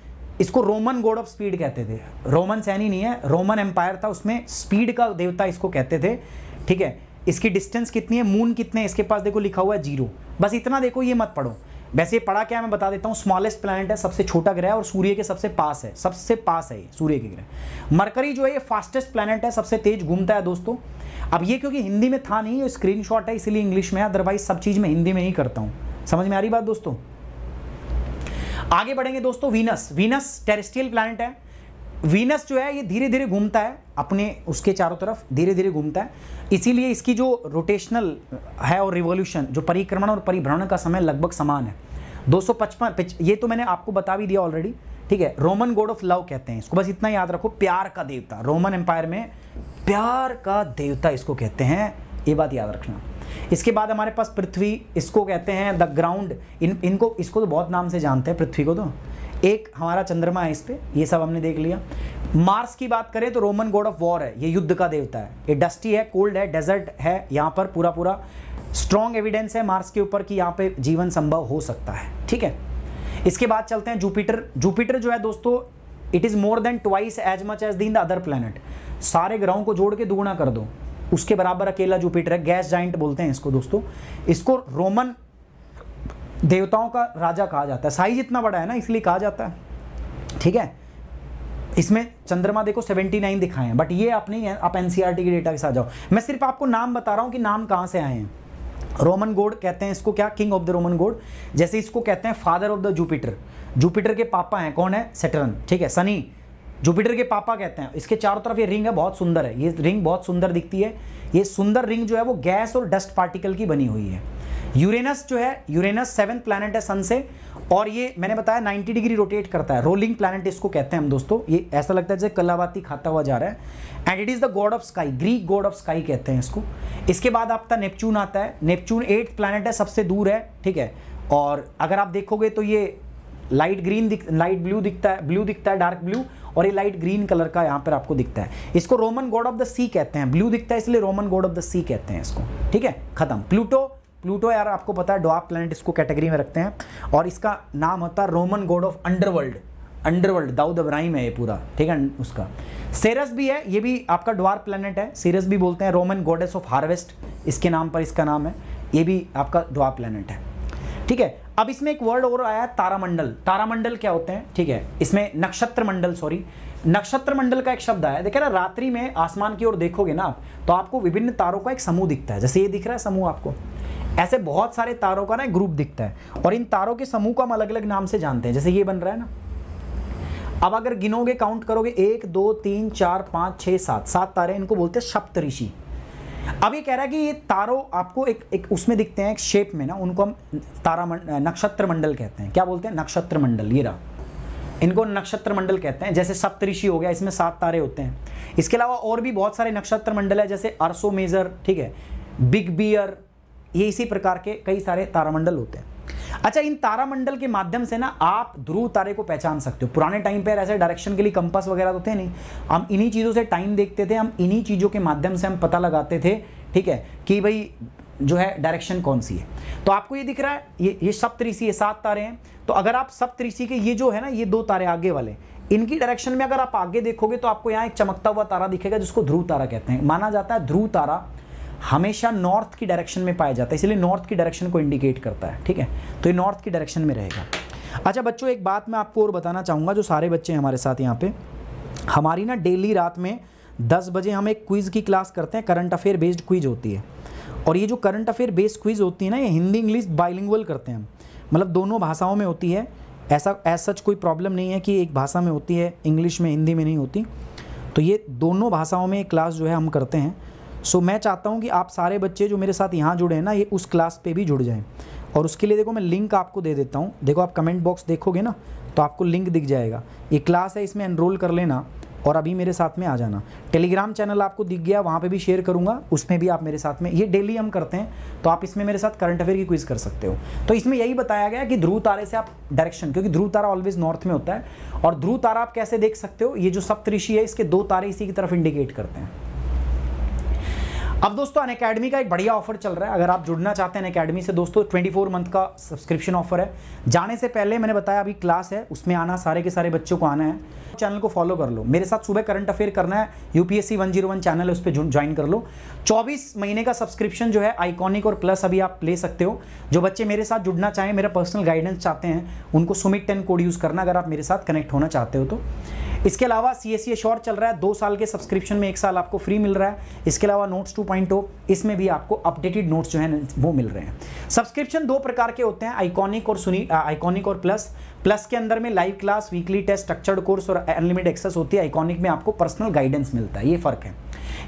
Speaker 1: इसको रोमन गोड ऑफ स्पीड कहते थे रोमन सैनी नहीं है रोमन एम्पायर था उसमें स्पीड का देवता इसको कहते थे ठीक है इसकी डिस्टेंस कितनी है मून कितने इसके पास देखो लिखा हुआ है जीरो बस इतना देखो ये मत पढ़ो वैसे ये पड़ा क्या मैं बता देता हूँ स्मॉलेस्ट प्लानट है सबसे छोटा ग्रह और सूर्य के सबसे पास है सबसे पास है सूर्य के ग्रह मरकरी जो है ये फास्टेस्ट प्लानट है सबसे तेज घूमता है दोस्तों अब ये क्योंकि हिंदी में था नहीं स्क्रीन स्क्रीन है इसीलिए इंग्लिश में है अदरवाइज सब चीज़ में हिंदी में ही करता हूँ समझ में आ रही बात दोस्तों आगे बढ़ेंगे दोस्तों वीनस वीनस टेरेस्ट्रियल प्लानट है वीनस जो है ये धीरे धीरे घूमता है अपने उसके चारों तरफ धीरे धीरे घूमता है इसीलिए इसकी जो रोटेशनल है और रिवोल्यूशन जो परिक्रमण और परिभ्रमण का समय लगभग समान है 255 ये तो मैंने आपको बता भी दिया ऑलरेडी ठीक है रोमन गॉड ऑफ लव कहते हैं इसको बस इतना याद रखो प्यार का देवता रोमन एम्पायर में प्यार का देवता इसको कहते हैं ये बात याद रखना इसके बाद हमारे पास पृथ्वी इसको कहते हैं द ग्राउंड इन इनको इसको तो बहुत नाम से जानते हैं पृथ्वी को तो एक हमारा चंद्रमा है इस पर ये सब हमने देख लिया मार्स की बात करें तो रोमन गॉड ऑफ वॉर है ये युद्ध का देवता है ये डस्टी है कोल्ड है डेजर्ट है यहाँ पर पूरा पूरा स्ट्रॉन्ग एविडेंस है मार्स के ऊपर कि यहाँ पे जीवन संभव हो सकता है ठीक है इसके बाद चलते हैं जुपिटर जुपिटर जो है दोस्तों it is more than twice as much as than the other planet सारे ग्रहों को जोड़ के दुगुना कर दो उसके बराबर अकेला जुपिटर है गैस जाइंट बोलते हैं इसको दोस्तों इसको रोमन देवताओं का राजा कहा जाता है साइज इतना बड़ा है ना इसलिए कहा जाता है ठीक है इसमें चंद्रमा देखो 79 दिखाए हैं बट ये आप नहीं है आप एन e के डेटा के साथ जाओ मैं सिर्फ आपको नाम बता रहा हूँ कि नाम कहाँ से आए हैं रोमन गोड कहते हैं इसको क्या किंग ऑफ द रोमन गोड जैसे इसको कहते हैं father of the Jupiter Jupiter के पापा हैं कौन है सेटरन ठीक है सनी जुपिटर के पापा कहते हैं इसके चारों तरफ ये रिंग है बहुत सुंदर है ये रिंग बहुत सुंदर दिखती है ये सुंदर रिंग जो है वो गैस और डस्ट पार्टिकल की बनी हुई है यूरेनस जो है यूरेनस सेवन प्लानट है सन से और ये मैंने बताया 90 डिग्री रोटेट करता है रोलिंग प्लानट इसको कहते हैं हम दोस्तों ये ऐसा लगता है जैसे कलावाती खाता हुआ जा रहा है and it is the god of sky Greek god of sky कहते हैं इसको इसके बाद आपका नेपच्चून आता है नेपच्चून एट प्लानट है सबसे दूर है ठीक है और अगर आप देखोगे तो ये लाइट ग्रीन दिख लाइट ब्लू दिखता है ब्लू दिखता है डार्क ब्लू और ये लाइट ग्रीन कलर का यहाँ पर आपको दिखता है इसको Roman god of the sea कहते हैं ब्लू दिखता है इसलिए Roman god of the sea कहते हैं इसको ठीक है खत्म प्लूटो प्लूटो यार आपको पता है डॉप प्लैनेट इसको कैटेगरी में रखते हैं और इसका नाम होता है Roman god of underworld underworld Dawood Ibrahim है ये पूरा ठीक है उसका सेरस भी है ये भी आपका ड्वार प्लैनेट है सेरस भी बोलते हैं रोमन गॉडेस ऑफ हार्वेस्ट इसके नाम पर इसका नाम है ये भी आपका ड्वार प्लैनेट है ठीक है अब इसमें एक वर्ड और आया है तारामंडल तारामंडल क्या होते हैं ठीक है इसमें नक्षत्र मंडल सॉरी नक्षत्र मंडल का एक शब्द आया देखे ना रात्रि में आसमान की ओर देखोगे ना आप तो आपको विभिन्न तारों का एक समूह दिखता है जैसे ये दिख रहा है समूह आपको ऐसे बहुत सारे तारों का ना ग्रुप दिखता है और इन तारों के समूह को हम अलग अलग नाम से जानते हैं जैसे ये बन रहा है ना अब अगर गिनोगे काउंट करोगे एक दो तीन चार पाँच छः सात सात तारे इनको बोलते हैं सप्त ऋषि अब ये कह रहा है कि ये तारों आपको एक एक उसमें दिखते हैं एक शेप में ना उनको हम तारा नक्षत्र मंडल कहते हैं क्या बोलते हैं नक्षत्र मंडल ये रहा इनको नक्षत्र मंडल कहते हैं जैसे सप्तऋषि हो गया इसमें सात तारे होते हैं इसके अलावा और भी बहुत सारे नक्षत्र मंडल है जैसे अर्सो मेजर ठीक है बिग बियर ये इसी प्रकार के कई सारे तारामंडल होते हैं अच्छा इन तारामंडल के माध्यम से ना आप ध्रुव तारे को पहचान सकते हो पुराने टाइम पर ऐसे डायरेक्शन के लिए कंपास वगैरह तो थे नहीं हम इन्हीं चीज़ों से टाइम देखते थे हम इन्हीं चीज़ों के माध्यम से हम पता लगाते थे ठीक है कि भाई जो है डायरेक्शन कौन सी है तो आपको ये दिख रहा है ये ये सप्तऋषि ये सात तारे हैं तो अगर आप सप्तऋषि के ये जो है ना ये दो तारे आगे वाले इनकी डायरेक्शन में अगर आप आगे देखोगे तो आपको यहाँ एक चमकता हुआ तारा दिखेगा जिसको ध्रुव तारा कहते हैं माना जाता है ध्रुव तारा हमेशा नॉर्थ की डायरेक्शन में पाया जाता है इसलिए नॉर्थ की डायरेक्शन को इंडिकेट करता है ठीक है तो ये नॉर्थ की डायरेक्शन में रहेगा अच्छा बच्चों एक बात मैं आपको और बताना चाहूँगा जो सारे बच्चे हमारे साथ यहाँ पे हमारी ना डेली रात में दस बजे हम एक क्विज़ की क्लास करते हैं करंट अफेयर बेस्ड क्विज होती है और ये जो करंट अफेयर बेस्ड क्विज होती है ना ये हिंदी इंग्लिश बाइलिंगुअल करते हैं हम मतलब दोनों भाषाओं में होती है ऐसा एज सच कोई प्रॉब्लम नहीं है कि एक भाषा में होती है इंग्लिश में हिंदी में नहीं होती तो ये दोनों भाषाओं में क्लास जो है हम करते हैं सो मैं चाहता हूँ कि आप सारे बच्चे जो मेरे साथ यहाँ जुड़े हैं ना ये उस क्लास पर भी जुड़ जाएँ और उसके लिए देखो मैं लिंक आपको दे देता हूँ देखो आप कमेंट बॉक्स देखोगे ना तो आपको लिंक दिख जाएगा ये क्लास है इसमें एनरोल कर लेना और अभी मेरे साथ में आ जाना टेलीग्राम चैनल आपको दिख गया वहाँ पे भी शेयर करूँगा उसमें भी आप मेरे साथ में ये डेली हम करते हैं तो आप इसमें मेरे साथ करंट अफेयर की क्विज़ कर सकते हो तो इसमें यही बताया गया कि ध्रुव तारे से आप डायरेक्शन क्योंकि ध्रुव तारा ऑलवेज नॉर्थ में होता है और ध्रुव तारा आप कैसे देख सकते हो ये जो सप्तऋषि है इसके दो तारे इसी की तरफ इंडिकेट करते हैं अब दोस्तों अन अकेडमी का एक बढ़िया ऑफर चल रहा है अगर आप जुड़ना चाहते हैं अकेडमी से दोस्तों 24 मंथ का सब्सक्रिप्शन ऑफर है जाने से पहले मैंने बताया अभी क्लास है उसमें आना सारे के सारे बच्चों को आना है चैनल को फॉलो कर लो मेरे साथ सुबह करंट अफेयर करना है यूपीएससी 101 चैनल है उस पर ज्वाइन कर लो 24 महीने का सब्सक्रिप्शन जो है आइकॉनिक और प्लस अभी आप ले सकते हो जो बच्चे मेरे साथ जुड़ना चाहें मेरा पर्सनल गाइडेंस चाहते हैं उनको सुमिट टेन कोड यूज़ करना अगर आप मेरे साथ कनेक्ट होना चाहते हो तो इसके अलावा सी एस शॉर्ट चल रहा है दो साल के सब्सक्रिप्शन में एक साल आपको फ्री मिल रहा है इसके अलावा नोट्स टू पॉइंट इसमें भी आपको अपडेटेड नोट्स जो है वो मिल रहे हैं सब्सक्रिप्शन दो प्रकार के होते हैं आइकॉनिक और सुनी आइकॉनिक और प्लस प्लस के अंदर में live class weekly test structured course और अनलिमिटेड एक्सेस होती है आइकॉनिक में आपको पर्सनल गाइडेंस मिलता है ये फर्क है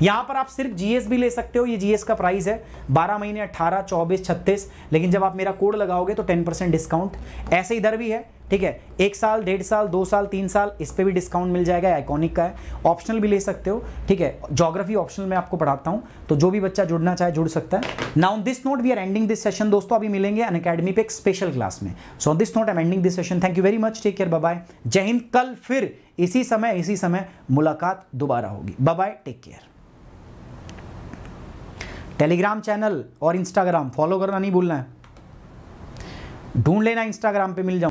Speaker 1: यहाँ पर आप सिर्फ जीएस भी ले सकते हो ये जीएस का प्राइस है बारह महीने अट्ठारह चौबीस छत्तीस लेकिन जब आप मेरा कोड लगाओगे तो टेन परसेंट डिस्काउंट ऐसे इधर भी है ठीक है एक साल डेढ़ साल दो साल तीन साल इस पर भी डिस्काउंट मिल जाएगा आइकॉनिक का है ऑप्शनल भी ले सकते हो ठीक है जोग्राफी ऑप्शनल मैं आपको पढ़ाता हूँ तो जो भी बच्चा जुड़ना चाहे जुड़ सकता है ना on this note we are ending this session दोस्तों अभी मिलेंगे अन अकेडमी पे एक स्पेशल क्लास में so on this note I am ending this session thank you very much take care bye जय हिंद कल फिर इसी समय इसी समय मुलाकात दोबारा होगी bye take care Telegram channel और इंस्टाग्राम फॉलो करना नहीं भूलना है ढूंढ लेना इंस्टाग्राम पे मिल जाओ